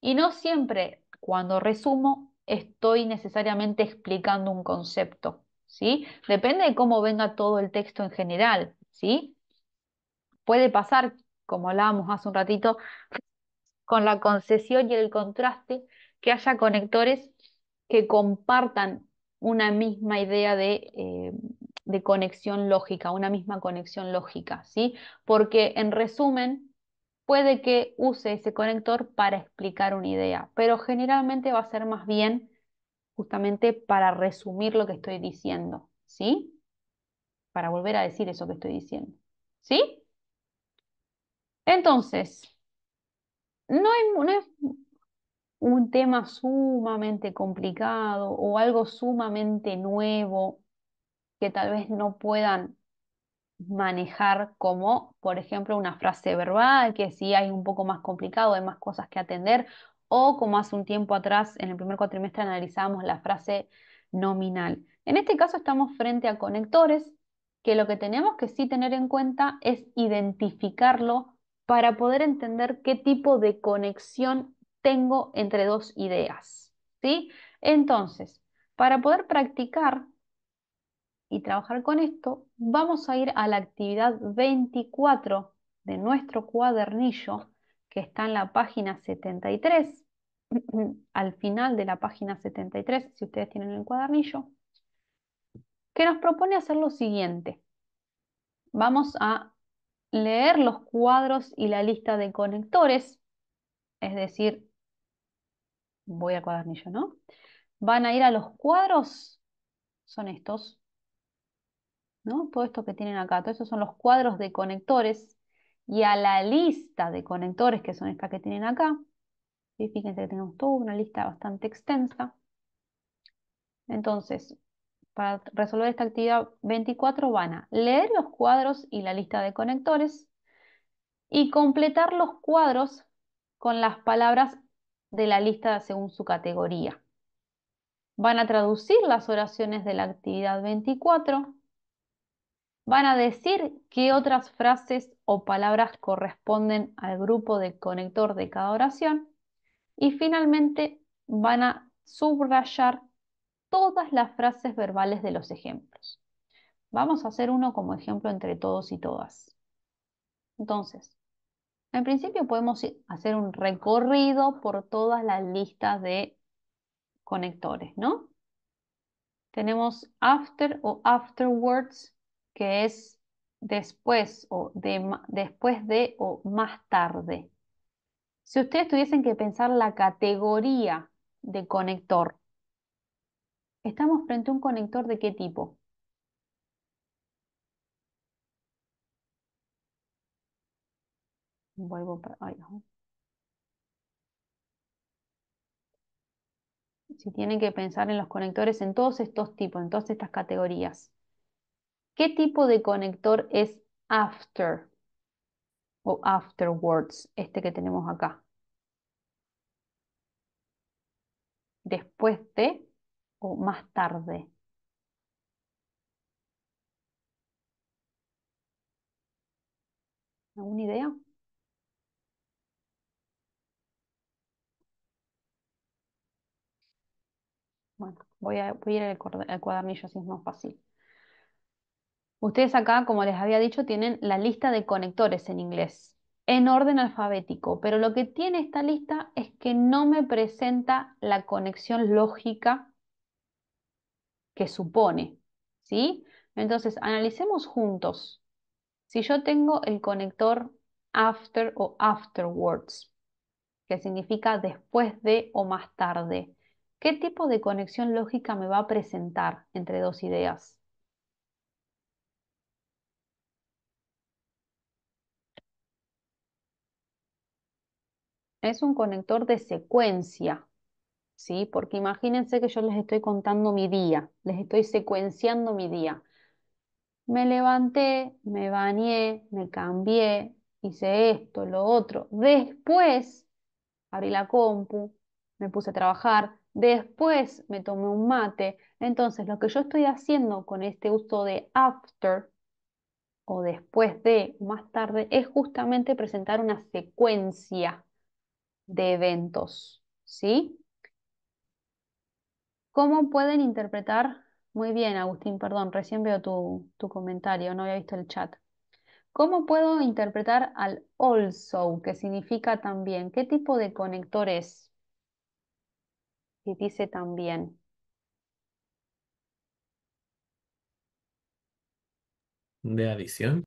Y no siempre cuando resumo estoy necesariamente explicando un concepto, ¿sí? Depende de cómo venga todo el texto en general, ¿sí? Puede pasar, como hablábamos hace un ratito, con la concesión y el contraste, que haya conectores que compartan una misma idea de, eh, de conexión lógica, una misma conexión lógica, ¿sí? Porque en resumen, puede que use ese conector para explicar una idea, pero generalmente va a ser más bien justamente para resumir lo que estoy diciendo, ¿sí? Para volver a decir eso que estoy diciendo, ¿sí? Entonces, no, es un tema sumamente complicado o algo sumamente nuevo que tal vez no puedan manejar como, por ejemplo, una frase verbal, que si hay un poco más complicado, hay más cosas que atender, o como hace un tiempo atrás, en el primer cuatrimestre analizábamos la frase nominal. En este caso estamos frente a conectores que lo que tenemos que sí tener en cuenta es identificarlo para poder entender qué tipo de conexión tengo entre dos ideas. ¿sí? Entonces, para poder practicar y trabajar con esto, vamos a ir a la actividad 24 de nuestro cuadernillo que está en la página 73, [CLEARS THROAT] al final de la página 73, si ustedes tienen el cuadernillo, que nos propone hacer lo siguiente. Vamos a leer los cuadros y la lista de conectores, es decir, voy al cuadernillo, ¿no? Van a ir a los cuadros, son estos, todo esto que tienen acá, todos esos son los cuadros de conectores y a la lista de conectores, que son estas que tienen acá, ¿sí? fíjense que tenemos toda una lista bastante extensa. Entonces, para resolver esta actividad 24 van a leer los cuadros y la lista de conectores y completar los cuadros con las palabras de la lista según su categoría. Van a traducir las oraciones de la actividad 24 van a decir qué otras frases o palabras corresponden al grupo de conector de cada oración y finalmente van a subrayar todas las frases verbales de los ejemplos. Vamos a hacer uno como ejemplo entre todos y todas. Entonces, en principio podemos hacer un recorrido por todas las listas de conectores, ¿no? Tenemos after o afterwards, que es después o de, después de o más tarde. Si ustedes tuviesen que pensar la categoría de conector, estamos frente a un conector de qué tipo? Vuelvo Si tienen que pensar en los conectores en todos estos tipos, en todas estas categorías. ¿Qué tipo de conector es after o afterwards, este que tenemos acá? Después de o más tarde. ¿Alguna idea? Bueno, voy a, voy a ir al cuadernillo, así es más fácil. Ustedes acá, como les había dicho, tienen la lista de conectores en inglés, en orden alfabético, pero lo que tiene esta lista es que no me presenta la conexión lógica que supone, ¿sí? Entonces, analicemos juntos. Si yo tengo el conector after o afterwards, que significa después de o más tarde, ¿qué tipo de conexión lógica me va a presentar entre dos ideas? es un conector de secuencia, ¿sí? Porque imagínense que yo les estoy contando mi día, les estoy secuenciando mi día. Me levanté, me bañé, me cambié, hice esto, lo otro. Después abrí la compu, me puse a trabajar, después me tomé un mate. Entonces, lo que yo estoy haciendo con este uso de after o después de, más tarde, es justamente presentar una secuencia de eventos, ¿sí? ¿Cómo pueden interpretar? Muy bien, Agustín, perdón, recién veo tu, tu comentario, no había visto el chat. ¿Cómo puedo interpretar al also, que significa también? ¿Qué tipo de conector es? Y dice también. ¿De adición?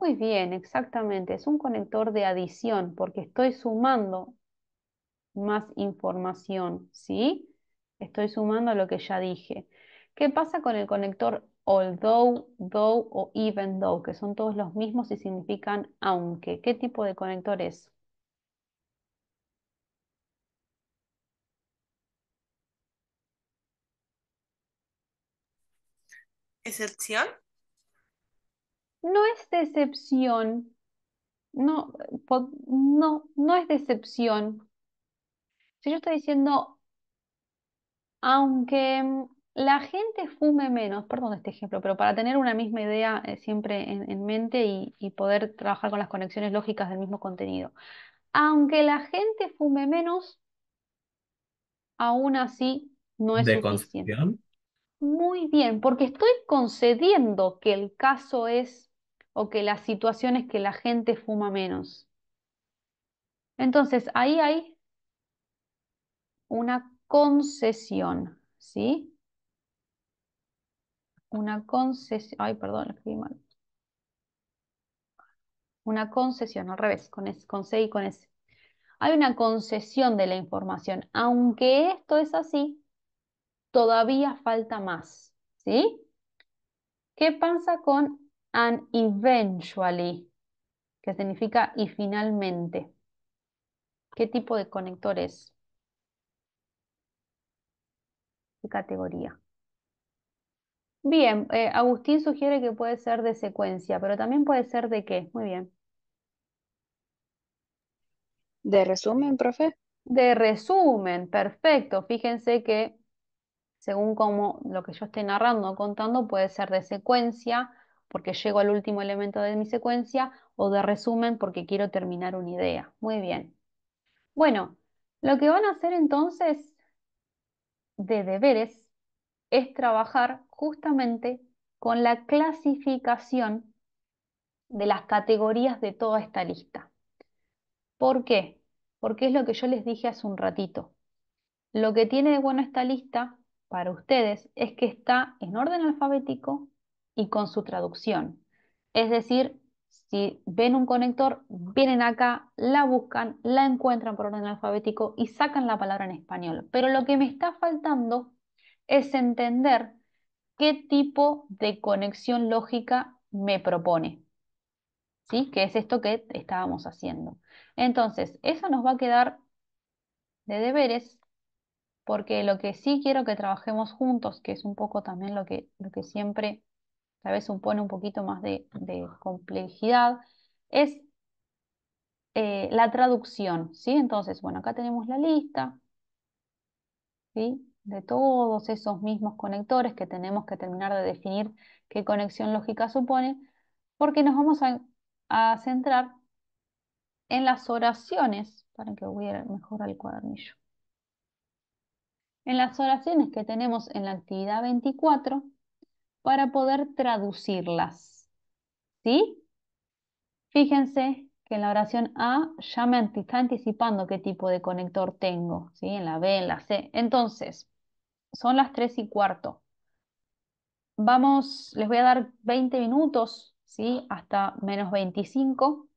Muy bien, exactamente. Es un conector de adición porque estoy sumando más información, ¿sí? Estoy sumando a lo que ya dije. ¿Qué pasa con el conector although, though o even though, que son todos los mismos y significan aunque? ¿Qué tipo de conector es? ¿Excepción? No es decepción. No, eh, no, no es decepción. Si yo estoy diciendo, aunque mm, la gente fume menos, perdón este ejemplo, pero para tener una misma idea eh, siempre en, mente y, poder trabajar con las conexiones lógicas del mismo contenido. Aunque la gente fume menos, aún así no es ¿De suficiente. Muy bien, porque estoy concediendo que el caso es o que la situación es que la gente fuma menos. Entonces, ahí hay una concesión, ¿sí? Una concesión, ay, perdón, escribí mal. Una concesión, al revés, con, es, con C y con S. Hay una concesión de la información. Aunque esto es así, todavía falta más, ¿sí? ¿Qué pasa con an eventually? Que significa y finalmente. ¿Qué tipo de conector es? categoría. Bien, eh, Agustín sugiere que puede ser de secuencia, pero también puede ser de qué. Muy bien. De resumen, profe. De resumen, perfecto. Fíjense que según como lo que yo esté narrando o contando puede ser de secuencia, porque llego al último elemento de mi secuencia, o de resumen porque quiero terminar una idea. Muy bien. Bueno, lo que van a hacer entonces de deberes es trabajar justamente con la clasificación de las categorías de toda esta lista. ¿Por qué? Porque es lo que yo les dije hace un ratito. Lo que tiene de bueno esta lista para ustedes es que está en orden alfabético y con su traducción. Es decir, si ven un conector, vienen acá, la buscan, la encuentran por orden alfabético y sacan la palabra en español. Pero lo que me está faltando es entender qué tipo de conexión lógica me propone. ¿Sí? Que es esto que estábamos haciendo. Entonces, eso nos va a quedar de deberes, porque lo que sí quiero que trabajemos juntos, que es un poco también lo que, lo que siempre tal vez supone un poquito más de, complejidad, es eh, la traducción, ¿sí? Entonces, bueno, acá tenemos la lista, ¿sí? De todos esos mismos conectores que tenemos que terminar de definir qué conexión lógica supone, porque nos vamos a, centrar en las oraciones, para que voy a el cuadernillo. En las oraciones que tenemos en la actividad 24, para poder traducirlas. ¿Sí? Fíjense que en la oración A ya me está anticipando qué tipo de conector tengo, ¿sí? En la B, en la C. Entonces, son las 3 y cuarto. Vamos, les voy a dar 20 minutos, ¿sí? Hasta menos 25,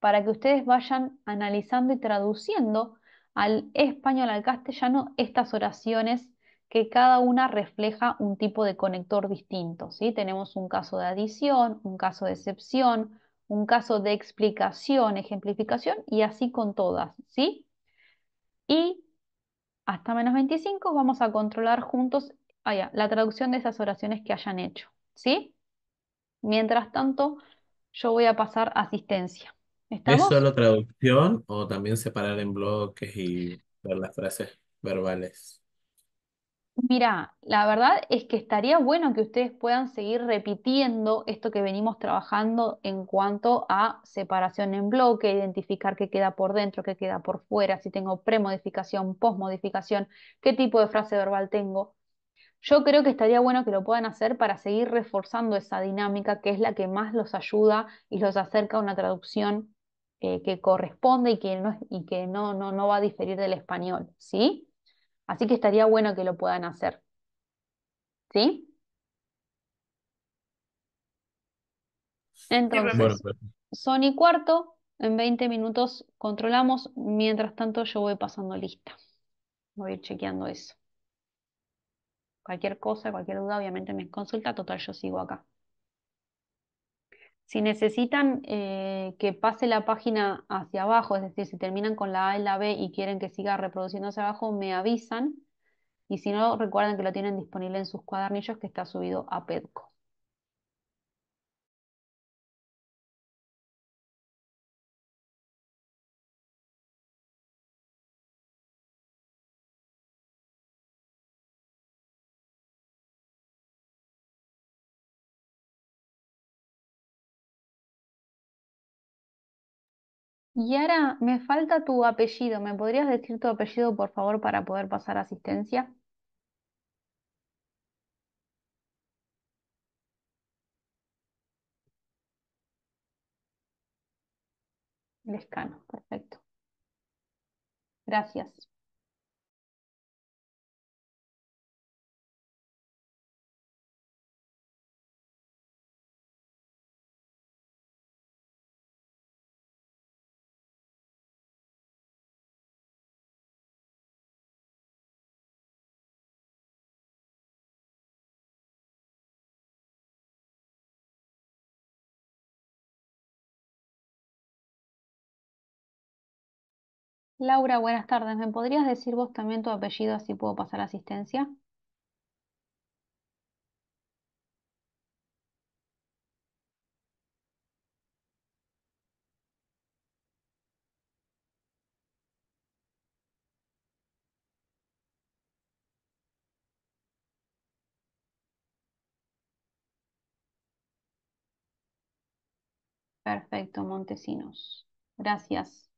para que ustedes vayan analizando y traduciendo al español, al castellano, estas oraciones que cada una refleja un tipo de conector distinto. ¿sí? Tenemos un caso de adición, un caso de excepción, un caso de explicación, ejemplificación y así con todas. ¿sí? Y hasta menos 25 vamos a controlar juntos ah, la traducción de esas oraciones que hayan hecho. ¿sí? Mientras tanto, yo voy a pasar asistencia. ¿Es solo traducción o también separar en bloques y ver las frases verbales? Mira, la verdad es que estaría bueno que ustedes puedan seguir repitiendo esto que venimos trabajando en cuanto a separación en bloque, identificar qué queda por dentro, qué queda por fuera, si tengo premodificación, postmodificación, qué tipo de frase verbal tengo. Yo creo que estaría bueno que lo puedan hacer para seguir reforzando esa dinámica que es la que más los ayuda y los acerca a una traducción eh, que corresponde y que no, y que no, no va a diferir del español, ¿sí? Así que estaría bueno que lo puedan hacer. ¿Sí? Entonces, pues. son y cuarto, en 20 minutos controlamos, mientras tanto yo voy pasando lista. Voy a ir chequeando eso. Cualquier cosa, cualquier duda, obviamente me consulta, total yo sigo acá. Si necesitan eh, que pase la página hacia abajo, es decir, si terminan con la A y la B y quieren que siga reproduciéndose abajo, me avisan. Y si no, recuerden que lo tienen disponible en sus cuadernillos que está subido a Pedco. Yara, me falta tu apellido. ¿Me podrías decir tu apellido, por favor, para poder pasar asistencia? Lescano, perfecto. Gracias. Laura, buenas tardes. ¿Me podrías decir vos también tu apellido así puedo pasar asistencia? Perfecto, Montesinos. Gracias.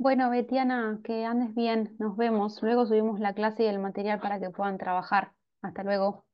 Bueno, Betiana, que andes bien, nos vemos. Luego subimos la clase y el material para que puedan trabajar. Hasta luego.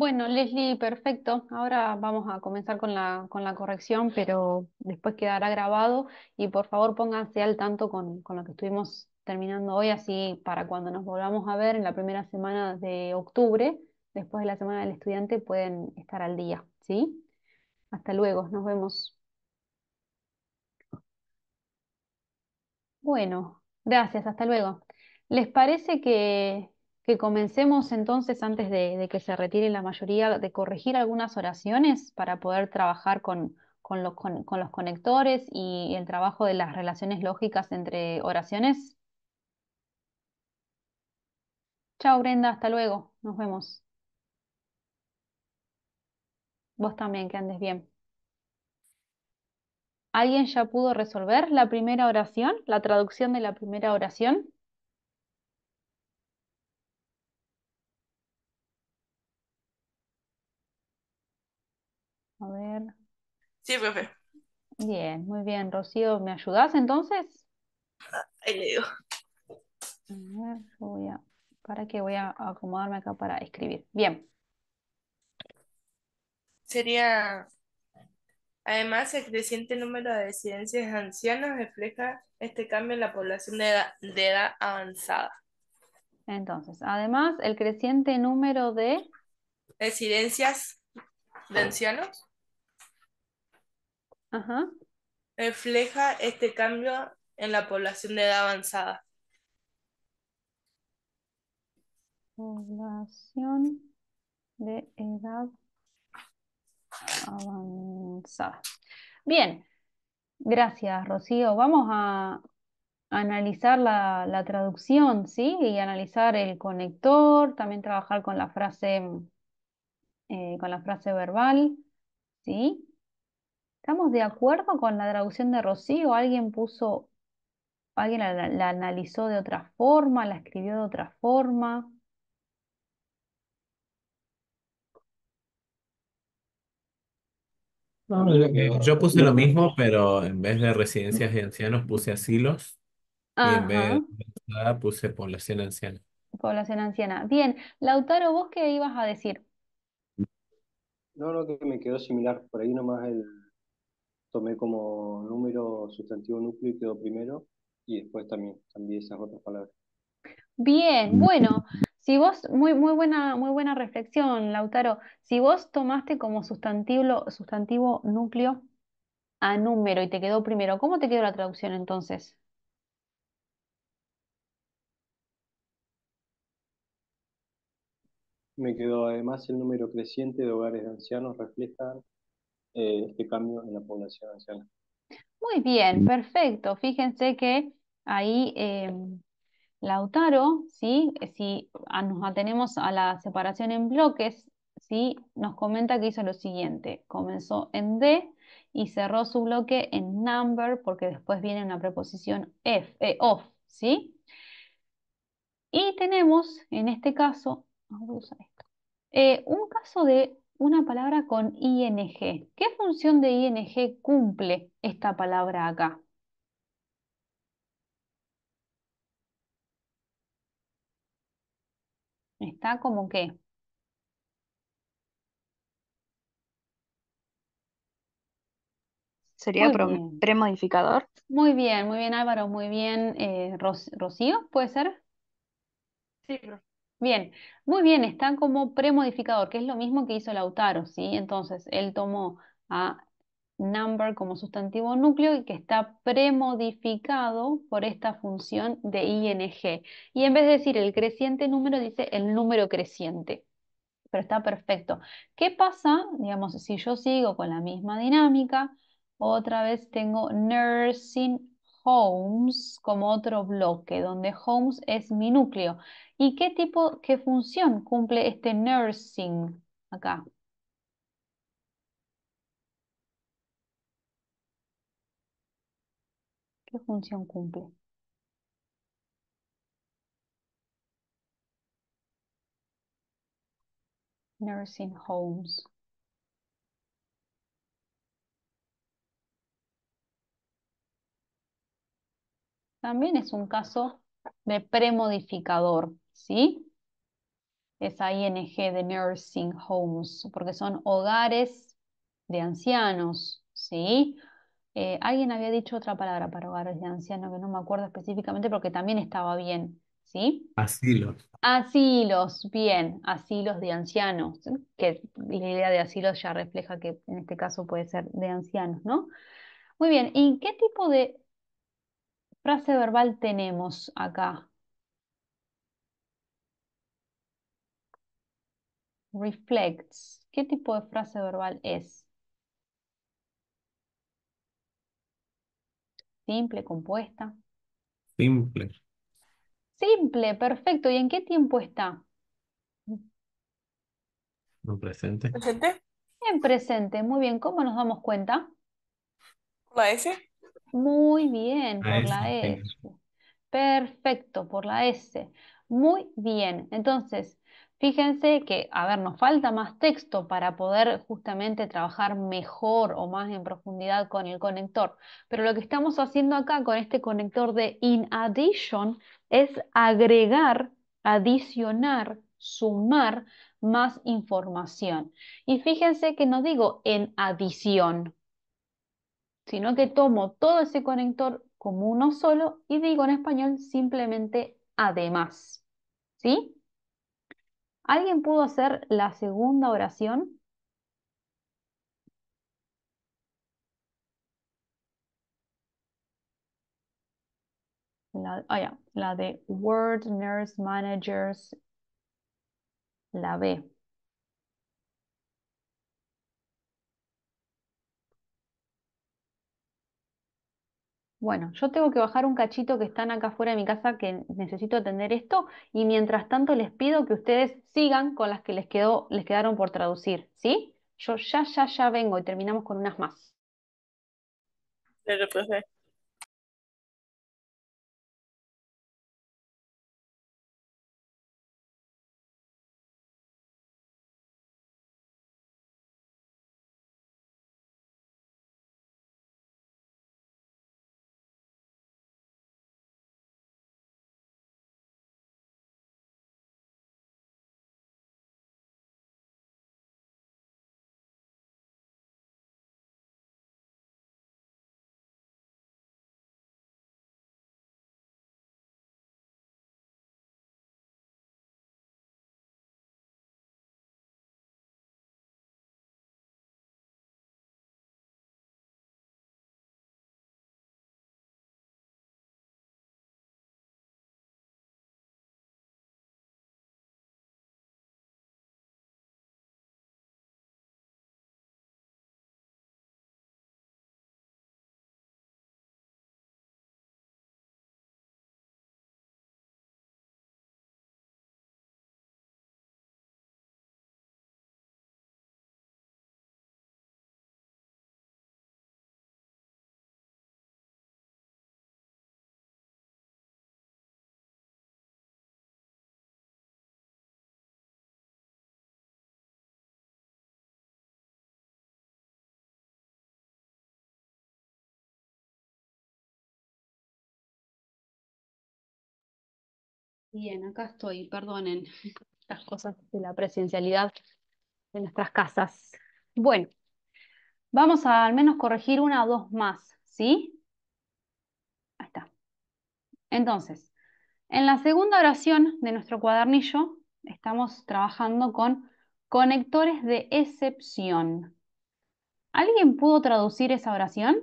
Bueno, Leslie, perfecto. Ahora vamos a comenzar con la, corrección, pero después quedará grabado y por favor pónganse al tanto con, con lo que estuvimos terminando hoy, así para cuando nos volvamos a ver en la primera semana de octubre, después de la semana del estudiante, pueden estar al día, ¿sí? Hasta luego, nos vemos. Bueno, gracias, hasta luego. ¿Les parece que que comencemos entonces, antes de, que se retire la mayoría, de corregir algunas oraciones para poder trabajar con, los, con los conectores y el trabajo de las relaciones lógicas entre oraciones? Chao Brenda, hasta luego, nos vemos. Vos también, que andes bien. ¿Alguien ya pudo resolver la primera oración, la traducción de la primera oración? Sí, profe. Bien, muy bien. Rocío, ¿me ayudás entonces? Ahí le digo. ¿Para qué voy a acomodarme acá para escribir? Bien. Sería. Además, el creciente número de residencias ancianas refleja este cambio en la población de edad, de edad avanzada. Entonces, además, el creciente número de... Residencias de ancianos refleja este cambio en la población de edad avanzada. Población de edad avanzada. Bien, gracias Rocío. Vamos a analizar la, traducción, ¿sí? Y analizar el conector, también trabajar con la frase, eh, con la frase verbal, ¿sí? ¿Estamos de acuerdo con la traducción de Rocío? ¿Alguien puso, alguien la, analizó de otra forma, la escribió de otra forma? Eh, yo puse lo mismo, pero en vez de residencias de ancianos puse asilos y en vez de puse población anciana. población anciana. Bien, Lautaro, ¿vos qué ibas a decir? No, no, que me quedó similar, por ahí nomás el, tomé como número sustantivo núcleo y quedó primero, y después también también esas otras palabras. Bien, bueno, si vos, muy, muy buena, muy buena reflexión, Lautaro, si vos tomaste como sustantivo, sustantivo núcleo a número y te quedó primero, ¿cómo te quedó la traducción entonces? Me quedó además el número creciente de hogares de ancianos refleja eh, este cambio en la población anciana. Muy bien, perfecto. Fíjense que ahí eh, Lautaro, ¿sí? Eh, si ah, nos atenemos a la separación en bloques, ¿sí? nos comenta que hizo lo siguiente. Comenzó en D y cerró su bloque en number porque después viene una preposición F, off. ¿sí? Y tenemos, en este caso, un caso de una palabra con ing. ¿Qué función de ing cumple esta palabra acá? Está como que ¿Sería premodificador? Muy bien, muy bien Álvaro, muy bien. Eh, ¿Rocío, puede ser? Sí, Rocío. Bien, muy bien, está como premodificador, que es lo mismo que hizo Lautaro, ¿sí? Entonces, él tomó a number como sustantivo núcleo y que está premodificado por esta función de ing. Y en vez de decir el creciente número, dice el número creciente. Pero está perfecto. ¿Qué pasa, digamos, si yo sigo con la misma dinámica? Otra vez tengo nursing Homes como otro bloque, donde Homes es mi núcleo. ¿Y qué tipo, qué función cumple este nursing acá? ¿Qué función cumple? Nursing homes. también es un caso de premodificador, ¿sí? Esa ING de nursing homes, porque son hogares de ancianos, ¿sí? Eh, alguien había dicho otra palabra para hogares de ancianos que no me acuerdo específicamente porque también estaba bien, ¿sí? Asilos. Asilos, bien, asilos de ancianos, que la idea de asilos ya refleja que en este caso puede ser de ancianos, ¿no? Muy bien, ¿y qué tipo de frase verbal tenemos acá? Reflects. ¿Qué tipo de frase verbal es? Simple, compuesta. Simple. Simple, perfecto. ¿Y en qué tiempo está? En presente. ¿Presente? En presente, muy bien. ¿Cómo nos damos cuenta? La S. Muy bien, por la S. Perfecto, por la S. Muy bien. Entonces, fíjense que, a ver, nos falta más texto para poder justamente trabajar mejor o más en profundidad con el conector. Pero lo que estamos haciendo acá con este conector de in addition es agregar, adicionar, sumar más información. Y fíjense que no digo en adición, sino que tomo todo ese conector como uno solo y digo en español simplemente además. ¿Sí? ¿Alguien pudo hacer la segunda oración? La, ah, la de Word Nurse Managers, la B. Bueno, yo tengo que bajar un cachito que están acá fuera de mi casa que necesito atender esto y mientras tanto les pido que ustedes sigan con las que les quedó, les quedaron por traducir, ¿sí? Yo ya, ya, ya vengo y terminamos con unas más. Bien, acá estoy, perdonen [LAUGHS] las cosas de la presencialidad de nuestras casas. Bueno, vamos a al menos corregir una o dos más, ¿sí? Ahí está. Entonces, en la segunda oración de nuestro cuadernillo estamos trabajando con conectores de excepción. ¿Alguien pudo traducir esa oración?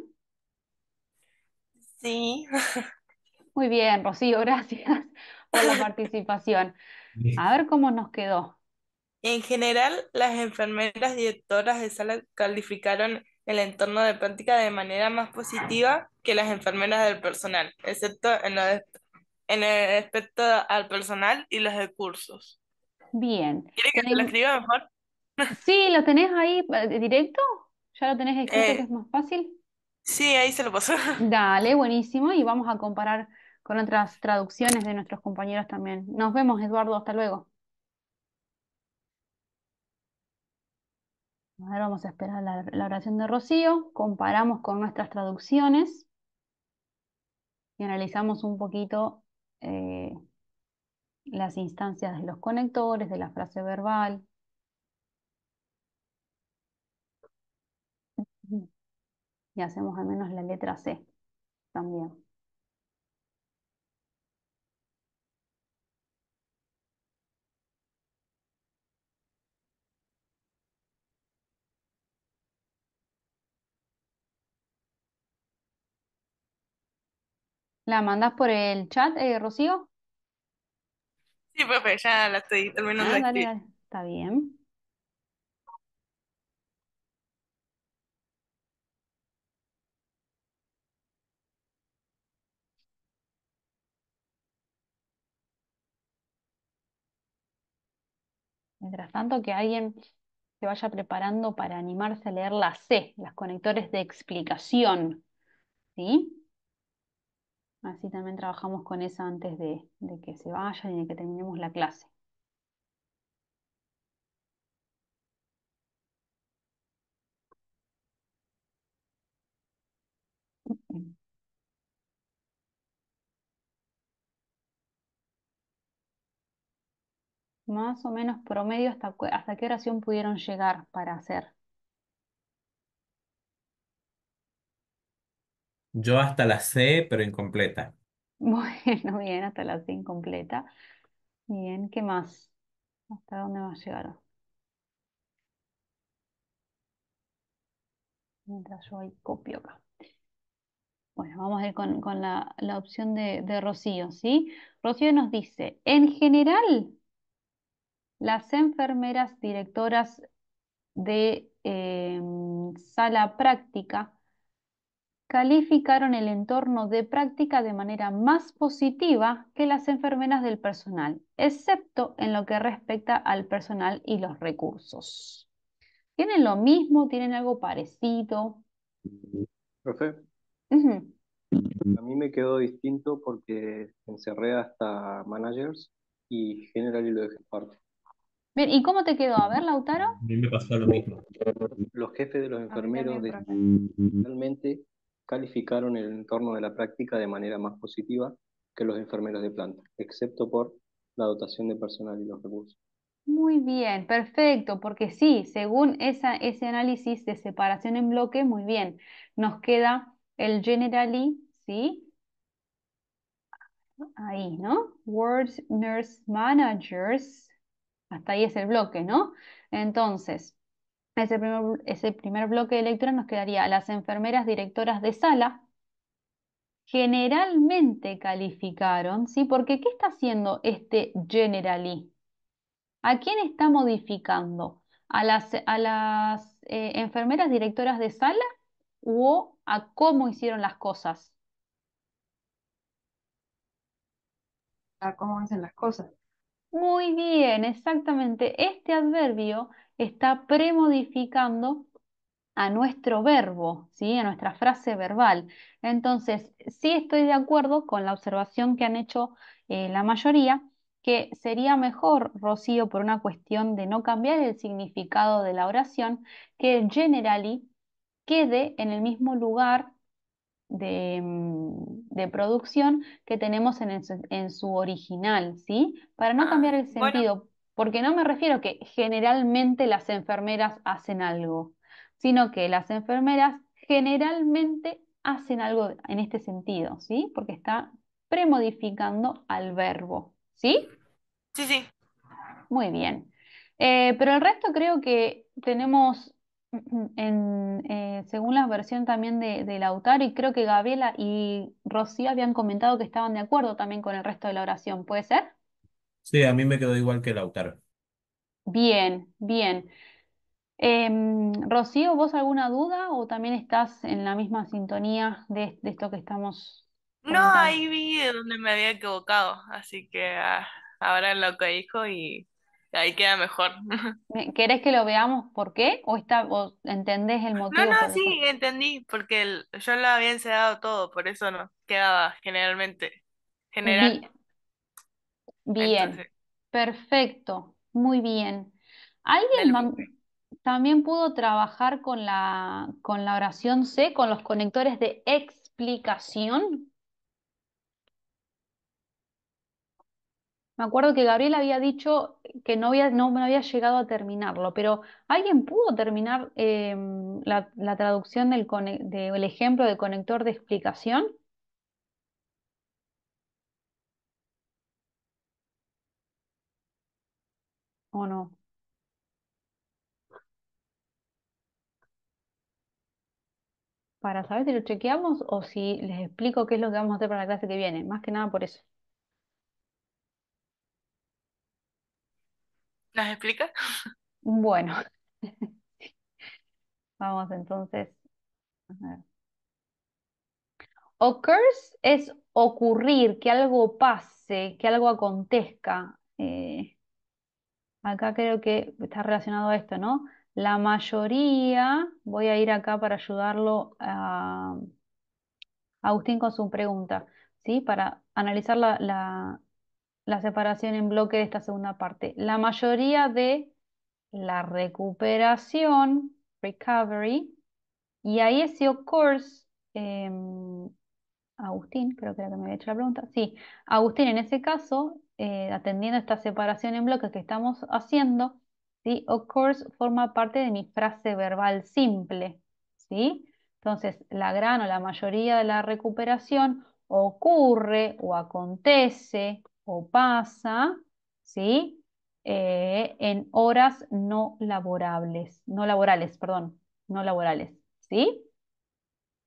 Sí. [LAUGHS] Muy bien, Rocío, [LAUGHS] gracias la participación. A ver cómo nos quedó. En general, las enfermeras directoras de sala calificaron el entorno de práctica de manera más positiva que las enfermeras del personal, excepto en, lo en el aspecto al personal y los recursos. Bien. ¿Quieres que te lo escriba mejor? [LAUGHS] Sí, ¿lo tenés ahí eh, directo? ¿Ya lo tenés escrito eh, que es más fácil? Sí, ahí se lo pasó. [LAUGHS] Dale, buenísimo. Y vamos a comparar con otras traducciones de nuestros compañeros también. Nos vemos, Eduardo, hasta luego. Ahora vamos a esperar la, oración de Rocío, comparamos con nuestras traducciones y analizamos un poquito eh, las instancias de los conectores, de la frase verbal. Y hacemos al menos la letra C también. ¿La mandas por el chat, eh, Rocío? Sí, profe, ya la estoy, al ah, Está bien. Mientras tanto, que alguien se vaya preparando para animarse a leer la C, las conectores de explicación. ¿Sí? Así también trabajamos con eso antes de, que se vaya y de que terminemos la clase. Más o menos promedio hasta, hasta qué oración pudieron llegar para hacer. Yo hasta la C, pero incompleta. [LAUGHS] Bueno, bien, hasta la C incompleta. Bien, ¿qué más? ¿Hasta dónde va a llegar? Mientras yo ahí copio acá. Bueno, vamos a ir con, la, opción de, Rocío, ¿sí? Rocío nos dice, en general, las enfermeras directoras de em, sala práctica calificaron el entorno de práctica de manera más positiva que las enfermeras del personal, excepto en lo que respecta al personal y los recursos. ¿Tienen lo mismo? ¿Tienen algo parecido? A mí me quedó distinto porque encerré hasta managers y general y lo dejé aparte. Bien, ¿y cómo te quedó? A ver, Lautaro. A mí me pasó lo mismo. Los jefes de los enfermeros, realmente calificaron el entorno de la práctica de manera más positiva que los enfermeros de planta, excepto por la dotación de personal y los recursos. Muy bien, perfecto, porque sí, según ese análisis de separación en bloque, muy bien, nos queda el generally, ¿sí? Ahí, ¿no? Words, Nurse Managers, hasta ahí es el bloque, ¿no? Entonces, ese primer, primer bloque de lectura nos quedaría las enfermeras directoras de sala, generalmente calificaron, ¿sí? Porque ¿qué está haciendo este generally? ¿A quién está modificando? ¿A las, a las eh, enfermeras directoras de sala o a cómo hicieron las cosas? A cómo hacen las cosas. Muy bien, exactamente. Este adverbio está premodificando a nuestro verbo, ¿sí? a nuestra frase verbal. Entonces, sí estoy de acuerdo con la observación que han hecho eh, la mayoría, que sería mejor, Rocío, por una cuestión de no cambiar el significado de la oración, que el generally quede en el mismo lugar de, mm, producción que tenemos en, su original, ¿sí? Para no ah, cambiar el sentido. Porque no me refiero que generalmente las enfermeras hacen algo, sino que las enfermeras generalmente hacen algo en este sentido, ¿sí? Porque está premodificando al verbo, ¿sí? Sí, sí. Muy bien. Eh, pero el resto creo que tenemos, mm, en, eh, según la versión también del de, y creo que Gabriela y Rocío habían comentado que estaban de acuerdo también con el resto de la oración, ¿puede ser? Sí, a mí me quedó igual que Lautaro. Bien, bien. Em, Rocío, ¿vos alguna duda o también estás en la misma sintonía de, esto que estamos No, ahí vi donde me había equivocado, así que ah, ahora lo que dijo y ahí queda mejor. [LAUGHS] ¿Querés que lo veamos por qué o, está, o entendés el motivo No, no, sí, entendí, porque yo lo había enseñado todo, por eso no quedaba generalmente, Bien, perfecto, muy bien. ¿Alguien también pudo trabajar con la, con la oración C, con los conectores de explicación? Me acuerdo que Gabriel había dicho que no había, no, había llegado a terminarlo, pero ¿alguien pudo terminar em, la, traducción del, ejemplo del ejemplo de conector de explicación? ¿O no? Para saber si lo chequeamos o si les explico qué es lo que vamos a hacer para la clase que viene. Más que nada por eso. ¿las explica? Bueno. [LAUGHS] Vamos entonces. A Occurs es ocurrir, que algo pase, que algo acontezca. Eh, acá creo que está relacionado a esto, ¿no? La mayoría, voy a ir acá para ayudarlo a Agustín con su pregunta, ¿sí? Para analizar la, separación en bloque de esta segunda parte. La mayoría de la recuperación, recovery, y ahí ese occurs, em, Agustín, creo que era que me había hecho la pregunta, sí, Agustín, en ese caso, eh, atendiendo esta separación en bloques que estamos haciendo, ¿sí? Of course forma parte de mi frase verbal simple, ¿sí? Entonces, la gran o la mayoría de la recuperación ocurre o acontece o pasa, ¿sí? Eh, en horas no laborables, no laborales, perdón, no laborales, ¿sí?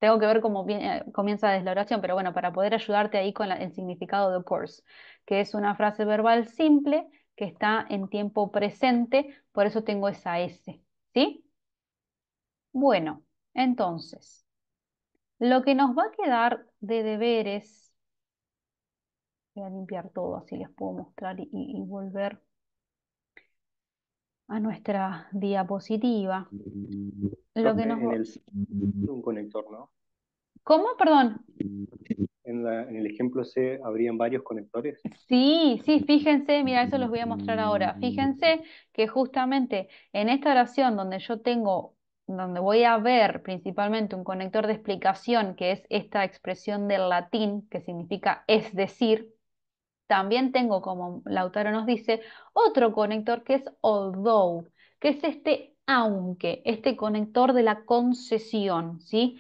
tengo que ver cómo eh, comienza desde la oración, pero bueno, para poder ayudarte ahí con el significado de course, que es una frase verbal simple que está en tiempo presente, por eso tengo esa S, ¿sí? Bueno, entonces, lo que nos va a quedar de deberes, voy a limpiar todo, así les puedo mostrar y volver a nuestra diapositiva. Mm, Lo que nos... Mm, un conector, ¿no? ¿Cómo? Perdón. En, en, el ejemplo C habrían varios conectores. Sí, sí, fíjense, mira, eso los voy a mostrar ahora. Fíjense que justamente en esta oración donde yo tengo, donde voy a ver principalmente un conector de explicación, que es esta expresión del latín, que significa es decir, también tengo, como Lautaro nos dice, otro conector que es although, que es este aunque, este conector de la concesión, ¿sí?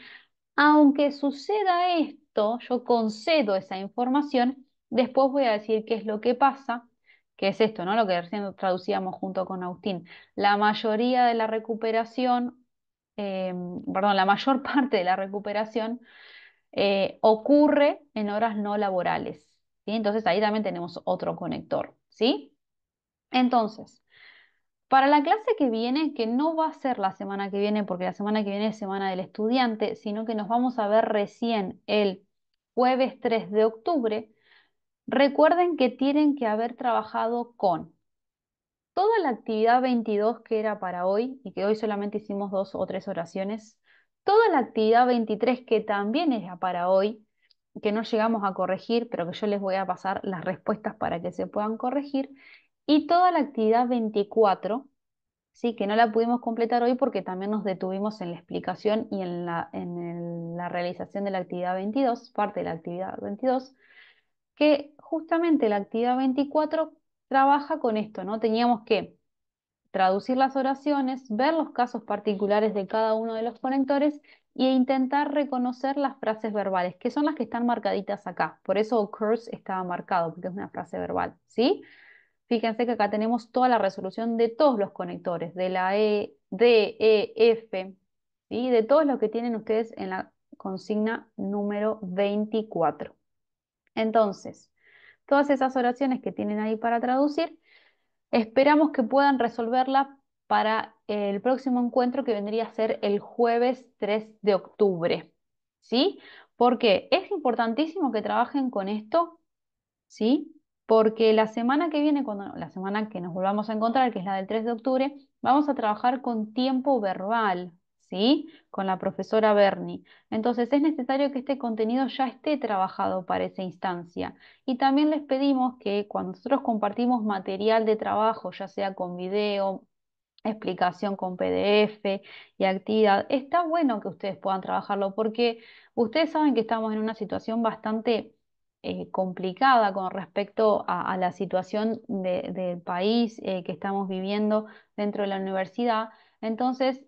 Aunque suceda esto, yo concedo esa información, después voy a decir qué es lo que pasa, que es esto, ¿no? Lo que recién traducíamos junto con Agustín. La mayoría de la recuperación, em, perdón, la mayor [LAUGHS] parte de la recuperación eh, ocurre en horas no laborales. Entonces ahí también tenemos otro conector, ¿sí? Entonces, para la clase que viene, que no va a ser la semana que viene, porque la semana que viene es semana del estudiante, sino que nos vamos a ver recién el jueves 3 de octubre, recuerden que tienen que haber trabajado con toda la actividad 22 que era para hoy y que hoy solamente hicimos dos o tres oraciones, toda la actividad 23 que también era para hoy, que no llegamos a corregir, pero que yo les voy a pasar las respuestas para que se puedan corregir, y toda la actividad 24, ¿sí? que no la pudimos completar hoy porque también nos detuvimos en la explicación y en la, en la realización de la actividad 22, parte de la actividad 22, que justamente la actividad 24 trabaja con esto, ¿no? Teníamos que traducir las oraciones, ver los casos particulares de cada uno de los conectores y intentar reconocer las frases verbales, que son las que están marcaditas acá. Por eso curse estaba marcado, porque es una frase verbal, ¿sí? Fíjense que acá tenemos toda la resolución de todos los conectores, de la E, D, E, F, y de todos los que tienen ustedes en la consigna número 24. Entonces, todas esas oraciones que tienen ahí para traducir, esperamos que puedan resolverlas para el próximo encuentro que vendría a ser el jueves 3 de octubre. ¿Sí? Porque es importantísimo que trabajen con esto, ¿sí? Porque la semana que viene, cuando, la semana que nos volvamos a encontrar, que es la del 3 de octubre, vamos a trabajar con tiempo verbal, ¿sí? Con la profesora Bernie. Entonces es necesario que este contenido ya esté trabajado para esa instancia. Y también les pedimos que cuando nosotros compartimos material de trabajo, ya sea con video, explicación con PDF y actividad. Está bueno que ustedes puedan trabajarlo porque ustedes saben que estamos en una situación bastante eh, complicada con respecto a, la situación del país eh, que estamos viviendo dentro de la universidad. Entonces,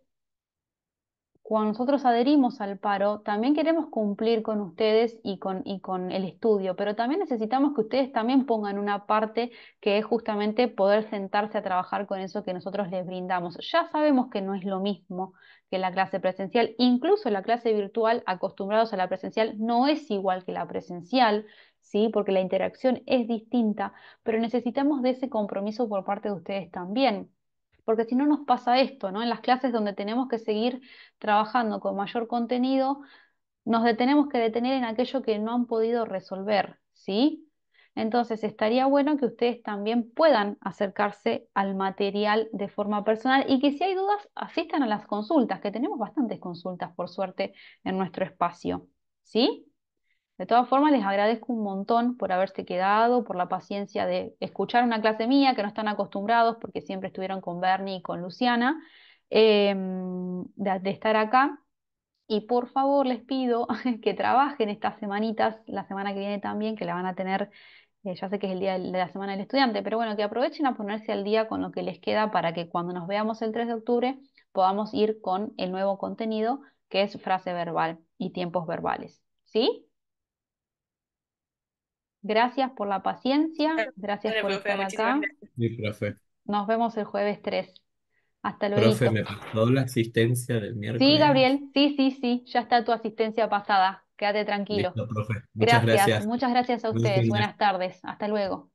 cuando nosotros adherimos al paro, también queremos cumplir con ustedes y con, el estudio, pero también necesitamos que ustedes también pongan una parte que es justamente poder sentarse a trabajar con eso que nosotros les brindamos. Ya sabemos que no es lo mismo que la clase presencial, incluso la clase virtual, acostumbrados a la presencial, no es igual que la presencial, ¿sí? porque la interacción es distinta, pero necesitamos de ese compromiso por parte de ustedes también porque si no nos pasa esto, ¿no? En las clases donde tenemos que seguir trabajando con mayor contenido, nos detenemos que detener en aquello que no han podido resolver, ¿sí? Entonces estaría bueno que ustedes también puedan acercarse al material de forma personal y que si hay dudas asistan a las consultas, que tenemos bastantes consultas por suerte en nuestro espacio, ¿sí? De todas formas, les agradezco un montón por haberse quedado, por la paciencia de escuchar una clase mía que no están acostumbrados porque siempre estuvieron con Bernie y con Luciana, em, de, estar acá. Y por favor les pido [LAUGHS] que trabajen estas semanitas, la semana que viene también, que la van a tener eh, ya sé que es el día de la semana del estudiante, pero bueno, que aprovechen a ponerse al día con lo que les queda para que cuando nos veamos el 3 de octubre podamos ir con el nuevo contenido que es frase verbal y tiempos verbales. ¿Sí? Gracias por la paciencia, gracias por estar acá. Sí, profe. Nos vemos el jueves 3. Hasta luego. Profe, me pasó la asistencia del miércoles. Sí, Gabriel, sí, sí, sí, ya está tu asistencia pasada. Quédate tranquilo. Listo, profe. Muchas gracias. Muchas gracias a ustedes. Buenas tardes. Hasta luego.